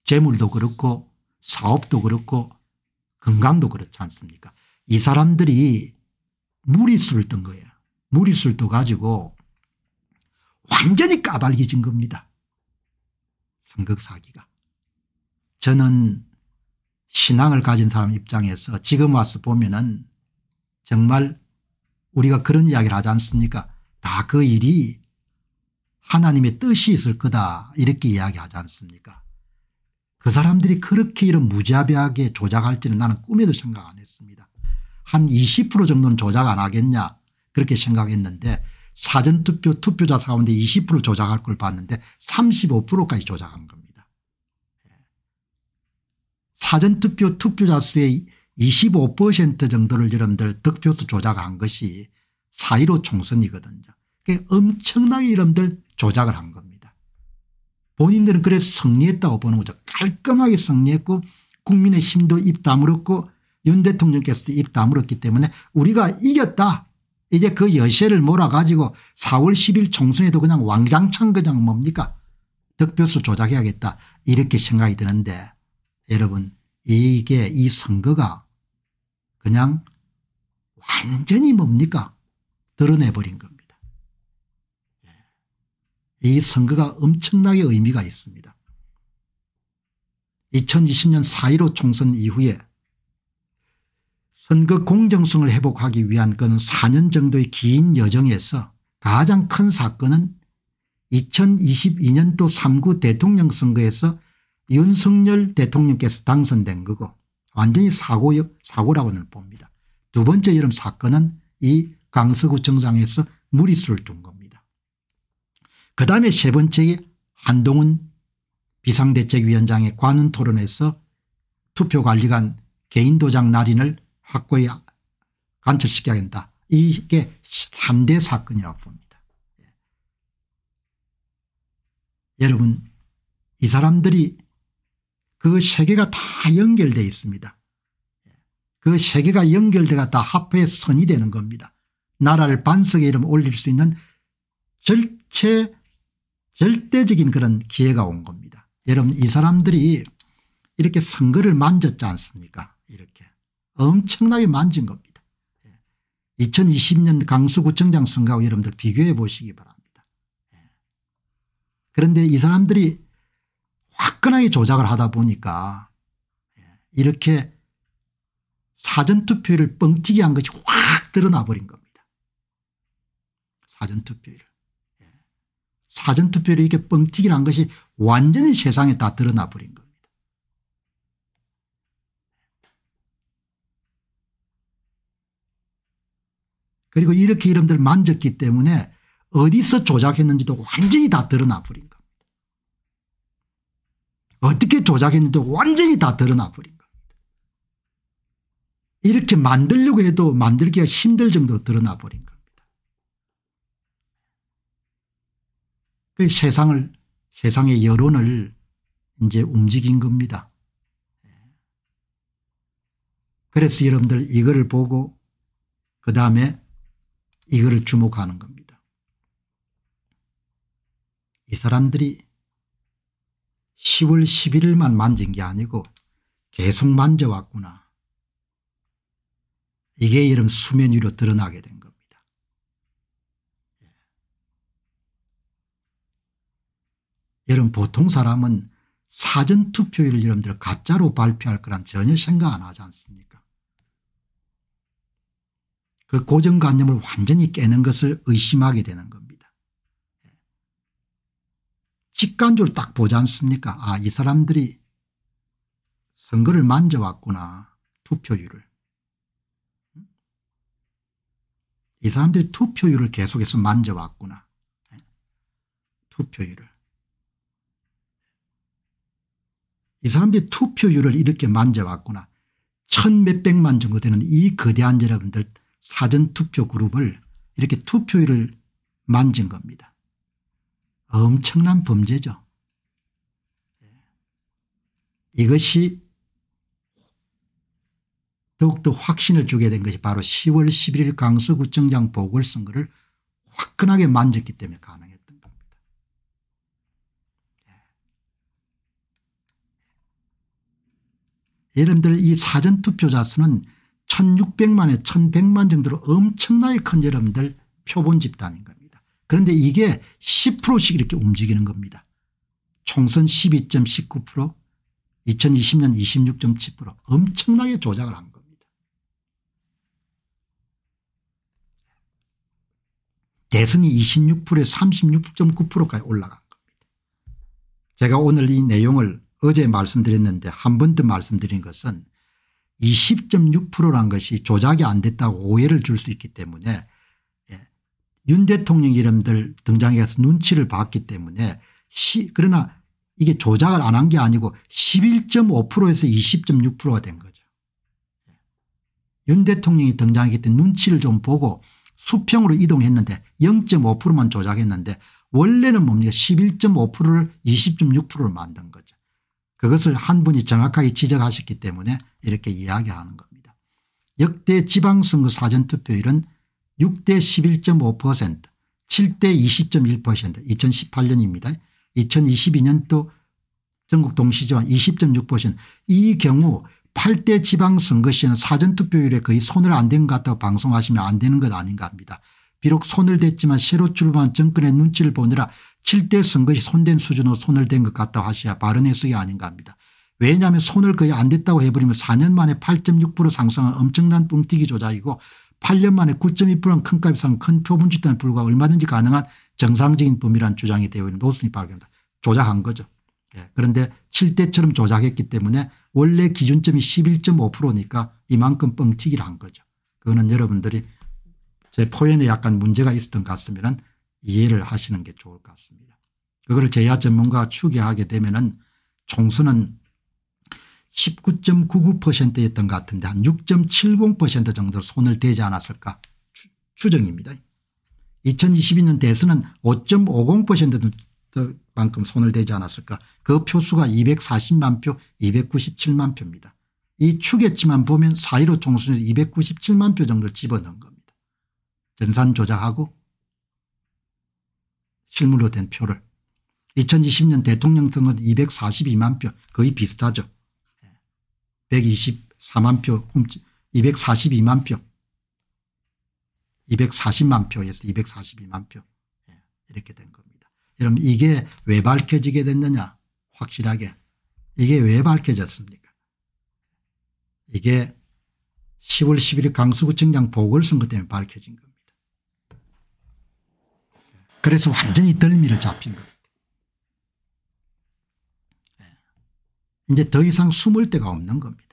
재물도 그렇고 사업도 그렇고 건강도 그렇지 않습니까 이 사람들이 무리수를 뜬 거예요. 무리술도 가지고 완전히 까발기진 겁니다. 삼극사기가 저는 신앙을 가진 사람 입장에서 지금 와서 보면은 정말 우리가 그런 이야기를 하지 않습니까? 다 그 일이 하나님의 뜻이 있을 거다 이렇게 이야기하지 않습니까? 그 사람들이 그렇게 이런 무자비하게 조작할지는 나는 꿈에도 생각 안 했습니다. 한 20% 정도는 조작 안 하겠냐 그렇게 생각했는데 사전투표 투표자 가운데 20% 조작할 걸 봤는데 35%까지 조작한 겁니다. 예. 사전투표 투표자 수의 25% 정도를 여러분들 득표수 조작한 것이 4.15 총선이거든요. 그게 엄청나게 여러분들 조작을 한 겁니다. 본인들은 그래서 승리했다고 보는 거죠. 깔끔하게 승리했고 국민의힘도 입 다물었고 윤 대통령께서도 입 다물었기 때문에 우리가 이겼다 이제 그 여세를 몰아가지고 4월 10일 총선에도 그냥 왕장창 그냥 뭡니까 득표수 조작해야겠다 이렇게 생각이 드는데 여러분 이게 이 선거가 그냥 완전히 뭡니까 드러내버린 겁니다. 예. 이 선거가 엄청나게 의미가 있습니다. 2020년 4.15 총선 이후에 선거 그 공정성을 회복하기 위한 건 4년 정도의 긴 여정에서 가장 큰 사건은 2022년도 3구 대통령 선거에서 윤석열 대통령께서 당선된 거고 완전히 사고, 역 사고라고는 봅니다. 두 번째 여름 사건은 이 강서구청장에서 무리수를 둔 겁니다. 그 다음에 세 번째 한동훈 비상대책위원장의 관훈 토론에서 투표관리관 개인 도장 날인을 확고히 관철시켜야 된다. 이게 3대 사건이라고 봅니다. 예. 여러분 이 사람들이 그 세계가 다 연결되어 있습니다. 예. 그 세계가 연결되어다합해 선이 되는 겁니다. 나라를 반석의 이름 올릴 수 있는 절체 절대적인 그런 기회가 온 겁니다. 여러분 이 사람들이 이렇게 선거를 만졌지 않습니까 이렇게 엄청나게 만진 겁니다. 2020년 예. 강수구청장 선거하고 여러분들 비교해 보시기 바랍니다. 예. 그런데 이 사람들이 화끈하게 조작을 하다 보니까 예, 이렇게 사전투표를 뻥튀기 한 것이 확 드러나 버린 겁니다. 사전투표를. 사전투표를 이렇게 뻥튀기를 한 것이 완전히 세상에 다 드러나 버린 겁니다. 그리고 이렇게 이름들 만졌기 때문에 어디서 조작했는지도 완전히 다 드러나 버린 겁니다. 어떻게 조작했는지도 완전히 다 드러나 버린 겁니다. 이렇게 만들려고 해도 만들기가 힘들 정도로 드러나 버린 겁니다. 그 세상을 세상의 여론을 이제 움직인 겁니다. 그래서 여러분들 이거를 보고 그 다음에 이거를 주목하는 겁니다. 이 사람들이 10월 11일만 만진 게 아니고 계속 만져왔구나. 이게 이름 수면 위로 드러나게 된 겁니다. 예. 여러분 보통 사람은 사전투표율 이름들 가짜로 발표할 거란 전혀 생각 안 하지 않습니까 그 고정관념을 완전히 깨는 것을 의심하게 되는 겁니다. 직관적으로 딱 보지 않습니까? 아, 이 사람들이 선거를 만져왔구나. 투표율을. 이 사람들이 투표율을 계속해서 만져왔구나. 투표율을. 이 사람들이 투표율을 이렇게 만져왔구나. 천 몇백만 정도 되는 이 거대한 여러분들 사전투표 그룹을 이렇게 투표율을 만진 겁니다. 엄청난 범죄죠. 예. 이것이 더욱더 확신을 주게 된 것이 바로 10월 11일 강서구청장 보궐선거를 화끈하게 만졌기 때문에 가능했던 겁니다. 여러분들 예. 예. 이 사전투표자 수는 1600만에 1100만 정도로 엄청나게 큰 여러분들 표본 집단인 겁니다. 그런데 이게 10%씩 이렇게 움직이는 겁니다. 총선 12.19% 2020년 26.7% 엄청나게 조작을 한 겁니다. 대선이 26%에 36.9%까지 올라간 겁니다. 제가 오늘 이 내용을 어제 말씀드렸는데 한 번 더 말씀드린 것은 20.6%란 것이 조작이 안 됐다고 오해를 줄 수 있기 때문에 예. 윤 대통령 이름들 등장해서 눈치를 봤기 때문에 시 그러나 이게 조작을 안 한 게 아니고 11.5%에서 20.6%가 된 거죠. 예. 윤 대통령이 등장했기 때문에 눈치를 좀 보고 수평으로 이동했는데 0.5%만 조작했는데 원래는 뭡니까 11.5%를 20.6%로 만든 거죠. 그것을 한 분이 정확하게 지적하셨기 때문에 이렇게 이야기하는 겁니다. 역대 지방선거 사전투표율은 6대 11.5% 7대 20.1% 2018년입니다. 2022년 또 전국 동시지원 20.6%이 경우 8대 지방선거 시에는 사전투표율에 거의 손을 안 댄 것 같다고 방송하시면 안 되는 것 아닌가 합니다. 비록 손을 댔지만 새로 출범한 정권의 눈치를 보느라 7대 선거시 손댄 수준으로 손을 댄 것 같다고 하셔야 바른 해석이 아닌가 합니다. 왜냐하면 손을 거의 안 댔다고 해버리면 4년 만에 8.6% 상승한 엄청난 뻥튀기 조작이고 8년 만에 9.2%는 큰 값이상 큰 표본 집단에 불과 얼마든지 가능한 정상적인 범위란 주장이 되어 있는 노선이 발견다. 조작한 거죠. 예. 그런데 7대처럼 조작했기 때문에 원래 기준점이 11.5%니까 이만큼 뻥튀기를 한 거죠. 그거는 여러분들이 제포연에 약간 문제가 있었던 것 같으면 이해를 하시는 게 좋을 것 같습니다. 그거를 제야 전문가 추계하게 되면 은 총선은 19.99%였던 것 같은데 한 6.70% 정도 손을 대지 않았을까 추정입니다. 2022년 대선은 5.50%만큼 손을 대지 않았을까 그 표수가 240만 표 297만 표입니다. 이 추계치만 보면 4.15 총선에서 297만 표 정도를 집어넣은 겁니다. 전산 조작하고 실물로 된 표를 2020년 대통령 등은 242만 표 거의 비슷하죠. 124만 표, 242만 표, 240만 표에서 242만 표 예, 이렇게 된 겁니다. 여러분 이게 왜 밝혀지게 됐느냐 확실하게 이게 왜 밝혀졌습니까 이게 10월 11일 강서구청장 보궐선거 때문에 밝혀진 겁니다. 그래서 완전히 덜미를 잡힌 겁니다. 이제 더 이상 숨을 데가 없는 겁니다.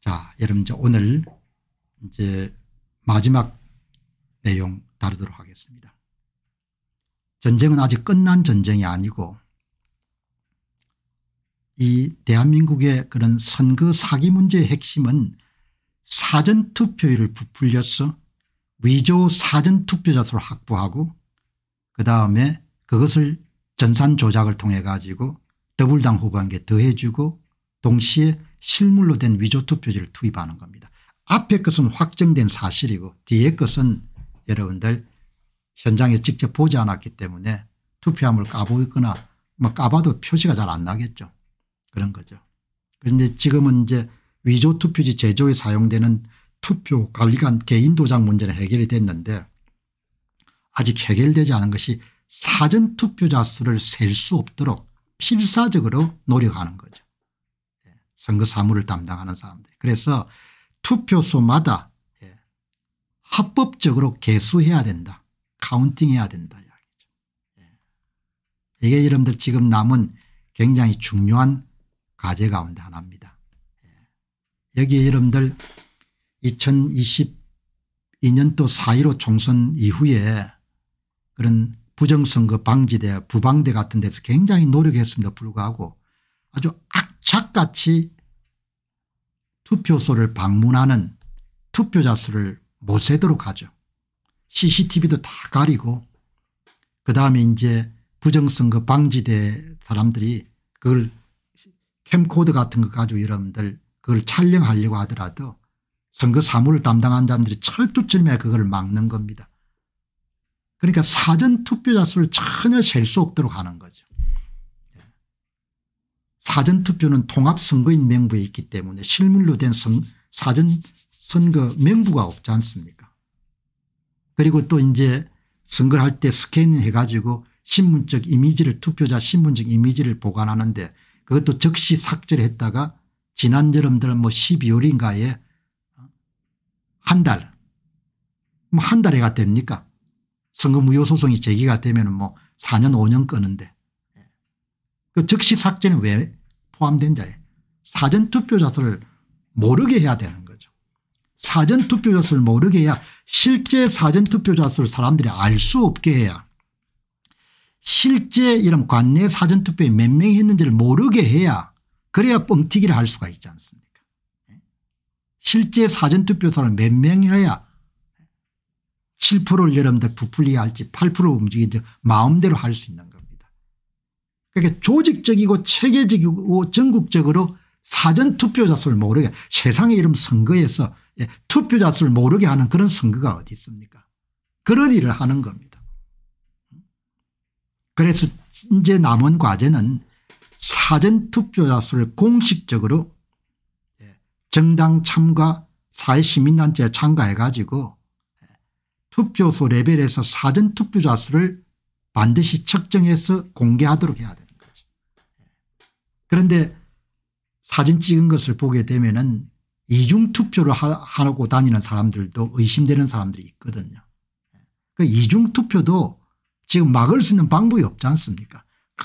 자, 여러분 이제 오늘 이제 마지막 내용 다루도록 하겠습니다. 전쟁은 아직 끝난 전쟁이 아니고 이 대한민국의 그런 선거 사기 문제의 핵심은 사전투표율을 부풀려서 위조 사전투표자수를 확보하고 그다음에 그것을 전산 조작을 통해 가지고 더불당 후보에게 더해주고 동시에 실물로 된 위조 투표지를 투입하는 겁니다. 앞에 것은 확정된 사실이고 뒤에 것은 여러분들 현장에 직접 보지 않았기 때문에 투표함을 까보거나 뭐 까봐도 표시가 잘 안 나겠죠. 그런 거죠. 그런데 지금은 이제 위조 투표지 제조에 사용되는 투표 관리관 개인 도장 문제는 해결이 됐는데 아직 해결되지 않은 것이 사전투표자 수를 셀 수 없도록 필사적으로 노력하는 거죠. 예, 선거 사무를 담당하는 사람들. 그래서 투표소마다 예, 합법적으로 개수해야 된다. 카운팅해야 된다. 예. 이게 여러분들 지금 남은 굉장히 중요한 과제 가운데 하나입니다. 여기에 여러분들 2022년도 4.15 총선 이후에 그런 부정선거 방지대 부방대 같은 데서 굉장히 노력했습니다 불구하고 아주 악착같이 투표소를 방문하는 투표자 수를 못 세도록 하죠. CCTV도 다 가리고 그다음에 이제 부정선거 방지대 사람들이 그걸 캠코드 같은 거 가지고 여러분들 그걸 촬영하려고 하더라도 선거 사무를 담당한 사람들이 철두철미에 그걸 막는 겁니다. 그러니까 사전 투표자 수를 전혀 셀 수 없도록 하는 거죠. 사전 투표는 통합 선거인 명부에 있기 때문에 실물로 된 사전 선거 명부가 없지 않습니까? 그리고 또 이제 선거를 할 때 스캔해 가지고 신분적 이미지를 투표자 신분적 이미지를 보관하는데 그것도 즉시 삭제를 했다가 지난 여름들 뭐 12월인가에 한 달, 뭐 한 달에가 됩니까? 선거무효 소송이 제기가 되면 뭐 4년 5년 끄는데 그 즉시 삭제는 왜 포함된 자에요 사전투표 자수를 모르게 해야 되는 거죠. 사전투표 자수를 모르게 해야 실제 사전투표 자수를 사람들이 알 수 없게 해야 실제 이런 관내 사전투표에 몇 명이 했는지를 모르게 해야 그래야 뻥튀기를 할 수가 있지 않습니까 예? 실제 사전투표사를 몇 명이라야 7%를 여러분들 부풀리 할지 8% 움직이는지 마음대로 할 수 있는 겁니다. 그러니까 조직적이고 체계적이고 전국적으로 사전 투표자 수를 모르게 세상에 이름 선거에서 예, 투표자 수를 모르게 하는 그런 선거가 어디 있습니까 그런 일을 하는 겁니다. 그래서 이제 남은 과제는 사전 투표자 수를 공식적으로 예, 정당 참가 사회시민단체 참가해 가지고 투표소 레벨에서 사전투표자 수를 반드시 측정해서 공개하도록 해야 되는 거죠. 그런데 사진 찍은 것을 보게 되면 은 이중투표를 하고 다니는 사람들도 의심되는 사람들이 있거든요. 그 이중투표도 지금 막을 수 있는 방법이 없지 않습니까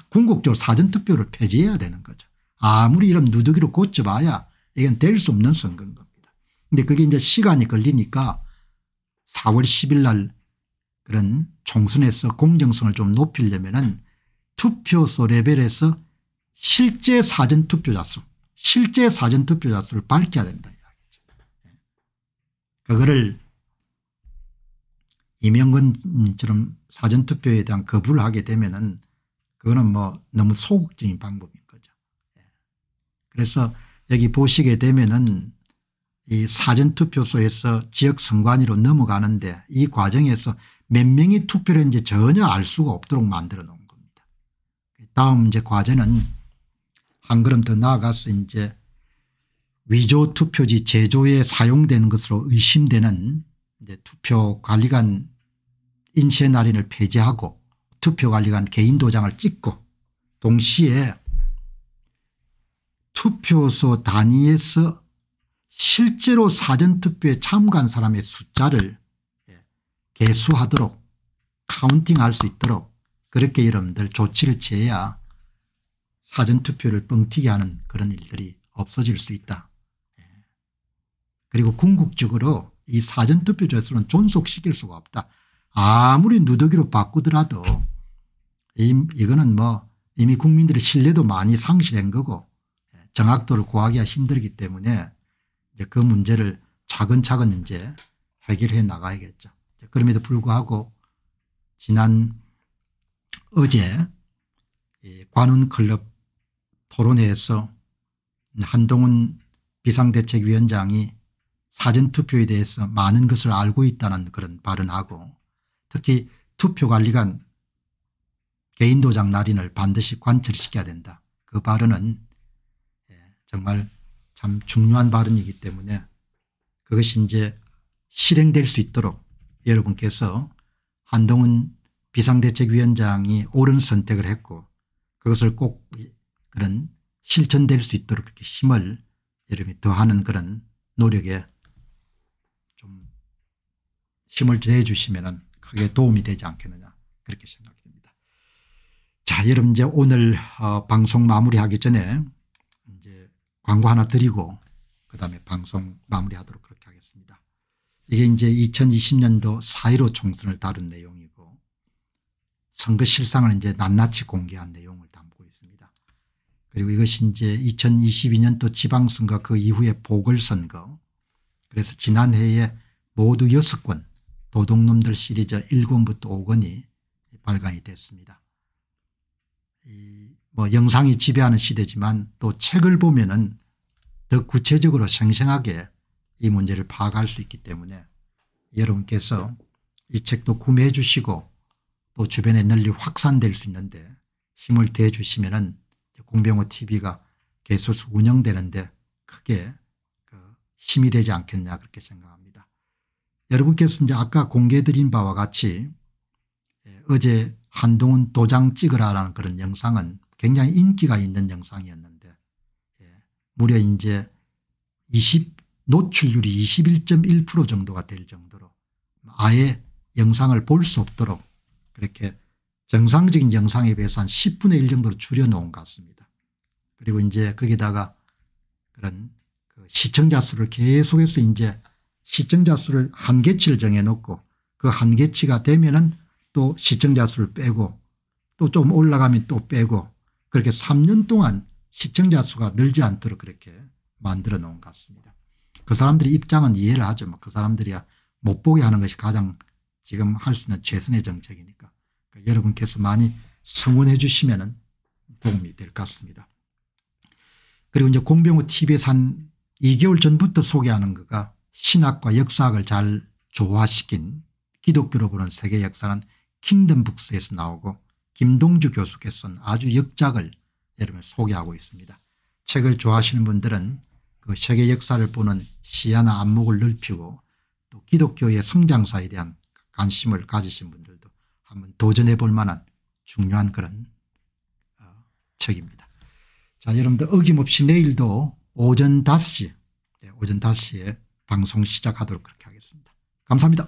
궁극적으로 사전투표를 폐지해야 되는 거죠. 아무리 이런 누더기로 고쳐봐야 이건 될 수 없는 선거인 겁니다. 근데 그게 이제 시간이 걸리니까 4월 10일 날 그런 총선에서 공정성을 좀 높이려면 투표소 레벨에서 실제 사전투표자 수 실제 사전투표자 수를 밝혀야 된다. 예. 그거를 이명근처럼 사전투표에 대한 거부를 하게 되면은 그거는 뭐 너무 소극적인 방법인 거죠. 예. 그래서 여기 보시게 되면은 이 사전투표소에서 지역선관위로 넘어가는데 이 과정에서 몇 명이 투표를 했는지 전혀 알 수가 없도록 만들어 놓은 겁니다. 다음 이제 과제는 한 걸음 더 나아가서 이제 위조 투표지 제조에 사용되는 것으로 의심되는 이제 투표관리관 인쇄 날인을 폐지하고 투표관리관 개인 도장을 찍고 동시에 투표소 단위에서 실제로 사전투표에 참가한 사람의 숫자를 개수하도록 카운팅할 수 있도록 그렇게 여러분들 조치를 취해야 사전투표를 뻥튀게 하는 그런 일들이 없어질 수 있다. 그리고 궁극적으로 이 사전투표 제도는 존속시킬 수가 없다. 아무리 누더기로 바꾸더라도 이, 이거는 뭐 이미 국민들의 신뢰도 많이 상실한 거고 정확도를 구하기가 힘들기 때문에 그 문제를 차근차근 이제 해결해 나가야겠죠. 그럼에도 불구하고 지난 어제 관훈클럽 토론회에서 한동훈 비상대책위원장이 사전투표에 대해서 많은 것을 알고 있다는 그런 발언하고 특히 투표관리관 개인도장 날인을 반드시 관철시켜야 된다. 그 발언은 예, 정말 참 중요한 발언이기 때문에 그것이 이제 실행될 수 있도록 여러분께서 한동훈 비상대책위원장이 옳은 선택을 했고 그것을 꼭 그런 실천될 수 있도록 그렇게 힘을 여러분이 더하는 그런 노력에 좀 힘을 더해 주시면 크게 도움이 되지 않겠느냐 그렇게 생각됩니다. 자 여러분 이제 오늘 어, 방송 마무리하기 전에 광고 하나 드리고 그다음에 방송 마무리하도록 그렇게 하겠습니다. 이게 이제 2020년도 4.15 총선을 다룬 내용이고 선거 실상을 이제 낱낱이 공개한 내용을 담고 있습니다. 그리고 이것이 이제 2022년도 지방선거 그 이후에 보궐선거 그래서 지난해에 모두 6권 도둑놈들 시리즈 1권부터 5권이 발간이 됐습니다. 뭐 영상이 지배하는 시대지만 또 책을 보면은 더 구체적으로 생생하게 이 문제를 파악할 수 있기 때문에 여러분께서 이 책도 구매해 주시고 또 주변에 널리 확산될 수 있는데 힘을 대해 주시면은 공병호 tv가 계속 운영되는데 크게 그 힘이 되지 않겠냐 그렇게 생각합니다. 여러분께서 이제 아까 공개드린 바와 같이 예, 어제 한동훈 도장 찍으라라는 그런 영상은 굉장히 인기가 있는 영상이었는데 예. 무려 이제 20 노출률이 21.1% 정도가 될 정도로 아예 영상을 볼 수 없도록 그렇게 정상적인 영상에 비해서 한 10분의 1 정도로 줄여놓은 것 같습니다. 그리고 이제 거기다가 그런 그 시청자 수를 계속해서 이제 시청자 수를 한계치를 정해놓고 그 한계치가 되면은 또 시청자 수를 빼고 또 좀 올라가면 또 빼고 그렇게 3년 동안 시청자 수가 늘지 않도록 그렇게 만들어 놓은 것 같습니다. 그 사람들의 입장은 이해를 하죠. 뭐 그 사람들이야 못 보게 하는 것이 가장 지금 할 수 있는 최선의 정책이니까 그러니까 여러분께서 많이 성원해 주시면 도움이 될 것 같습니다. 그리고 이제 공병호 TV에서 2개월 전부터 소개하는 거가 신학과 역사학을 잘 조화시킨 기독교로 보는 세계 역사는 킹덤북스에서 나오고 김동주 교수께서 는 아주 역작을 여러분 소개하고 있습니다. 책을 좋아하시는 분들은 그 세계 역사를 보는 시야나 안목을 넓히고 또 기독교의 성장사에 대한 관심을 가지신 분들도 한번 도전해 볼 만한 중요한 그런 어, 책입니다. 자 여러분들 어김없이 내일도 오전 5시 오전 5시에 방송 시작하도록 그렇게 하겠습니다. 감사합니다.